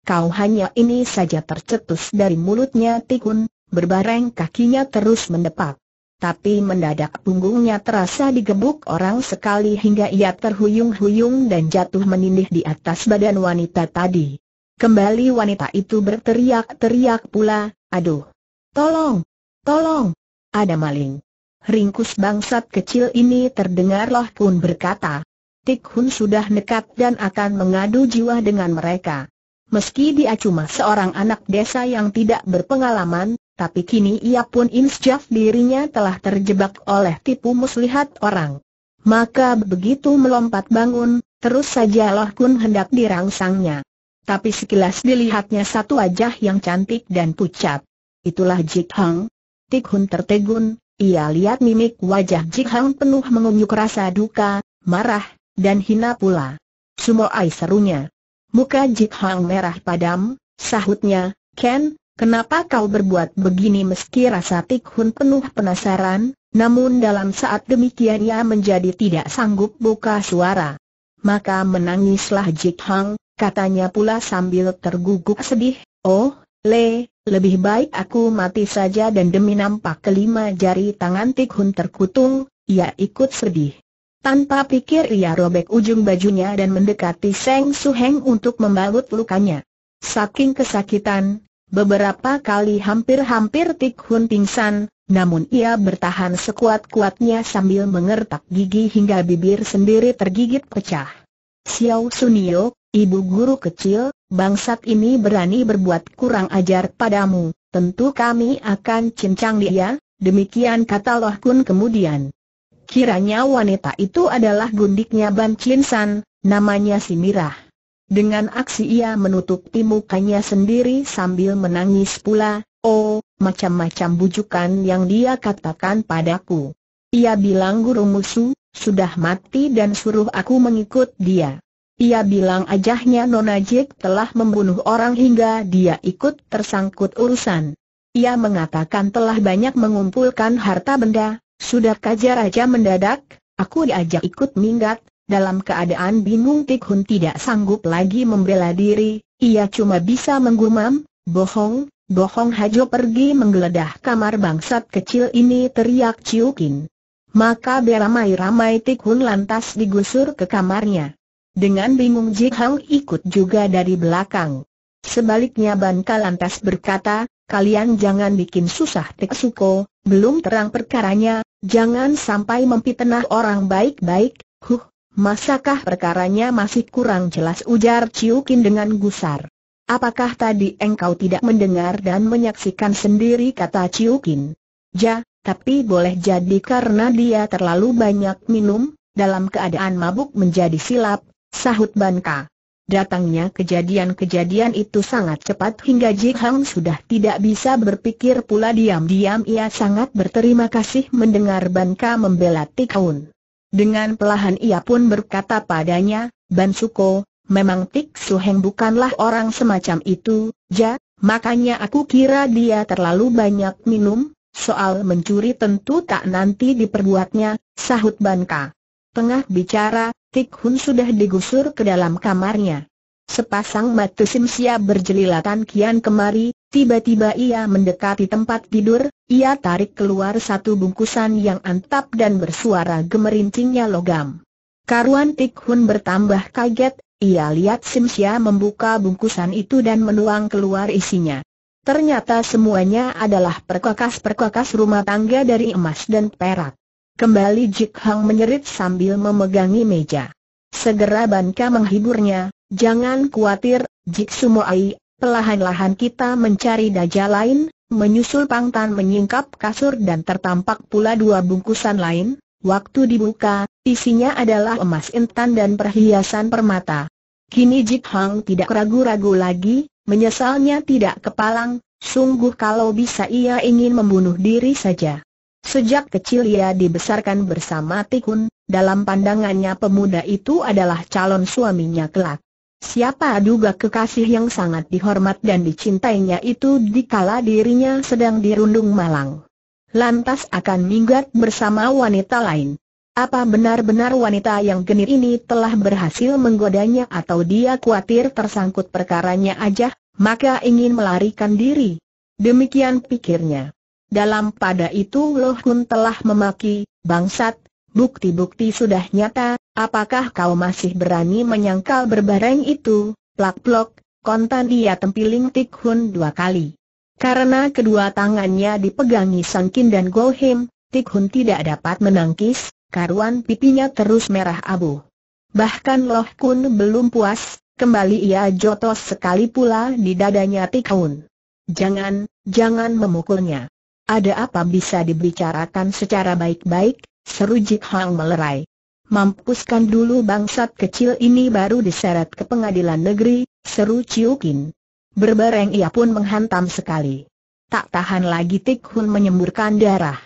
Kau hanya ini saja tercetus dari mulutnya Tik berbareng kakinya terus mendepak tapi mendadak punggungnya terasa digebuk orang sekali hingga ia terhuyung-huyung dan jatuh menindih di atas badan wanita tadi. Kembali wanita itu berteriak-teriak pula, aduh, tolong, tolong, ada maling. Ringkus bangsat kecil ini terdengarlah pun berkata, Tik Hun sudah nekat dan akan mengadu jiwa dengan mereka. Meski dia cuma seorang anak desa yang tidak berpengalaman, tapi kini ia pun insjaf dirinya telah terjebak oleh tipu muslihat orang. Maka begitu melompat bangun, terus saja Loh Kun hendak dirangsangnya. Tapi sekilas dilihatnya satu wajah yang cantik dan pucat. Itulah Jik Hang. Tik Hun tertegun, ia lihat mimik wajah Jik Hang penuh mengunyuk rasa duka, marah, dan hina pula. Sumo Ai serunya. Muka Jik Hang merah padam, sahutnya, Ken, Kenapa kau berbuat begini meski rasa Tik Hun penuh penasaran, namun dalam saat demikian ia menjadi tidak sanggup buka suara. Maka menangislah Jik Hang, katanya pula sambil terguguk sedih, Oh, Le, lebih baik aku mati saja dan demi nampak kelima jari tangan Tik Hun terkutung, ia ikut sedih. Tanpa pikir ia robek ujung bajunya dan mendekati Seng Su Heng untuk membalut lukanya. Saking kesakitan, Beberapa kali hampir-hampir Tik Hun pingsan, namun ia bertahan sekuat-kuatnya sambil mengertak gigi hingga bibir sendiri tergigit pecah. Xiao Sunio, ibu guru kecil, bangsat ini berani berbuat kurang ajar padamu, tentu kami akan cincang dia, demikian kata Loh Kun kemudian. Kiranya wanita itu adalah gundiknya Ban Chin San, namanya si Mirah. Dengan aksi ia menutupi mukanya sendiri sambil menangis pula, oh, macam-macam bujukan yang dia katakan padaku. Ia bilang guru musuh, sudah mati dan suruh aku mengikut dia. Ia bilang ajahnya Nona Jack telah membunuh orang hingga dia ikut tersangkut urusan. Ia mengatakan telah banyak mengumpulkan harta benda, sudah kajar raja mendadak, aku diajak ikut minggat, dalam keadaan bingung Tik tidak sanggup lagi membela diri, ia cuma bisa menggumam, bohong, bohong Hajo pergi menggeledah kamar bangsat kecil ini teriak Ciukin. Maka beramai-ramai Tik Hun lantas digusur ke kamarnya. Dengan bingung Jihang ikut juga dari belakang. Sebaliknya Banka lantas berkata, kalian jangan bikin susah Tik Suko, belum terang perkaranya, jangan sampai memfitnah orang baik-baik, huh, Masakah perkaranya masih kurang jelas ujar Ciukin dengan gusar. Apakah tadi engkau tidak mendengar dan menyaksikan sendiri kata Ciukin? Ja, tapi boleh jadi karena dia terlalu banyak minum, dalam keadaan mabuk menjadi silap, sahut Banka. Datangnya kejadian-kejadian itu sangat cepat hingga Ji Hang sudah tidak bisa berpikir pula diam-diam ia sangat berterima kasih mendengar Banka membela Tikaun. Dengan pelahan ia pun berkata padanya, Bansuko, memang Tik Su heng bukanlah orang semacam itu, ja, makanya aku kira dia terlalu banyak minum, soal mencuri tentu tak nanti diperbuatnya, sahut Banka. Tengah bicara, Tik Hun sudah digusur ke dalam kamarnya. Sepasang mata simsia berjelilatan kian kemari, tiba-tiba ia mendekati tempat tidur, ia tarik keluar satu bungkusan yang antap dan bersuara gemerincingnya logam. Karuan Tikhun bertambah kaget, ia lihat Simsia membuka bungkusan itu dan menuang keluar isinya. Ternyata semuanya adalah perkakas-perkakas rumah tangga dari emas dan perak. Kembali Jik Hang menyerit sambil memegangi meja. Segera Banka menghiburnya, Jangan khawatir, Jik Sumoai, pelahan-lahan kita mencari daja lain, menyusul pangtan menyingkap kasur dan tertampak pula dua bungkusan lain, waktu dibuka, isinya adalah emas intan dan perhiasan permata. Kini Jik Hang tidak ragu-ragu lagi, menyesalnya tidak kepalang, sungguh kalau bisa ia ingin membunuh diri saja. Sejak kecil ia dibesarkan bersama Tikun, dalam pandangannya pemuda itu adalah calon suaminya kelak. Siapa duga kekasih yang sangat dihormat dan dicintainya itu dikala dirinya sedang dirundung malang. Lantas akan minggat bersama wanita lain. Apa benar-benar wanita yang genit ini telah berhasil menggodanya atau dia khawatir tersangkut perkaranya aja, maka ingin melarikan diri? Demikian pikirnya. Dalam pada itu Loh Kun telah memaki, bangsat, Bukti-bukti sudah nyata, apakah kau masih berani menyangkal berbareng itu? Plak-plok, kontan dia tempiling Tik Hun dua kali. Karena kedua tangannya dipegangi Sangkin dan Gohim, Tik Hun tidak dapat menangkis, karuan pipinya terus merah abu. Bahkan Loh Kun belum puas, kembali ia jotos sekali pula di dadanya Tik Hun. Jangan, jangan memukulnya. Ada apa bisa dibicarakan secara baik-baik, Seru Jik Hang melerai. Mampuskan dulu bangsat kecil ini baru diseret ke pengadilan negeri, seru Ciukin. Berbareng ia pun menghantam sekali. Tak tahan lagi Tik Hun menyemburkan darah.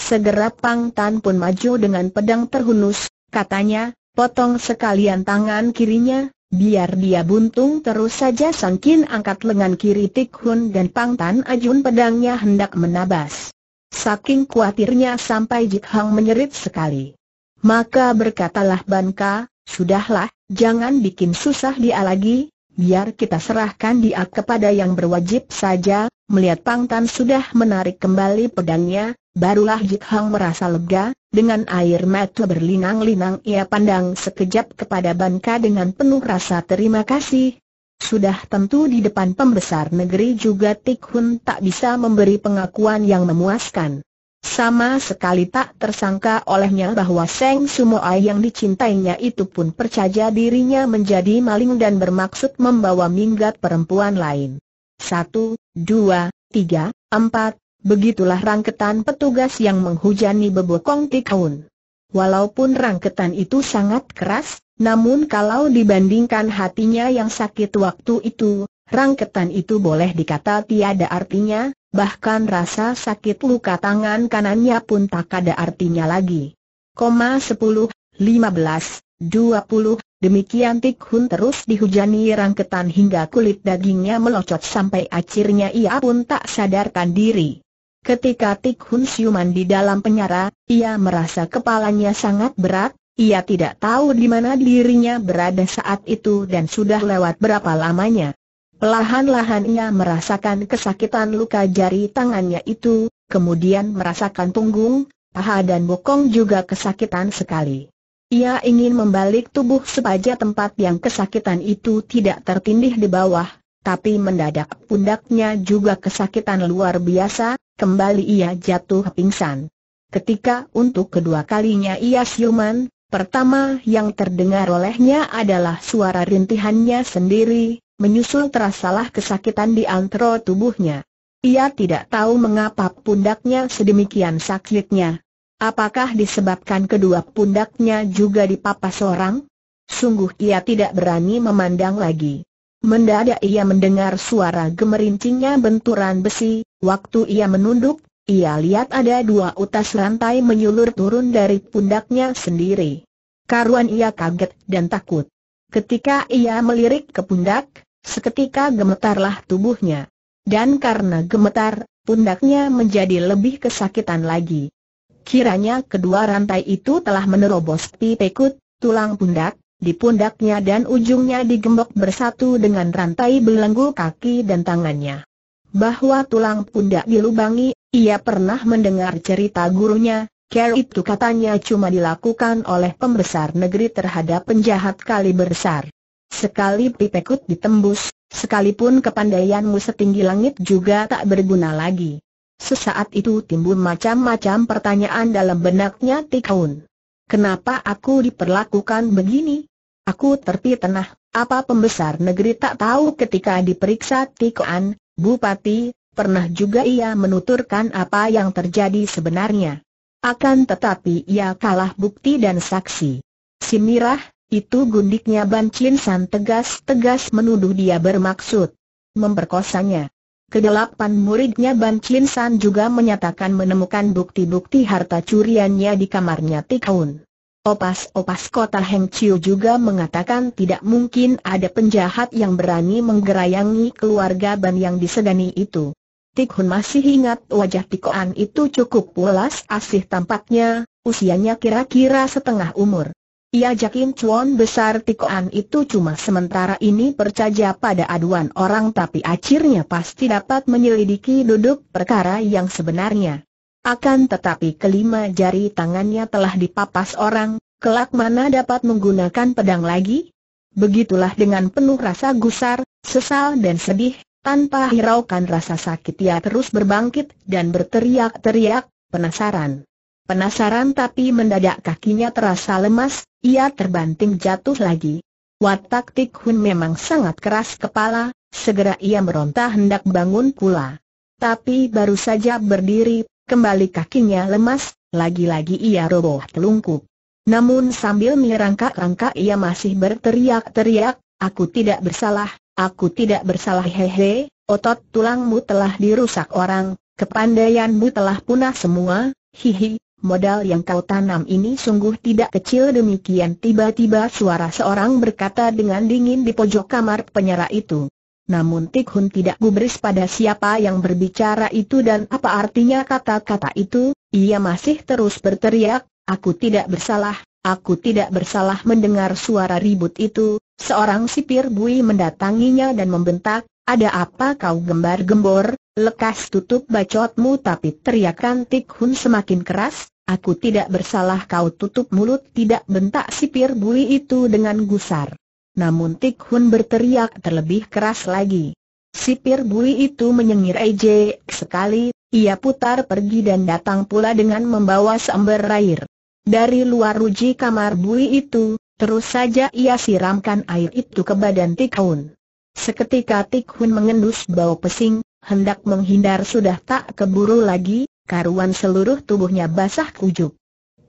Segera Pang Tan pun maju dengan pedang terhunus, katanya, potong sekalian tangan kirinya, Biar dia buntung terus saja Sangkin angkat lengan kiri Tik Hun dan Pang Tan Ajun pedangnya hendak menabas. Saking kuatirnya sampai Jit Hang menyerit sekali. Maka berkatalah Ka, sudahlah, jangan bikin susah dia lagi, biar kita serahkan dia kepada yang berwajib saja. Melihat Pang Tan sudah menarik kembali pedangnya, barulah Jit Hang merasa lega, dengan air mata berlinang-linang ia pandang sekejap kepada Ka dengan penuh rasa terima kasih, sudah tentu di depan pembesar negeri juga Tik Hun tak bisa memberi pengakuan yang memuaskan. Sama sekali tak tersangka olehnya bahwa Seng Sumoai yang dicintainya itu pun percaya dirinya menjadi maling dan bermaksud membawa minggat perempuan lain. Satu, dua, tiga, empat, begitulah rangketan petugas yang menghujani bebokong Tik Hun. Walaupun rangketan itu sangat keras, namun kalau dibandingkan hatinya yang sakit waktu itu, rangketan itu boleh dikata tiada artinya, bahkan rasa sakit luka tangan kanannya pun tak ada artinya lagi. Koma 10, 15, 20, demikian Tik Hun terus dihujani rangketan hingga kulit dagingnya melocot sampai akhirnya ia pun tak sadarkan diri. Ketika Tik Hun Siuman di dalam penyara, ia merasa kepalanya sangat berat, ia tidak tahu di mana dirinya berada saat itu dan sudah lewat berapa lamanya. pelan lahan ia merasakan kesakitan luka jari tangannya itu, kemudian merasakan punggung, paha dan bokong juga kesakitan sekali. Ia ingin membalik tubuh sepaja tempat yang kesakitan itu tidak tertindih di bawah, tapi mendadak pundaknya juga kesakitan luar biasa, kembali ia jatuh pingsan. Ketika untuk kedua kalinya ia siuman, pertama yang terdengar olehnya adalah suara rintihannya sendiri, menyusul terasalah kesakitan di antro tubuhnya. Ia tidak tahu mengapa pundaknya sedemikian sakitnya. Apakah disebabkan kedua pundaknya juga dipapas orang? Sungguh ia tidak berani memandang lagi. Mendadak ia mendengar suara gemerincingnya benturan besi, waktu ia menunduk, ia lihat ada dua utas rantai menyulur turun dari pundaknya sendiri. Karuan ia kaget dan takut. Ketika ia melirik ke pundak, seketika gemetarlah tubuhnya. Dan karena gemetar, pundaknya menjadi lebih kesakitan lagi. Kiranya kedua rantai itu telah menerobos pipekut, tulang pundak, di pundaknya dan ujungnya digembok bersatu dengan rantai belenggu kaki dan tangannya. Bahwa tulang pundak dilubangi, ia pernah mendengar cerita gurunya, care itu katanya cuma dilakukan oleh pembesar negeri terhadap penjahat kali besar. Sekali pipekut ditembus, sekalipun kepandaianmu setinggi langit juga tak berguna lagi. Sesaat itu timbul macam-macam pertanyaan dalam benaknya Tikaun. Kenapa aku diperlakukan begini? Aku tenah, apa pembesar negeri tak tahu ketika diperiksa Tikoan, Bupati, pernah juga ia menuturkan apa yang terjadi sebenarnya. Akan tetapi ia kalah bukti dan saksi. Si Mirah, itu gundiknya Ban Chin San tegas-tegas menuduh dia bermaksud memperkosanya. Kedelapan muridnya Ban Chin San juga menyatakan menemukan bukti-bukti harta curiannya di kamarnya Tikoan. Opas-opas kota Heng Chiu juga mengatakan tidak mungkin ada penjahat yang berani menggerayangi keluarga Ban yang disegani itu. Tik Hun masih ingat wajah Tikoan itu cukup pulas, asih tampaknya, usianya kira-kira setengah umur. Ia yakin cuan besar Tikoan itu cuma sementara ini percaya pada aduan orang tapi akhirnya pasti dapat menyelidiki duduk perkara yang sebenarnya. Akan tetapi kelima jari tangannya telah dipapas orang, kelak mana dapat menggunakan pedang lagi? Begitulah dengan penuh rasa gusar, sesal dan sedih, tanpa hiraukan rasa sakit ia terus berbangkit dan berteriak-teriak, penasaran. Penasaran tapi mendadak kakinya terasa lemas, ia terbanting jatuh lagi. Watak Tik Hun memang sangat keras kepala, segera ia meronta hendak bangun pula. Tapi baru saja berdiri, Kembali kakinya lemas, lagi-lagi ia roboh telungkup. Namun sambil merangkak-rangkak ia masih berteriak-teriak, aku tidak bersalah, aku tidak bersalah hehe, otot tulangmu telah dirusak orang, kepandaianmu telah punah semua, hihi, modal yang kau tanam ini sungguh tidak kecil demikian tiba-tiba suara seorang berkata dengan dingin di pojok kamar penyerah itu. Namun Hun tidak gubris pada siapa yang berbicara itu dan apa artinya kata-kata itu, ia masih terus berteriak, aku tidak bersalah, aku tidak bersalah mendengar suara ribut itu, seorang sipir bui mendatanginya dan membentak, ada apa kau gembar-gembor, lekas tutup bacotmu tapi teriakan Hun semakin keras, aku tidak bersalah kau tutup mulut tidak bentak sipir bui itu dengan gusar. Namun Tik Hun berteriak terlebih keras lagi. Sipir bui itu menyengir ejek sekali, ia putar pergi dan datang pula dengan membawa seember air. Dari luar ruji kamar bui itu, terus saja ia siramkan air itu ke badan Tik Hun. Seketika Tik Hun mengendus bau pesing, hendak menghindar sudah tak keburu lagi, karuan seluruh tubuhnya basah kujuk.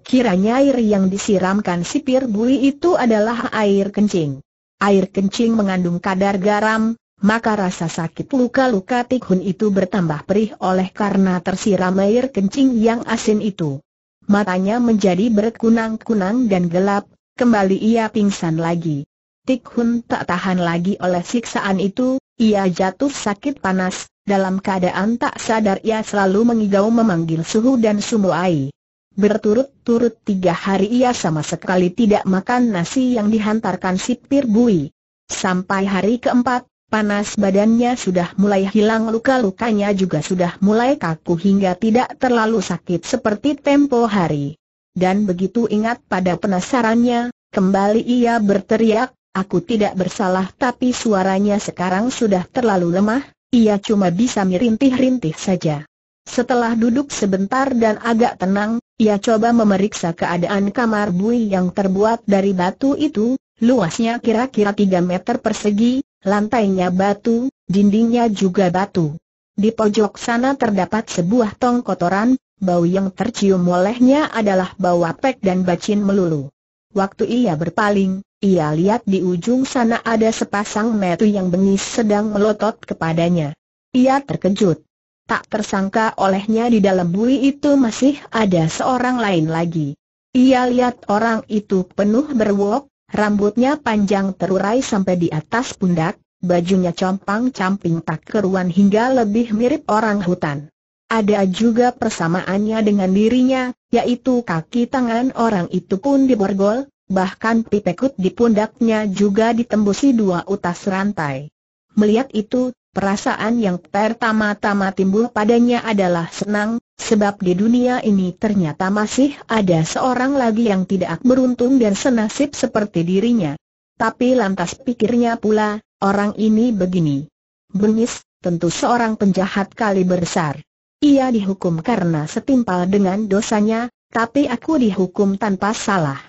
Kiranya air yang disiramkan sipir bui itu adalah air kencing air kencing mengandung kadar garam, maka rasa sakit luka-luka Tikhun itu bertambah perih oleh karena tersiram air kencing yang asin itu. Matanya menjadi berkunang-kunang dan gelap, kembali ia pingsan lagi. Tikhun tak tahan lagi oleh siksaan itu, ia jatuh sakit panas, dalam keadaan tak sadar ia selalu mengigau memanggil suhu dan sumuai. Berturut-turut tiga hari ia sama sekali tidak makan nasi yang dihantarkan sipir bui. Sampai hari keempat, panas badannya sudah mulai hilang luka-lukanya juga sudah mulai kaku hingga tidak terlalu sakit seperti tempo hari. Dan begitu ingat pada penasarannya, kembali ia berteriak, aku tidak bersalah tapi suaranya sekarang sudah terlalu lemah, ia cuma bisa merintih-rintih saja. Setelah duduk sebentar dan agak tenang, ia coba memeriksa keadaan kamar bui yang terbuat dari batu itu, luasnya kira-kira 3 meter persegi, lantainya batu, dindingnya juga batu. Di pojok sana terdapat sebuah tong kotoran, bau yang tercium olehnya adalah bau apek dan bacin melulu. Waktu ia berpaling, ia lihat di ujung sana ada sepasang metu yang bengis sedang melotot kepadanya. Ia terkejut. Tak tersangka olehnya di dalam bui itu masih ada seorang lain lagi. Ia lihat orang itu penuh berwok, rambutnya panjang terurai sampai di atas pundak, bajunya compang-camping tak keruan hingga lebih mirip orang hutan. Ada juga persamaannya dengan dirinya, yaitu kaki tangan orang itu pun diborgol, bahkan pipekut di pundaknya juga ditembusi dua utas rantai. Melihat itu, Perasaan yang pertama-tama timbul padanya adalah senang, sebab di dunia ini ternyata masih ada seorang lagi yang tidak beruntung dan senasib seperti dirinya. Tapi lantas pikirnya pula, orang ini begini. Bengis, tentu seorang penjahat kali besar. Ia dihukum karena setimpal dengan dosanya, tapi aku dihukum tanpa salah.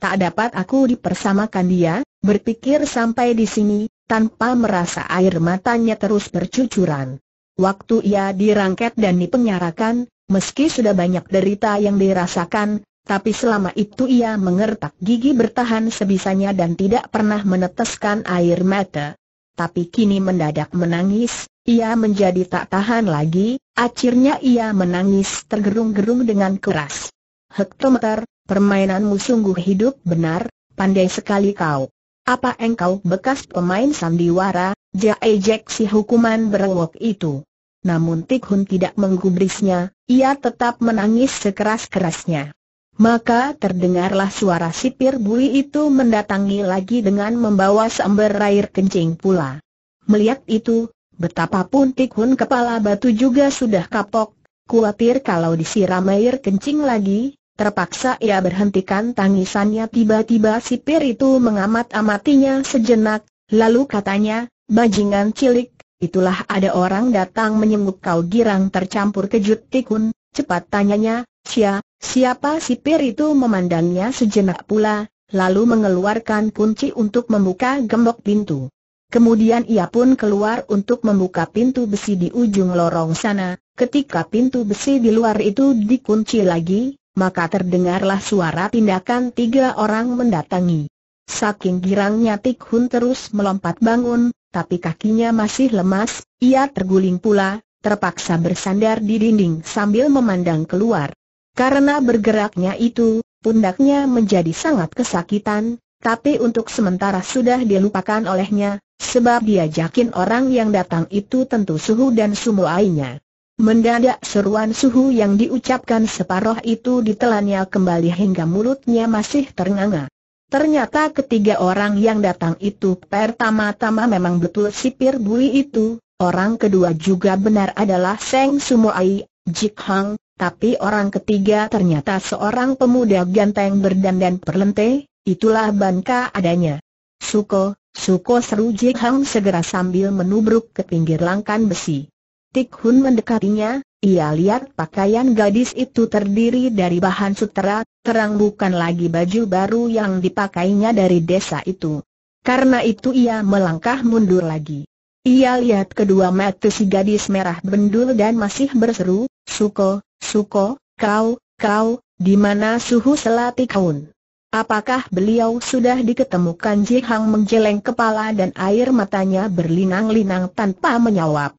Tak dapat aku dipersamakan dia, berpikir sampai di sini, tanpa merasa air matanya terus bercucuran. Waktu ia dirangket dan dipenyarakan, meski sudah banyak derita yang dirasakan, tapi selama itu ia mengertak gigi bertahan sebisanya dan tidak pernah meneteskan air mata. Tapi kini mendadak menangis, ia menjadi tak tahan lagi, akhirnya ia menangis tergerung-gerung dengan keras. Hektometer, permainanmu sungguh hidup benar, pandai sekali kau. Apa engkau bekas pemain sandiwara, Jae Jack si hukuman berwok itu? Namun Tik Hun tidak menggubrisnya, ia tetap menangis sekeras-kerasnya. Maka terdengarlah suara sipir bui itu mendatangi lagi dengan membawa seember air kencing pula. Melihat itu, betapapun Tikhun kepala batu juga sudah kapok, kuatir kalau disiram air kencing lagi, Terpaksa ia berhentikan tangisannya tiba-tiba sipir itu mengamat-amatinya sejenak, lalu katanya, bajingan cilik, itulah ada orang datang menyenguk kau girang tercampur kejut tikun, cepat tanyanya, sia, siapa sipir itu memandangnya sejenak pula, lalu mengeluarkan kunci untuk membuka gembok pintu. Kemudian ia pun keluar untuk membuka pintu besi di ujung lorong sana. Ketika pintu besi di luar itu dikunci lagi, maka terdengarlah suara tindakan tiga orang mendatangi. Saking girangnya Tik Hun terus melompat bangun, tapi kakinya masih lemas, ia terguling pula, terpaksa bersandar di dinding sambil memandang keluar. Karena bergeraknya itu, pundaknya menjadi sangat kesakitan, tapi untuk sementara sudah dilupakan olehnya, sebab dia yakin orang yang datang itu tentu suhu dan airnya. Mendadak seruan suhu yang diucapkan separoh itu ditelannya kembali hingga mulutnya masih ternganga. Ternyata ketiga orang yang datang itu pertama-tama memang betul sipir bui itu, orang kedua juga benar adalah Seng Sumoai, Jik Hang, tapi orang ketiga ternyata seorang pemuda ganteng berdandan perlente, itulah bangka adanya. Suko, Suko seru Jik Hang segera sambil menubruk ke pinggir langkan besi. Tik Hun mendekatinya, ia lihat pakaian gadis itu terdiri dari bahan sutera, terang bukan lagi baju baru yang dipakainya dari desa itu. Karena itu ia melangkah mundur lagi. Ia lihat kedua mata si gadis merah bendul dan masih berseru, Suko, Suko, kau, kau, di mana suhu selati kaun? Apakah beliau sudah diketemukan Jihang menjeleng kepala dan air matanya berlinang-linang tanpa menyawab?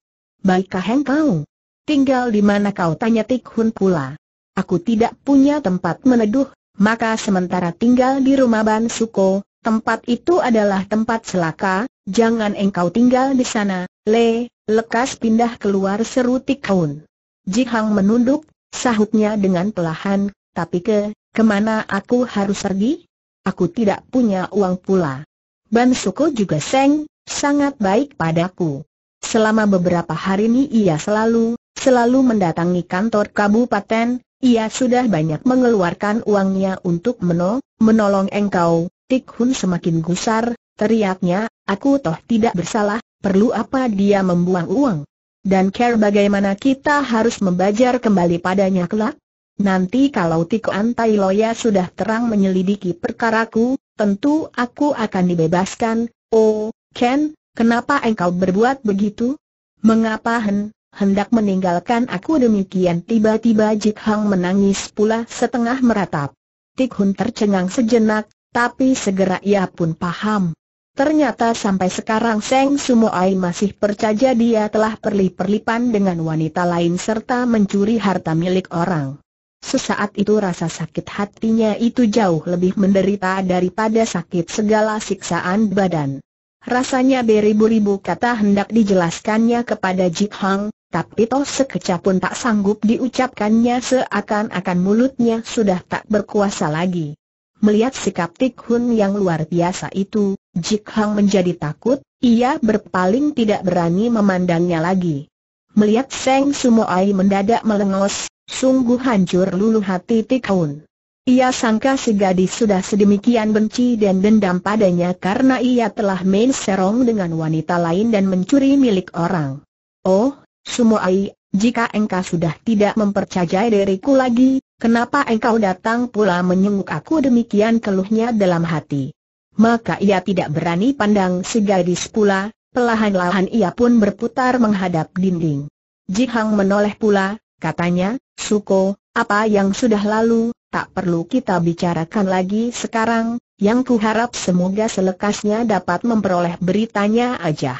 Baikkah engkau? Tinggal di mana kau tanya Tik Hun pula. Aku tidak punya tempat meneduh, maka sementara tinggal di rumah Ban Suko, tempat itu adalah tempat selaka, jangan engkau tinggal di sana, le, lekas pindah keluar seru Tik Hun. Jihang menunduk, sahutnya dengan pelahan, tapi ke, kemana aku harus pergi? Aku tidak punya uang pula. Ban Suko juga seng, sangat baik padaku. Selama beberapa hari ini ia selalu, selalu mendatangi kantor kabupaten, ia sudah banyak mengeluarkan uangnya untuk meno, menolong engkau, Tik Hun semakin gusar, teriaknya, aku toh tidak bersalah, perlu apa dia membuang uang? Dan care bagaimana kita harus membajar kembali padanya kelak? Nanti kalau Tik An Tai Loya sudah terang menyelidiki perkaraku, tentu aku akan dibebaskan, oh, Ken, Kenapa engkau berbuat begitu? Mengapa Hen, hendak meninggalkan aku demikian? Tiba-tiba Jik Hang menangis pula setengah meratap. Tik Hun tercengang sejenak, tapi segera ia pun paham. Ternyata sampai sekarang Seng Sumoai masih percaya dia telah perli perlipan dengan wanita lain serta mencuri harta milik orang. Sesaat itu rasa sakit hatinya itu jauh lebih menderita daripada sakit segala siksaan badan. Rasanya beribu-ribu kata hendak dijelaskannya kepada Jik Hang, tapi toh sekecap pun tak sanggup diucapkannya seakan-akan mulutnya sudah tak berkuasa lagi. Melihat sikap Tik Hun yang luar biasa itu, Jik Hang menjadi takut, ia berpaling tidak berani memandangnya lagi. Melihat Seng Sumoai mendadak melengos, sungguh hancur luluh hati Tik Hun. Ia sangka si gadis sudah sedemikian benci dan dendam padanya karena ia telah main serong dengan wanita lain dan mencuri milik orang. Oh, Sumoai, jika engkau sudah tidak mempercayai diriku lagi, kenapa engkau datang pula menyenguk aku demikian keluhnya dalam hati. Maka ia tidak berani pandang si gadis pula, Pelahan-lahan ia pun berputar menghadap dinding. Jihang menoleh pula, katanya, Suko, apa yang sudah lalu, tak perlu kita bicarakan lagi sekarang, yang kuharap semoga selekasnya dapat memperoleh beritanya aja.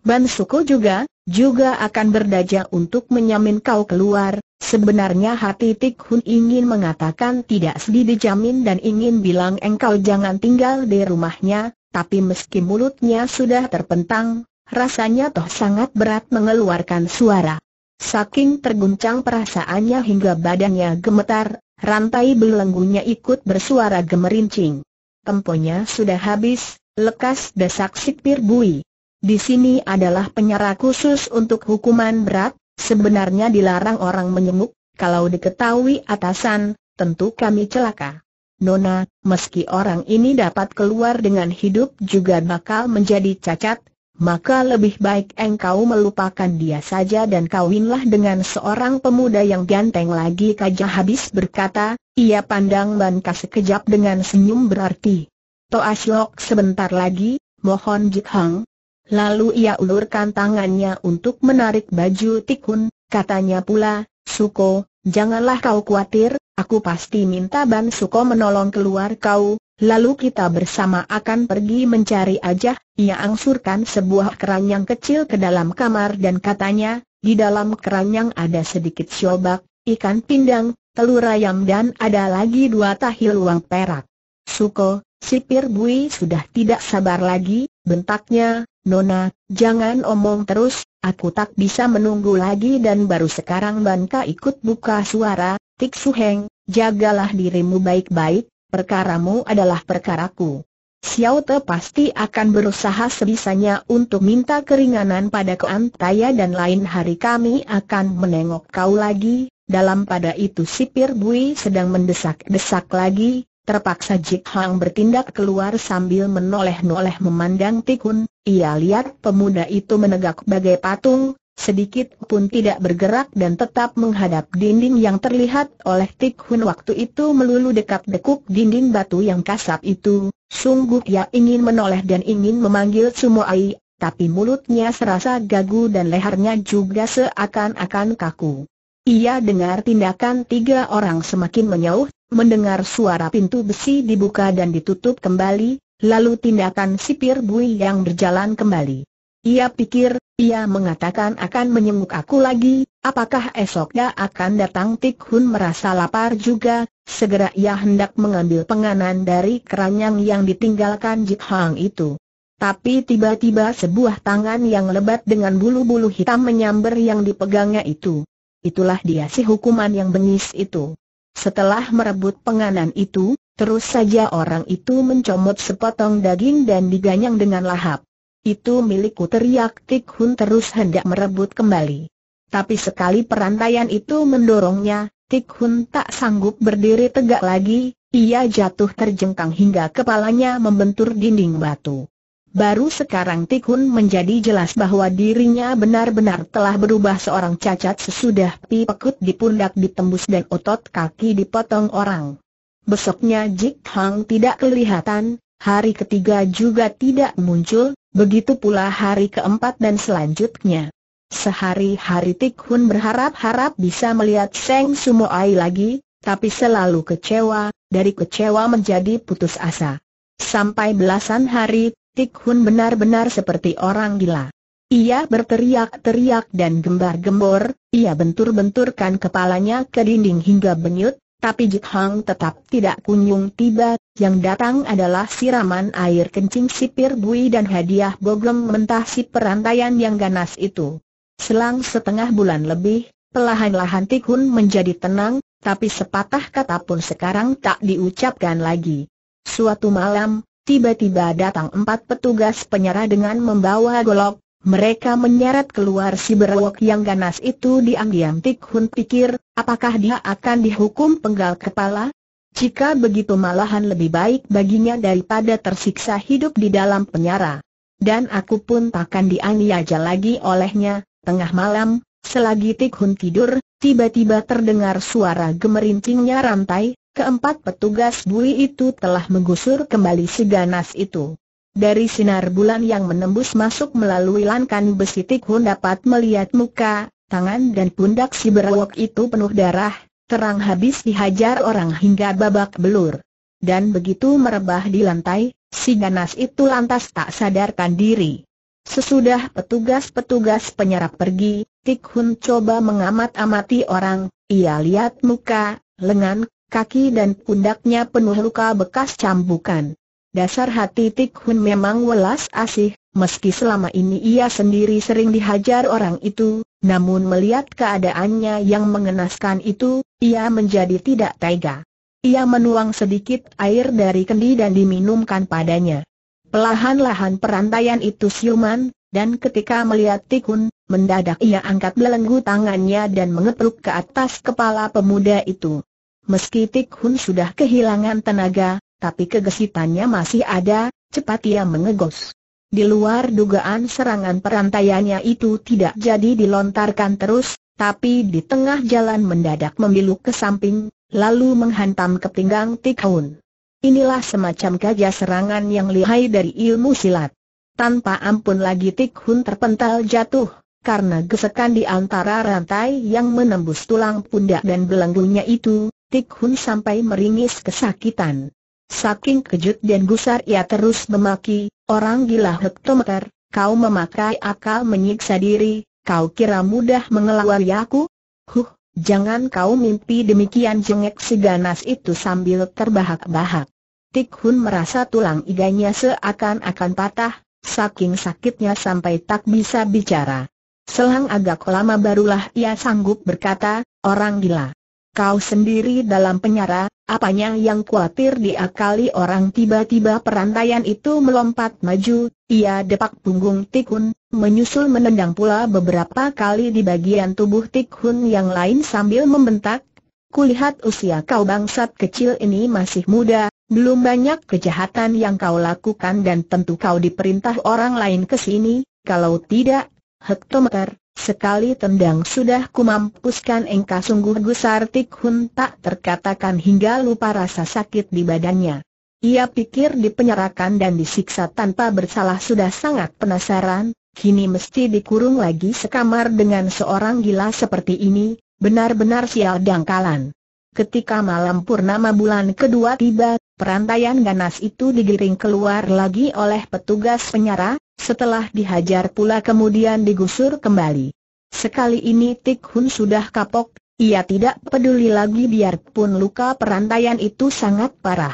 Ban juga, juga akan berdaja untuk menyamin kau keluar, sebenarnya hati Tik Hun ingin mengatakan tidak sedih dijamin dan ingin bilang engkau jangan tinggal di rumahnya, tapi meski mulutnya sudah terpentang, rasanya toh sangat berat mengeluarkan suara. Saking terguncang perasaannya hingga badannya gemetar, rantai belenggunya ikut bersuara gemerincing. Temponya sudah habis, lekas desak sipir bui. Di sini adalah penyara khusus untuk hukuman berat, sebenarnya dilarang orang menyemuk, kalau diketahui atasan, tentu kami celaka. Nona, meski orang ini dapat keluar dengan hidup juga bakal menjadi cacat, maka lebih baik engkau melupakan dia saja dan kawinlah dengan seorang pemuda yang ganteng lagi Kaja habis berkata, ia pandang Banka sekejap dengan senyum berarti. Toa Lok sebentar lagi, mohon Jik Hang. Lalu ia ulurkan tangannya untuk menarik baju Tikun, katanya pula, Suko, janganlah kau khawatir, aku pasti minta Ban Suko menolong keluar kau, Lalu kita bersama akan pergi mencari aja, ia angsurkan sebuah keranjang kecil ke dalam kamar dan katanya, di dalam keranjang ada sedikit siobak, ikan pindang, telur ayam dan ada lagi dua tahil uang perak. Suko, sipir Bui sudah tidak sabar lagi, bentaknya, Nona, jangan omong terus, aku tak bisa menunggu lagi dan baru sekarang Banka ikut buka suara, Tik Suheng, jagalah dirimu baik-baik, perkaramu adalah perkaraku. Xiao Te pasti akan berusaha sebisanya untuk minta keringanan pada Kuan Taya dan lain hari kami akan menengok kau lagi. Dalam pada itu sipir Bui sedang mendesak-desak lagi, terpaksa Jik Hang bertindak keluar sambil menoleh-noleh memandang Tikun. Ia lihat pemuda itu menegak bagai patung, sedikit pun tidak bergerak dan tetap menghadap dinding yang terlihat oleh Tik Hun waktu itu melulu dekat dekuk dinding batu yang kasap itu, sungguh ia ingin menoleh dan ingin memanggil semua ai, tapi mulutnya serasa gagu dan lehernya juga seakan-akan kaku. Ia dengar tindakan tiga orang semakin menyauh, mendengar suara pintu besi dibuka dan ditutup kembali, lalu tindakan sipir bui yang berjalan kembali. Ia pikir, ia mengatakan akan menyenguk aku lagi, apakah esoknya akan datang Tik Hun merasa lapar juga, segera ia hendak mengambil penganan dari keranyang yang ditinggalkan Jik Hang itu. Tapi tiba-tiba sebuah tangan yang lebat dengan bulu-bulu hitam menyambar yang dipegangnya itu. Itulah dia si hukuman yang bengis itu. Setelah merebut penganan itu, terus saja orang itu mencomot sepotong daging dan diganyang dengan lahap. Itu milikku teriak Tik Hun terus hendak merebut kembali. Tapi sekali perantaian itu mendorongnya, Tik Hun tak sanggup berdiri tegak lagi, ia jatuh terjengkang hingga kepalanya membentur dinding batu. Baru sekarang Tik Hun menjadi jelas bahwa dirinya benar-benar telah berubah seorang cacat sesudah pi pekut di pundak ditembus dan otot kaki dipotong orang. Besoknya Jik Hang tidak kelihatan, hari ketiga juga tidak muncul, Begitu pula hari keempat dan selanjutnya. Sehari-hari Tikhun berharap-harap bisa melihat Seng Sumoai lagi, tapi selalu kecewa, dari kecewa menjadi putus asa. Sampai belasan hari, Tikhun benar-benar seperti orang gila. Ia berteriak-teriak dan gembar-gembor, ia bentur-benturkan kepalanya ke dinding hingga benyut, tapi Jit Hang tetap tidak kunjung tiba, yang datang adalah siraman air kencing sipir bui dan hadiah bogem mentah si perantaian yang ganas itu. Selang setengah bulan lebih, pelahan lahan tikun menjadi tenang, tapi sepatah kata pun sekarang tak diucapkan lagi. Suatu malam, tiba-tiba datang empat petugas penyerah dengan membawa golok, mereka menyeret keluar si berwok yang ganas itu diam-diam Tik Hun pikir, apakah dia akan dihukum penggal kepala? Jika begitu malahan lebih baik baginya daripada tersiksa hidup di dalam penjara. Dan aku pun takkan dianiaya lagi olehnya, tengah malam, selagi Tik Hun tidur, tiba-tiba terdengar suara gemerincingnya rantai, keempat petugas bui itu telah menggusur kembali si ganas itu. Dari sinar bulan yang menembus masuk melalui lankan besi Tikhun dapat melihat muka, tangan dan pundak si berawak itu penuh darah, terang habis dihajar orang hingga babak belur. Dan begitu merebah di lantai, si ganas itu lantas tak sadarkan diri. Sesudah petugas-petugas penyerap pergi, Tikhun coba mengamat-amati orang, ia lihat muka, lengan, kaki dan pundaknya penuh luka bekas cambukan. Dasar hati Tik Hun memang welas asih, meski selama ini ia sendiri sering dihajar orang itu, namun melihat keadaannya yang mengenaskan itu, ia menjadi tidak tega. Ia menuang sedikit air dari kendi dan diminumkan padanya. Pelahan-lahan perantaian itu siuman, dan ketika melihat Tik Hun, mendadak ia angkat belenggu tangannya dan mengepruk ke atas kepala pemuda itu. Meski Tik Hun sudah kehilangan tenaga, tapi kegesitannya masih ada, cepat ia mengegos. Di luar dugaan serangan perantaiannya itu tidak jadi dilontarkan terus, tapi di tengah jalan mendadak membilu ke samping, lalu menghantam ke pinggang Tikaun. Inilah semacam gaya serangan yang lihai dari ilmu silat. Tanpa ampun lagi Tikhun terpental jatuh, karena gesekan di antara rantai yang menembus tulang pundak dan belenggunya itu, Tikhun sampai meringis kesakitan. Saking kejut dan gusar ia terus memaki, orang gila hektometer, kau memakai akal menyiksa diri, kau kira mudah mengelawari aku? Huh, jangan kau mimpi demikian jengek si ganas itu sambil terbahak-bahak. Tik Hun merasa tulang iganya seakan-akan patah, saking sakitnya sampai tak bisa bicara. Selang agak lama barulah ia sanggup berkata, orang gila. Kau sendiri dalam penyara, apanya yang khawatir diakali orang tiba-tiba perantaian itu melompat maju, ia depak punggung Tikun, menyusul menendang pula beberapa kali di bagian tubuh Tikun yang lain sambil membentak, Kulihat usia kau bangsat kecil ini masih muda, belum banyak kejahatan yang kau lakukan dan tentu kau diperintah orang lain ke sini, kalau tidak, hektometer, Sekali tendang sudah kumampuskan engkau sungguh gusar Tik Hun tak terkatakan hingga lupa rasa sakit di badannya. Ia pikir dipenyerakan dan disiksa tanpa bersalah sudah sangat penasaran, kini mesti dikurung lagi sekamar dengan seorang gila seperti ini, benar-benar sial dangkalan. Ketika malam purnama bulan kedua tiba, perantaian ganas itu digiring keluar lagi oleh petugas penyara, setelah dihajar pula kemudian digusur kembali. Sekali ini Tik Hun sudah kapok, ia tidak peduli lagi biarpun luka perantaian itu sangat parah.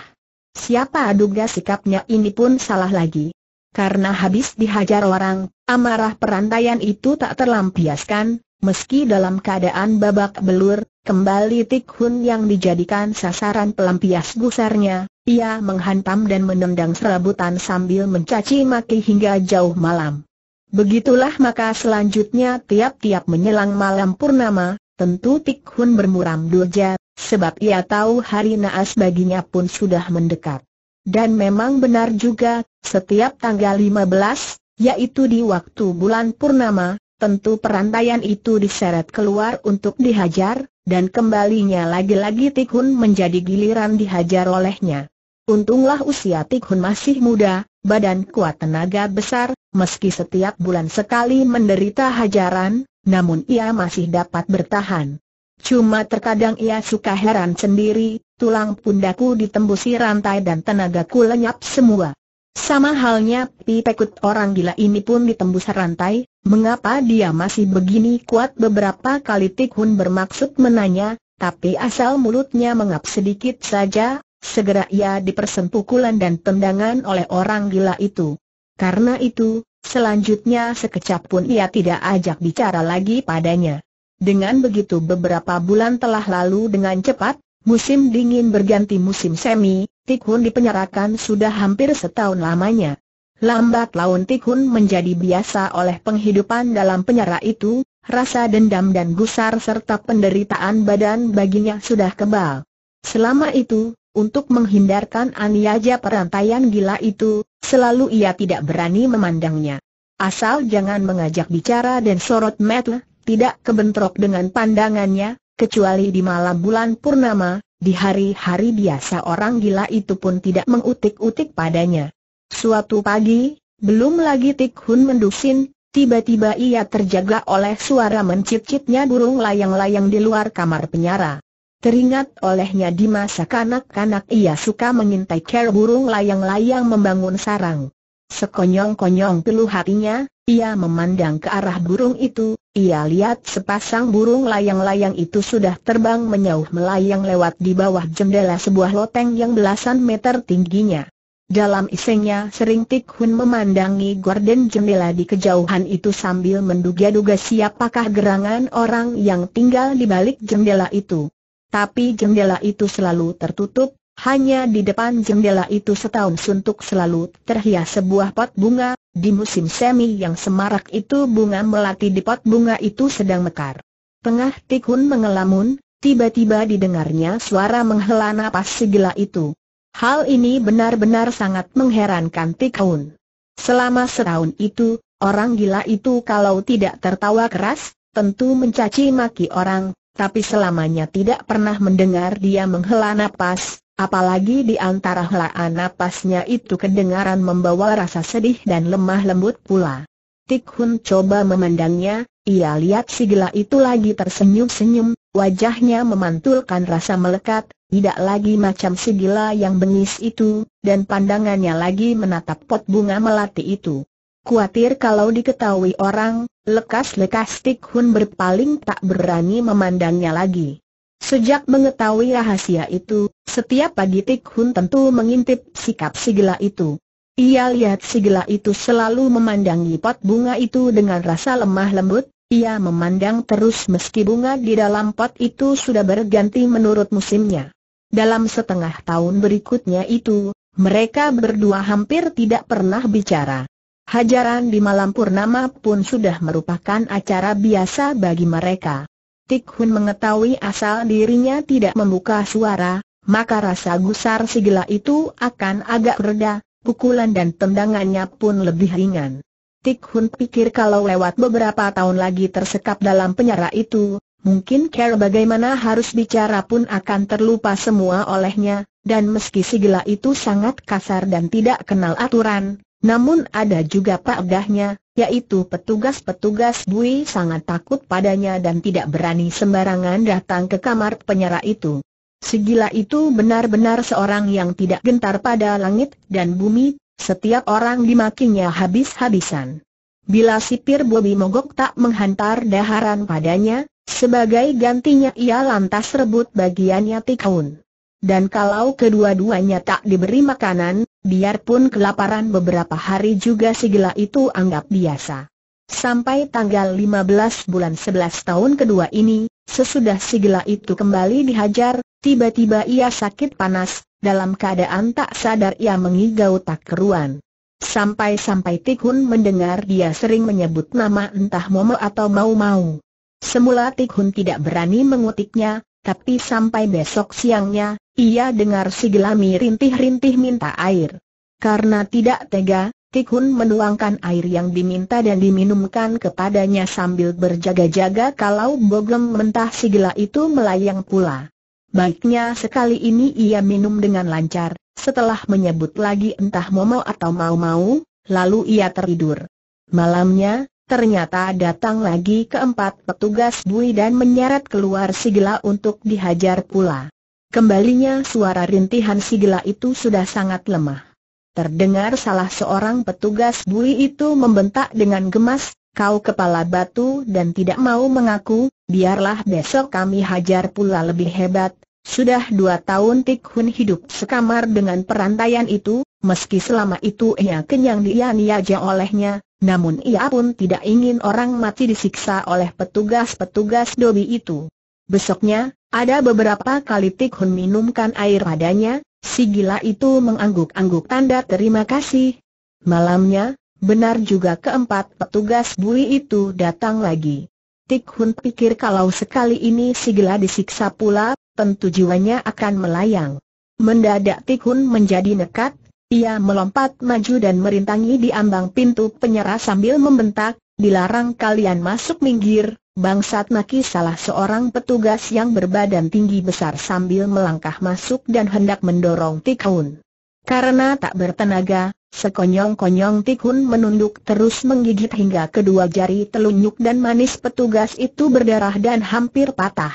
Siapa aduga sikapnya ini pun salah lagi. Karena habis dihajar orang, amarah perantaian itu tak terlampiaskan, meski dalam keadaan babak belur, kembali Tik Hun yang dijadikan sasaran pelampias gusarnya, ia menghantam dan menendang serabutan sambil mencaci maki hingga jauh malam. Begitulah maka selanjutnya tiap-tiap menyelang malam purnama, tentu Tikhun bermuram durja, sebab ia tahu hari naas baginya pun sudah mendekat. Dan memang benar juga, setiap tanggal 15, yaitu di waktu bulan purnama, tentu perantaian itu diseret keluar untuk dihajar, dan kembalinya lagi-lagi Tikhun menjadi giliran dihajar olehnya. Untunglah usia Tikhun masih muda, badan kuat tenaga besar, meski setiap bulan sekali menderita hajaran, namun ia masih dapat bertahan. Cuma terkadang ia suka heran sendiri, tulang pundaku ditembusi rantai dan tenagaku lenyap semua. Sama halnya pipekut orang gila ini pun ditembus rantai, mengapa dia masih begini kuat beberapa kali Tikhun bermaksud menanya, tapi asal mulutnya mengap sedikit saja, Segera ia pukulan dan tendangan oleh orang gila itu. Karena itu, selanjutnya sekecap pun ia tidak ajak bicara lagi padanya. Dengan begitu beberapa bulan telah lalu dengan cepat, musim dingin berganti musim semi, Tikhun dipenjarakan sudah hampir setahun lamanya. Lambat laun Tikhun menjadi biasa oleh penghidupan dalam penyerah itu, rasa dendam dan gusar serta penderitaan badan baginya sudah kebal. Selama itu, untuk menghindarkan aniaja perantaian gila itu, selalu ia tidak berani memandangnya. Asal jangan mengajak bicara dan sorot mata, tidak kebentrok dengan pandangannya, kecuali di malam bulan purnama, di hari-hari biasa orang gila itu pun tidak mengutik-utik padanya. Suatu pagi, belum lagi Tik Hun mendusin, tiba-tiba ia terjaga oleh suara mencicitnya burung layang-layang di luar kamar penyara. Teringat olehnya di masa kanak-kanak ia suka mengintai ker burung layang-layang membangun sarang. Sekonyong-konyong pelu hatinya, ia memandang ke arah burung itu, ia lihat sepasang burung layang-layang itu sudah terbang menyauh melayang lewat di bawah jendela sebuah loteng yang belasan meter tingginya. Dalam isengnya sering Tik Hun memandangi gorden jendela di kejauhan itu sambil menduga-duga siapakah gerangan orang yang tinggal di balik jendela itu tapi jendela itu selalu tertutup, hanya di depan jendela itu setahun suntuk selalu terhias sebuah pot bunga, di musim semi yang semarak itu bunga melati di pot bunga itu sedang mekar. Tengah tikun mengelamun, tiba-tiba didengarnya suara menghela napas segila itu. Hal ini benar-benar sangat mengherankan tikun. Selama setahun itu, orang gila itu kalau tidak tertawa keras, tentu mencaci maki orang, tapi selamanya tidak pernah mendengar dia menghela napas, apalagi di antara helaan napasnya itu kedengaran membawa rasa sedih dan lemah lembut pula. Tik Hun coba memandangnya, ia lihat si gila itu lagi tersenyum-senyum, wajahnya memantulkan rasa melekat, tidak lagi macam si gila yang bengis itu, dan pandangannya lagi menatap pot bunga melati itu. Kuatir kalau diketahui orang, lekas-lekas Tik Hun berpaling tak berani memandangnya lagi. Sejak mengetahui rahasia itu, setiap pagi Tik Hun tentu mengintip sikap si itu. Ia lihat si itu selalu memandangi pot bunga itu dengan rasa lemah lembut, ia memandang terus meski bunga di dalam pot itu sudah berganti menurut musimnya. Dalam setengah tahun berikutnya itu, mereka berdua hampir tidak pernah bicara. Hajaran di malam purnama pun sudah merupakan acara biasa bagi mereka. Tik Hun mengetahui asal dirinya tidak membuka suara, maka rasa gusar segala itu akan agak reda, pukulan dan tendangannya pun lebih ringan. Tik Hun pikir kalau lewat beberapa tahun lagi tersekap dalam penyara itu, mungkin care bagaimana harus bicara pun akan terlupa semua olehnya, dan meski segala itu sangat kasar dan tidak kenal aturan, namun ada juga dahnya, yaitu petugas-petugas Bui sangat takut padanya dan tidak berani sembarangan datang ke kamar penyerah itu. Segila itu benar-benar seorang yang tidak gentar pada langit dan bumi, setiap orang dimakinya habis-habisan. Bila sipir Bobi Mogok tak menghantar daharan padanya, sebagai gantinya ia lantas rebut bagiannya Tikaun. Dan kalau kedua-duanya tak diberi makanan, biarpun kelaparan beberapa hari juga segala itu anggap biasa. Sampai tanggal 15 bulan 11 tahun kedua ini, sesudah segala itu kembali dihajar, tiba-tiba ia sakit panas, dalam keadaan tak sadar ia mengigau tak keruan. Sampai-sampai Tikhun mendengar dia sering menyebut nama entah Momo atau Mau Mau. Semula Tikhun tidak berani mengutiknya, tapi sampai besok siangnya, ia dengar si Gelami rintih-rintih minta air. Karena tidak tega, Tikhun menuangkan air yang diminta dan diminumkan kepadanya sambil berjaga-jaga kalau bogem mentah si gila itu melayang pula. Baiknya sekali ini ia minum dengan lancar, setelah menyebut lagi entah Momo atau Mau-Mau, lalu ia tertidur. Malamnya, ternyata datang lagi keempat petugas bui dan menyeret keluar si gila untuk dihajar pula. Kembalinya suara rintihan si gila itu sudah sangat lemah. Terdengar salah seorang petugas bui itu membentak dengan gemas, kau kepala batu dan tidak mau mengaku, biarlah besok kami hajar pula lebih hebat. Sudah dua tahun Tik Hun hidup sekamar dengan perantaian itu, meski selama itu ia kenyang dianiaja olehnya, namun ia pun tidak ingin orang mati disiksa oleh petugas-petugas dobi itu. Besoknya, ada beberapa kali Tik Hun minumkan air padanya, si gila itu mengangguk-angguk tanda terima kasih. Malamnya, benar juga keempat petugas bui itu datang lagi. Tik Hun pikir kalau sekali ini si gila disiksa pula, tentu jiwanya akan melayang. Mendadak Tik Hun menjadi nekat, ia melompat maju dan merintangi di ambang pintu penyerah sambil membentak, dilarang kalian masuk minggir, Bangsat Maki salah seorang petugas yang berbadan tinggi besar sambil melangkah masuk dan hendak mendorong Tikun. Karena tak bertenaga, sekonyong-konyong Tikun menunduk terus menggigit hingga kedua jari telunjuk dan manis petugas itu berdarah dan hampir patah.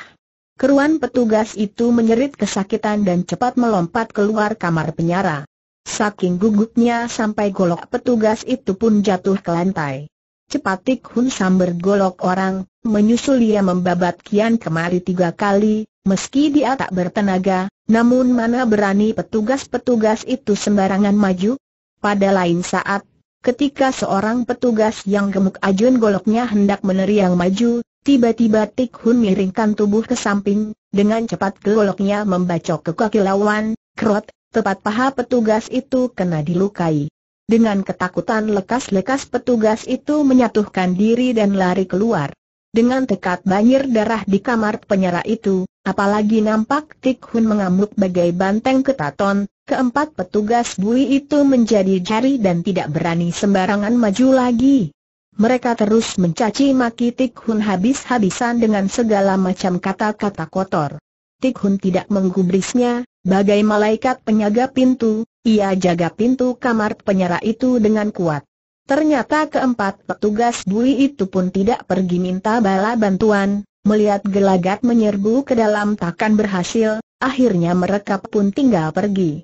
Keruan petugas itu menyerit kesakitan dan cepat melompat keluar kamar penjara. Saking gugupnya sampai golok petugas itu pun jatuh ke lantai. Cepat Tik Hun Sam bergolok orang, menyusul ia membabat kian kemari tiga kali, meski dia tak bertenaga, namun mana berani petugas-petugas itu sembarangan maju? Pada lain saat, ketika seorang petugas yang gemuk ajun goloknya hendak meneriang maju, tiba-tiba Tik Hun miringkan tubuh ke samping, dengan cepat goloknya membacok ke kaki lawan, kerot, tepat paha petugas itu kena dilukai. Dengan ketakutan lekas-lekas petugas itu menyatuhkan diri dan lari keluar. Dengan tekat banjir darah di kamar penyera itu, apalagi nampak Tik Hun mengamuk bagai banteng ketaton, keempat petugas bui itu menjadi jari dan tidak berani sembarangan maju lagi. Mereka terus mencaci maki Tik Hun habis-habisan dengan segala macam kata-kata kotor. Tik Hun tidak menggubrisnya, bagai malaikat penyaga pintu, ia jaga pintu kamar penyara itu dengan kuat. Ternyata keempat petugas bui itu pun tidak pergi minta bala bantuan, melihat gelagat menyerbu ke dalam takkan berhasil, akhirnya mereka pun tinggal pergi.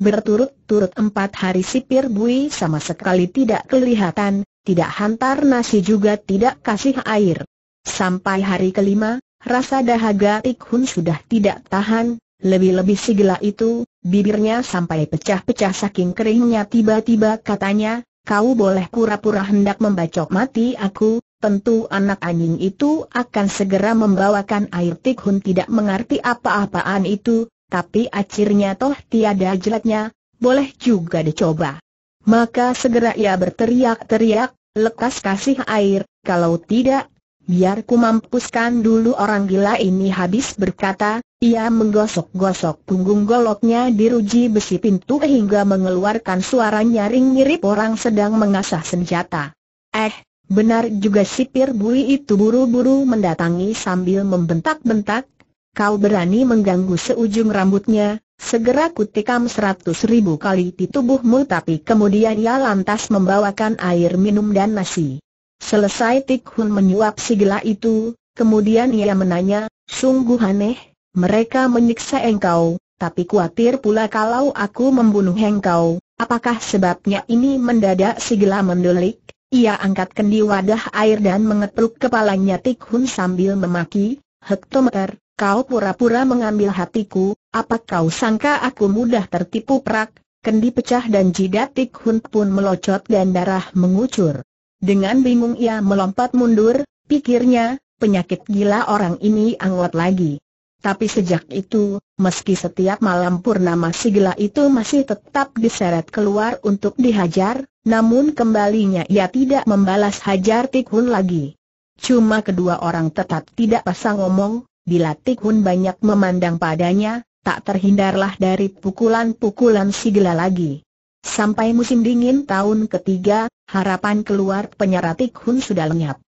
Berturut-turut empat hari sipir Bui sama sekali tidak kelihatan, tidak hantar nasi juga tidak kasih air. Sampai hari kelima, rasa dahaga Tikhun sudah tidak tahan, lebih-lebih si gila itu, Bibirnya sampai pecah-pecah saking keringnya tiba-tiba katanya, kau boleh pura-pura hendak membacok mati aku, tentu anak anjing itu akan segera membawakan air tikhun tidak mengerti apa-apaan itu, tapi acirnya toh tiada jelatnya, boleh juga dicoba. Maka segera ia berteriak-teriak, lekas kasih air, kalau tidak, biar ku mampuskan dulu orang gila ini habis berkata, ia menggosok-gosok punggung goloknya di ruji besi pintu hingga mengeluarkan suara nyaring mirip orang sedang mengasah senjata. Eh, benar juga sipir bui itu buru-buru mendatangi sambil membentak-bentak, kau berani mengganggu seujung rambutnya, Segera kutikam seratus ribu kali di tubuhmu tapi kemudian ia lantas membawakan air minum dan nasi. Selesai Tik Hun menyuap si gila itu, kemudian ia menanya, sungguh aneh, mereka menyiksa engkau, tapi kuatir pula kalau aku membunuh engkau, apakah sebabnya ini mendadak si gila mendelik? Ia angkat kendi wadah air dan mengetuk kepalanya Tik Hun sambil memaki, Hektometer, kau pura-pura mengambil hatiku, apa kau sangka aku mudah tertipu prak? Kendi pecah dan jidat Tik Hun pun melocot dan darah mengucur. Dengan bingung ia melompat mundur, pikirnya, penyakit gila orang ini angot lagi. Tapi sejak itu, meski setiap malam purnama si gila itu masih tetap diseret keluar untuk dihajar, namun kembalinya ia tidak membalas hajar Tikhun lagi. Cuma kedua orang tetap tidak pasang ngomong, bila Tikhun banyak memandang padanya, tak terhindarlah dari pukulan-pukulan si gila lagi. Sampai musim dingin tahun ketiga, harapan keluar penyeratik Hun sudah lenyap.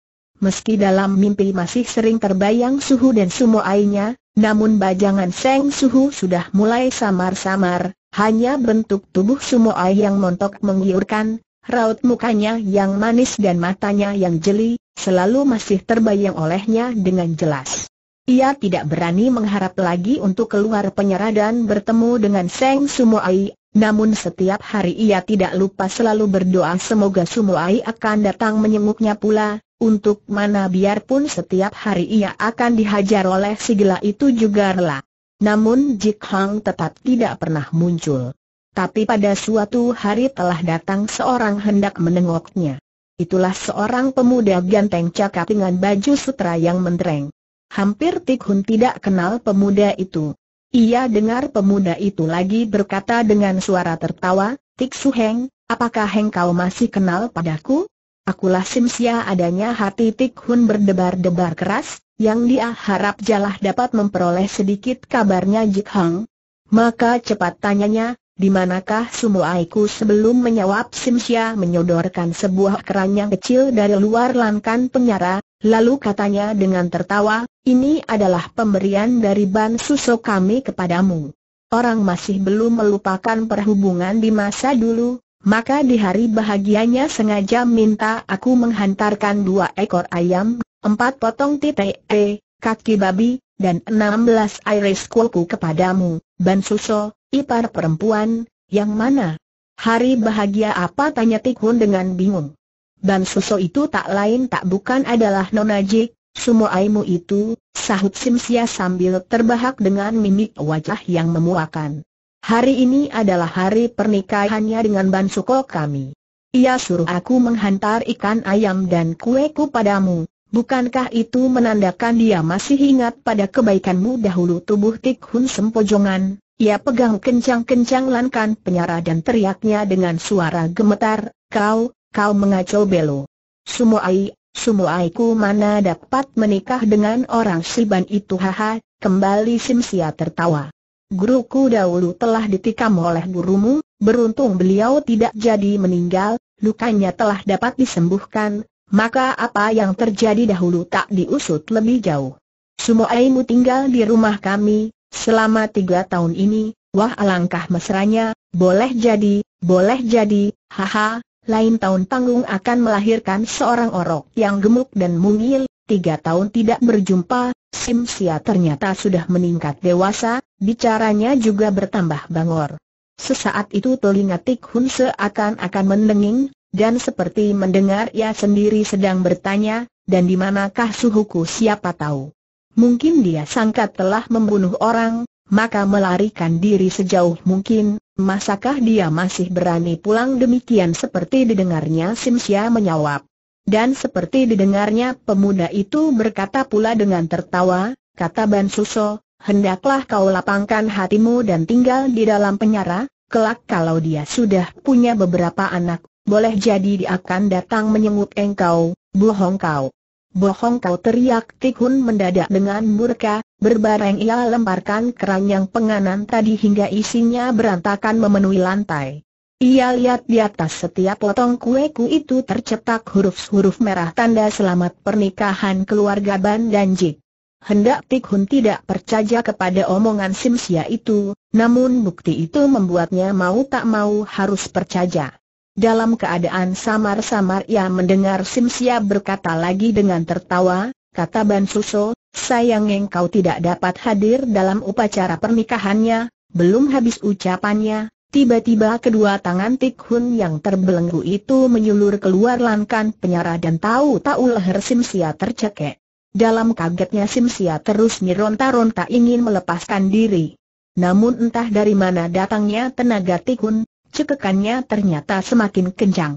Meski dalam mimpi masih sering terbayang suhu dan Sumo sumoainya, namun bajangan Seng Suhu sudah mulai samar-samar, hanya bentuk tubuh sumoai yang montok menggiurkan, raut mukanya yang manis dan matanya yang jeli, selalu masih terbayang olehnya dengan jelas. Ia tidak berani mengharap lagi untuk keluar penyerah dan bertemu dengan Seng Sumoai, namun setiap hari ia tidak lupa selalu berdoa semoga Sumuai akan datang menyenguknya pula, untuk mana biarpun setiap hari ia akan dihajar oleh si gila itu juga rela. Namun Jik Hang tetap tidak pernah muncul. Tapi pada suatu hari telah datang seorang hendak menengoknya. Itulah seorang pemuda ganteng cakap dengan baju sutra yang mentereng. Hampir Tikhun tidak kenal pemuda itu. Ia dengar pemuda itu lagi berkata dengan suara tertawa, Tik Su Heng, apakah Heng kau masih kenal padaku? Akulah Sia adanya hati Tik Hun berdebar-debar keras, yang dia harap jalah dapat memperoleh sedikit kabarnya Jik Hang. Maka cepat tanyanya, di manakah semua aiku? sebelum menjawab Sia menyodorkan sebuah keranjang kecil dari luar langkan penyara, Lalu katanya dengan tertawa, ini adalah pemberian dari Ban Suso kami kepadamu. Orang masih belum melupakan perhubungan di masa dulu, maka di hari bahagianya sengaja minta aku menghantarkan dua ekor ayam, empat potong tite, kaki babi, dan enam belas iris kulku kepadamu, Ban Suso, ipar perempuan, yang mana? Hari bahagia apa tanya Tikhun dengan bingung. Ban Suso itu tak lain tak bukan adalah Nona Jik, aimu itu, sahut Simsia sambil terbahak dengan mimik wajah yang memuakan. Hari ini adalah hari pernikahannya dengan Ban Suko kami. Ia suruh aku menghantar ikan ayam dan kueku padamu. Bukankah itu menandakan dia masih ingat pada kebaikanmu dahulu tubuh Tik Hun sempojongan? Ia pegang kencang-kencang lankan penyara dan teriaknya dengan suara gemetar, kau, kau mengacau belo. Sumuai, ku mana dapat menikah dengan orang Siban itu haha, kembali Simsia tertawa. Guruku dahulu telah ditikam oleh gurumu, beruntung beliau tidak jadi meninggal, lukanya telah dapat disembuhkan, maka apa yang terjadi dahulu tak diusut lebih jauh. Sumuaimu tinggal di rumah kami, selama tiga tahun ini, wah alangkah mesranya, boleh jadi, boleh jadi, haha, lain tahun tanggung akan melahirkan seorang orok yang gemuk dan mungil, tiga tahun tidak berjumpa, Sim Sia ternyata sudah meningkat dewasa, bicaranya juga bertambah bangor. Sesaat itu telinga Tik Hun seakan-akan mendenging, dan seperti mendengar ia sendiri sedang bertanya, dan di manakah suhuku siapa tahu. Mungkin dia sangka telah membunuh orang, maka melarikan diri sejauh mungkin, Masakah dia masih berani pulang demikian seperti didengarnya Simsia menyawab. Dan seperti didengarnya pemuda itu berkata pula dengan tertawa, kata Ban Suso, hendaklah kau lapangkan hatimu dan tinggal di dalam penjara, kelak kalau dia sudah punya beberapa anak, boleh jadi dia akan datang menyengut engkau, bohong kau. Bohong kau teriak Tikhun mendadak dengan murka, berbareng ia lemparkan keranjang penganan tadi hingga isinya berantakan memenuhi lantai. Ia lihat di atas setiap potong kueku itu tercetak huruf-huruf merah tanda selamat pernikahan keluarga Ban dan Jik. Hendak Tikhun tidak percaya kepada omongan Simsia itu, namun bukti itu membuatnya mau tak mau harus percaya. Dalam keadaan samar-samar ia mendengar Simsia berkata lagi dengan tertawa, kata Ban Suso, sayang engkau tidak dapat hadir dalam upacara pernikahannya, belum habis ucapannya, tiba-tiba kedua tangan Tik yang terbelenggu itu menyulur keluar lankan penyara dan tahu-tahu leher Simsia tercekek. Dalam kagetnya Simsia terus meronta-ronta ingin melepaskan diri. Namun entah dari mana datangnya tenaga Tikun, cekekannya ternyata semakin kencang.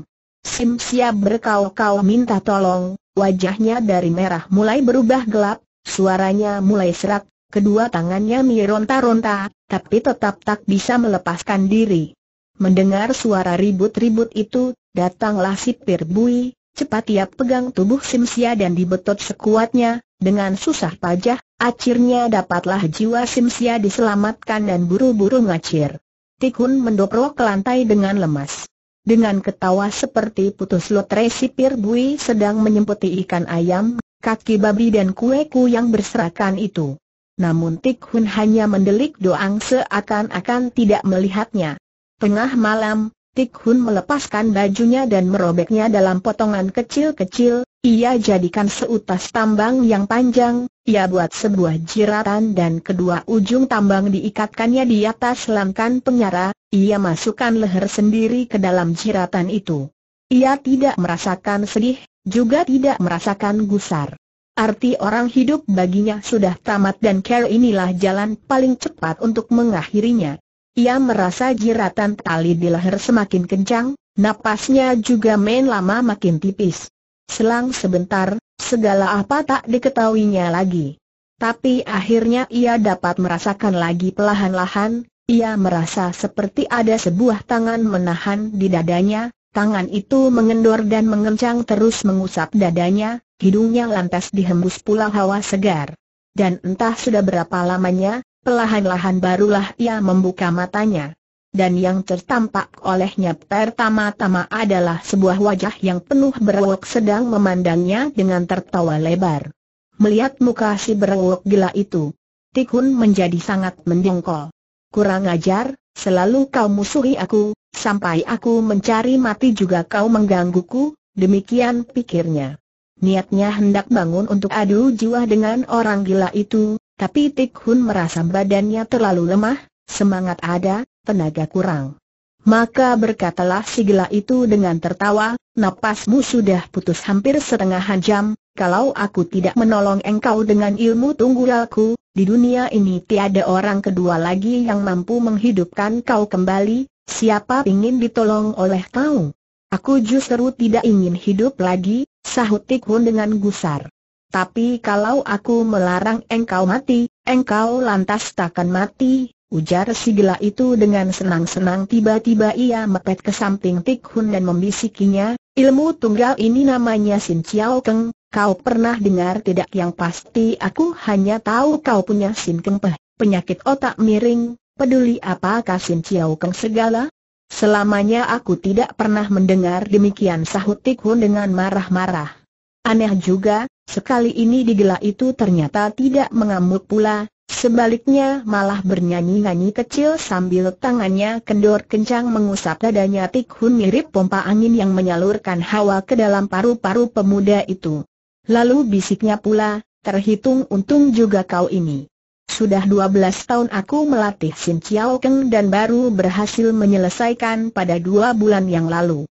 Sim siap berkau-kau minta tolong, wajahnya dari merah mulai berubah gelap, suaranya mulai serak, kedua tangannya mironta-ronta, tapi tetap tak bisa melepaskan diri. Mendengar suara ribut-ribut itu, datanglah sipir bui, cepat ia pegang tubuh Simsia dan dibetot sekuatnya, dengan susah pajah, akhirnya dapatlah jiwa Simsia diselamatkan dan buru-buru ngacir. Tikun mendoprok ke lantai dengan lemas. Dengan ketawa seperti putus lotre sipir bui sedang menyemputi ikan ayam, kaki babi dan kueku yang berserakan itu. Namun Tikun hanya mendelik doang seakan-akan tidak melihatnya. Tengah malam, Tikun melepaskan bajunya dan merobeknya dalam potongan kecil-kecil, ia jadikan seutas tambang yang panjang, ia buat sebuah jiratan dan kedua ujung tambang diikatkannya di atas langkan penyara, ia masukkan leher sendiri ke dalam jiratan itu. Ia tidak merasakan sedih, juga tidak merasakan gusar. Arti orang hidup baginya sudah tamat dan care inilah jalan paling cepat untuk mengakhirinya. Ia merasa jiratan tali di leher semakin kencang, napasnya juga main lama makin tipis. Selang sebentar, Segala apa tak diketahuinya lagi. Tapi akhirnya ia dapat merasakan lagi pelahan-lahan, ia merasa seperti ada sebuah tangan menahan di dadanya, tangan itu mengendor dan mengencang terus mengusap dadanya, hidungnya lantas dihembus pula hawa segar. Dan entah sudah berapa lamanya, pelahan-lahan barulah ia membuka matanya dan yang tertampak olehnya pertama-tama adalah sebuah wajah yang penuh berwok sedang memandangnya dengan tertawa lebar. Melihat muka si berwok gila itu, Tikun menjadi sangat mendongkol. Kurang ajar, selalu kau musuhi aku, sampai aku mencari mati juga kau menggangguku, demikian pikirnya. Niatnya hendak bangun untuk adu jiwa dengan orang gila itu, tapi Tik merasa badannya terlalu lemah, semangat ada, tenaga kurang. Maka berkatalah si gila itu dengan tertawa, napasmu sudah putus hampir setengah jam, kalau aku tidak menolong engkau dengan ilmu tunggulku, di dunia ini tiada orang kedua lagi yang mampu menghidupkan kau kembali, siapa ingin ditolong oleh kau? Aku justru tidak ingin hidup lagi, sahut Tikhun dengan gusar. Tapi kalau aku melarang engkau mati, engkau lantas takkan mati, Ujar si gila itu dengan senang-senang tiba-tiba ia mepet ke samping Tik Hun dan membisikinya, ilmu tunggal ini namanya Sin Chiao Keng, kau pernah dengar tidak yang pasti aku hanya tahu kau punya Sin Keng Peh, penyakit otak miring, peduli apakah Sin Chiao Keng segala? Selamanya aku tidak pernah mendengar demikian sahut Tik Hun dengan marah-marah. Aneh juga, sekali ini di gila itu ternyata tidak mengamuk pula, Sebaliknya malah bernyanyi-nyanyi kecil sambil tangannya kendor kencang mengusap dadanya Hun mirip pompa angin yang menyalurkan hawa ke dalam paru-paru pemuda itu. Lalu bisiknya pula, terhitung untung juga kau ini. Sudah 12 tahun aku melatih Sin Chiao Keng dan baru berhasil menyelesaikan pada dua bulan yang lalu.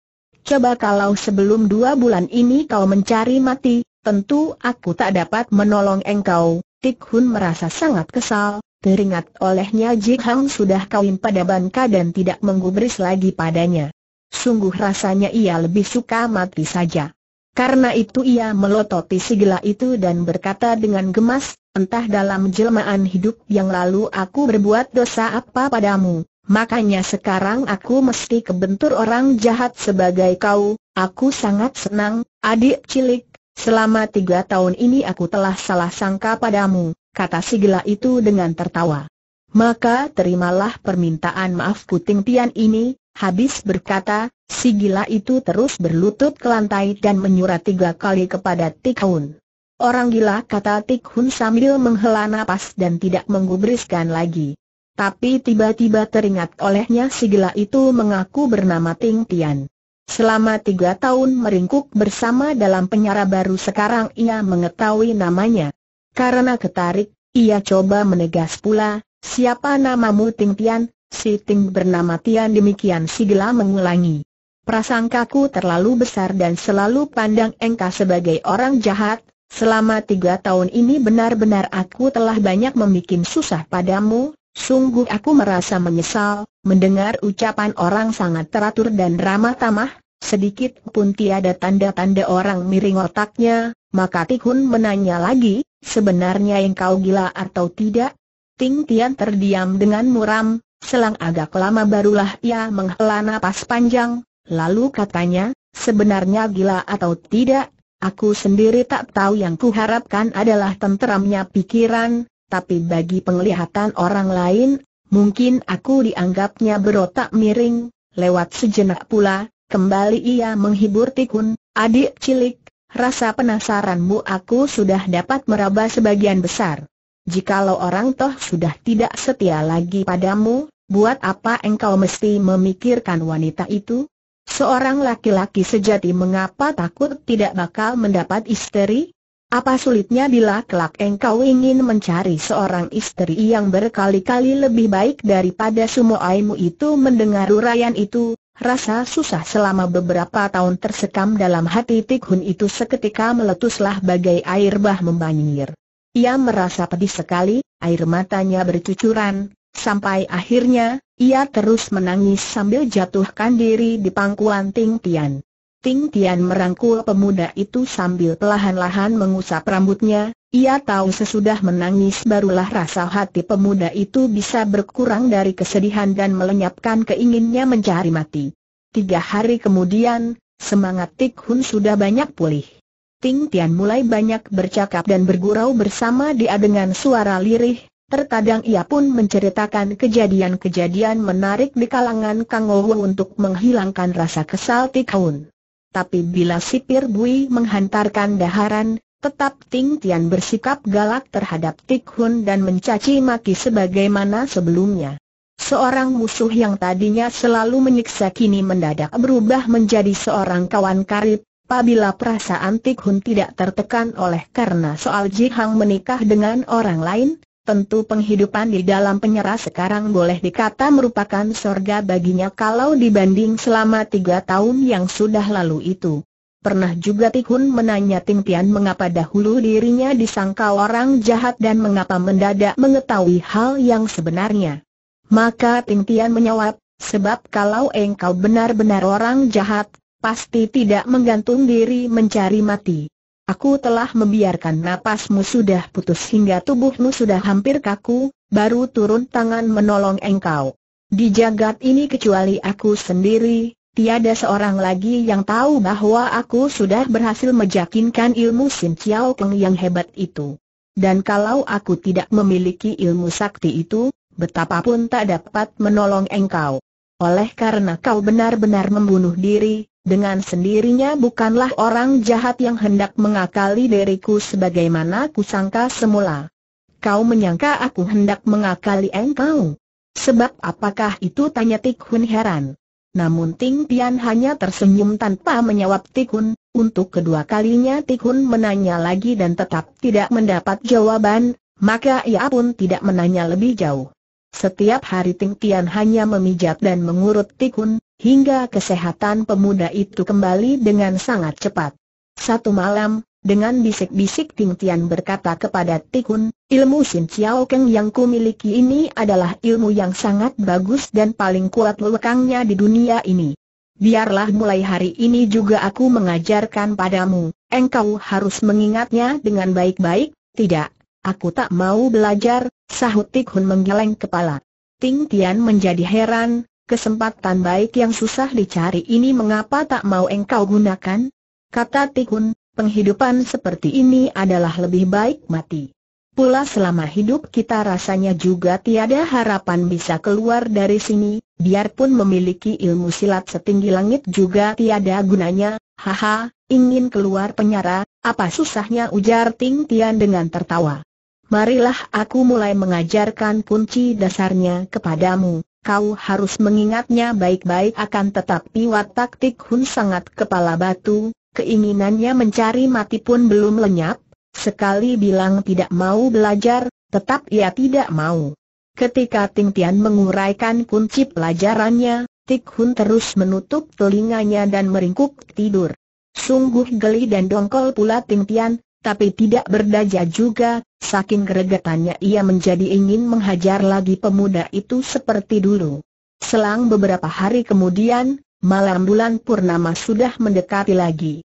Coba kalau sebelum dua bulan ini kau mencari mati, tentu aku tak dapat menolong engkau, Tik Hun merasa sangat kesal, teringat olehnya Ji Hang sudah kawin pada Banka dan tidak menggubris lagi padanya. Sungguh rasanya ia lebih suka mati saja. Karena itu ia melototi si itu dan berkata dengan gemas, entah dalam jelmaan hidup yang lalu aku berbuat dosa apa padamu, makanya sekarang aku mesti kebentur orang jahat sebagai kau, aku sangat senang, adik cilik, Selama tiga tahun ini aku telah salah sangka padamu, kata si gila itu dengan tertawa. Maka terimalah permintaan maaf Kuting Tian ini, habis berkata, si gila itu terus berlutut ke lantai dan menyurat tiga kali kepada Tikhun. Orang gila kata Tikhun sambil menghela napas dan tidak menggubriskan lagi. Tapi tiba-tiba teringat olehnya si gila itu mengaku bernama Ting Tian. Selama tiga tahun meringkuk bersama dalam penjara baru sekarang ia mengetahui namanya. Karena ketarik, ia coba menegas pula, siapa namamu Ting Tian? Si Ting bernama Tian demikian si Gila mengulangi. Prasangkaku terlalu besar dan selalu pandang engkau sebagai orang jahat, Selama tiga tahun ini benar-benar aku telah banyak membuat susah padamu, Sungguh aku merasa menyesal, mendengar ucapan orang sangat teratur dan ramah tamah, sedikit pun tiada tanda-tanda orang miring otaknya, maka Tikun menanya lagi, sebenarnya engkau gila atau tidak? Ting Tian terdiam dengan muram, selang agak lama barulah ia menghela napas panjang, lalu katanya, sebenarnya gila atau tidak, aku sendiri tak tahu yang kuharapkan adalah tenteramnya pikiran, tapi bagi penglihatan orang lain, mungkin aku dianggapnya berotak miring, lewat sejenak pula, kembali ia menghibur Tikun, adik cilik, rasa penasaranmu aku sudah dapat meraba sebagian besar. Jikalau orang toh sudah tidak setia lagi padamu, buat apa engkau mesti memikirkan wanita itu? Seorang laki-laki sejati mengapa takut tidak bakal mendapat istri? Apa sulitnya bila kelak engkau ingin mencari seorang istri yang berkali-kali lebih baik daripada semua aimu itu mendengar uraian itu, rasa susah selama beberapa tahun tersekam dalam hati Tikhun itu seketika meletuslah bagai air bah membanjir. Ia merasa pedih sekali, air matanya bercucuran, sampai akhirnya, ia terus menangis sambil jatuhkan diri di pangkuan Ting Tian. Ting Tian merangkul pemuda itu sambil pelahan lahan mengusap rambutnya, ia tahu sesudah menangis barulah rasa hati pemuda itu bisa berkurang dari kesedihan dan melenyapkan keinginnya mencari mati. Tiga hari kemudian, semangat Tik Hun sudah banyak pulih. Ting Tian mulai banyak bercakap dan bergurau bersama dia dengan suara lirih, Terkadang ia pun menceritakan kejadian-kejadian menarik di kalangan Kang Owo untuk menghilangkan rasa kesal Hun tapi bila sipir Bui menghantarkan daharan, tetap Ting Tian bersikap galak terhadap Tik Hun dan mencaci maki sebagaimana sebelumnya. Seorang musuh yang tadinya selalu menyiksa kini mendadak berubah menjadi seorang kawan karib, apabila perasaan Tik Hun tidak tertekan oleh karena soal Ji Hang menikah dengan orang lain, Tentu penghidupan di dalam penyerah sekarang boleh dikata merupakan sorga baginya kalau dibanding selama tiga tahun yang sudah lalu itu. Pernah juga Tikhun menanya Ting Tian mengapa dahulu dirinya disangka orang jahat dan mengapa mendadak mengetahui hal yang sebenarnya. Maka Ting Tian menjawab, sebab kalau engkau benar-benar orang jahat, pasti tidak menggantung diri mencari mati. Aku telah membiarkan napasmu sudah putus hingga tubuhmu sudah hampir kaku, baru turun tangan menolong engkau. Di jagat ini kecuali aku sendiri, tiada seorang lagi yang tahu bahwa aku sudah berhasil mejakinkan ilmu Sin Chiao Keng yang hebat itu. Dan kalau aku tidak memiliki ilmu sakti itu, betapapun tak dapat menolong engkau. Oleh karena kau benar-benar membunuh diri, dengan sendirinya bukanlah orang jahat yang hendak mengakali diriku sebagaimana kusangka semula. Kau menyangka aku hendak mengakali engkau? Sebab apakah itu tanya Tikhun heran. Namun Ting Tian hanya tersenyum tanpa menjawab Tikhun. Untuk kedua kalinya Tikhun menanya lagi dan tetap tidak mendapat jawaban, maka ia pun tidak menanya lebih jauh. Setiap hari Ting Tian hanya memijat dan mengurut Tikhun hingga kesehatan pemuda itu kembali dengan sangat cepat. Satu malam, dengan bisik-bisik Ting Tian berkata kepada Tikun, ilmu Xin Chiao Keng yang miliki ini adalah ilmu yang sangat bagus dan paling kuat lekangnya di dunia ini. Biarlah mulai hari ini juga aku mengajarkan padamu, engkau harus mengingatnya dengan baik-baik, tidak, aku tak mau belajar, sahut Tikun menggeleng kepala. Ting Tian menjadi heran, kesempatan baik yang susah dicari ini mengapa tak mau engkau gunakan? Kata Tikun, penghidupan seperti ini adalah lebih baik mati. Pula selama hidup kita rasanya juga tiada harapan bisa keluar dari sini, biarpun memiliki ilmu silat setinggi langit juga tiada gunanya, haha, ingin keluar penyara, apa susahnya ujar Ting Tian dengan tertawa. Marilah aku mulai mengajarkan kunci dasarnya kepadamu kau harus mengingatnya baik-baik akan tetapi watak Tik Hun sangat kepala batu, keinginannya mencari mati pun belum lenyap, sekali bilang tidak mau belajar, tetap ia tidak mau. Ketika Ting Tian menguraikan kunci pelajarannya, Tik Hun terus menutup telinganya dan meringkuk tidur. Sungguh geli dan dongkol pula Ting Tian, tapi tidak berdaya juga, saking keregetannya ia menjadi ingin menghajar lagi pemuda itu seperti dulu. Selang beberapa hari kemudian, malam bulan purnama sudah mendekati lagi.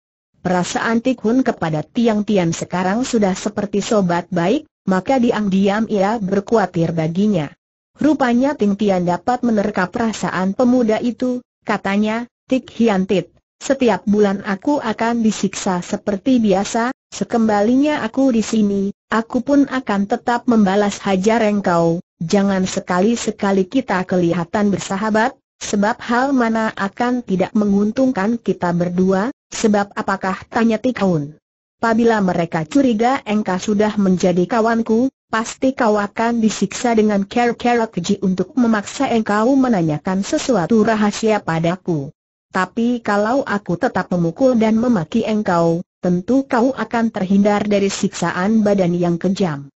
Perasaan Tikhun kepada Tiang Tian sekarang sudah seperti sobat baik, maka diam-diam ia berkuatir baginya. Rupanya Ting Tian dapat menerka perasaan pemuda itu, katanya, Tik hiantit. setiap bulan aku akan disiksa seperti biasa, Sekembalinya aku di sini, aku pun akan tetap membalas hajar engkau, jangan sekali-sekali kita kelihatan bersahabat, sebab hal mana akan tidak menguntungkan kita berdua, sebab apakah tanya Tikaun. Apabila mereka curiga engkau sudah menjadi kawanku, pasti kau akan disiksa dengan kerak-kerak keji untuk memaksa engkau menanyakan sesuatu rahasia padaku. Tapi kalau aku tetap memukul dan memaki engkau, tentu kau akan terhindar dari siksaan badan yang kejam.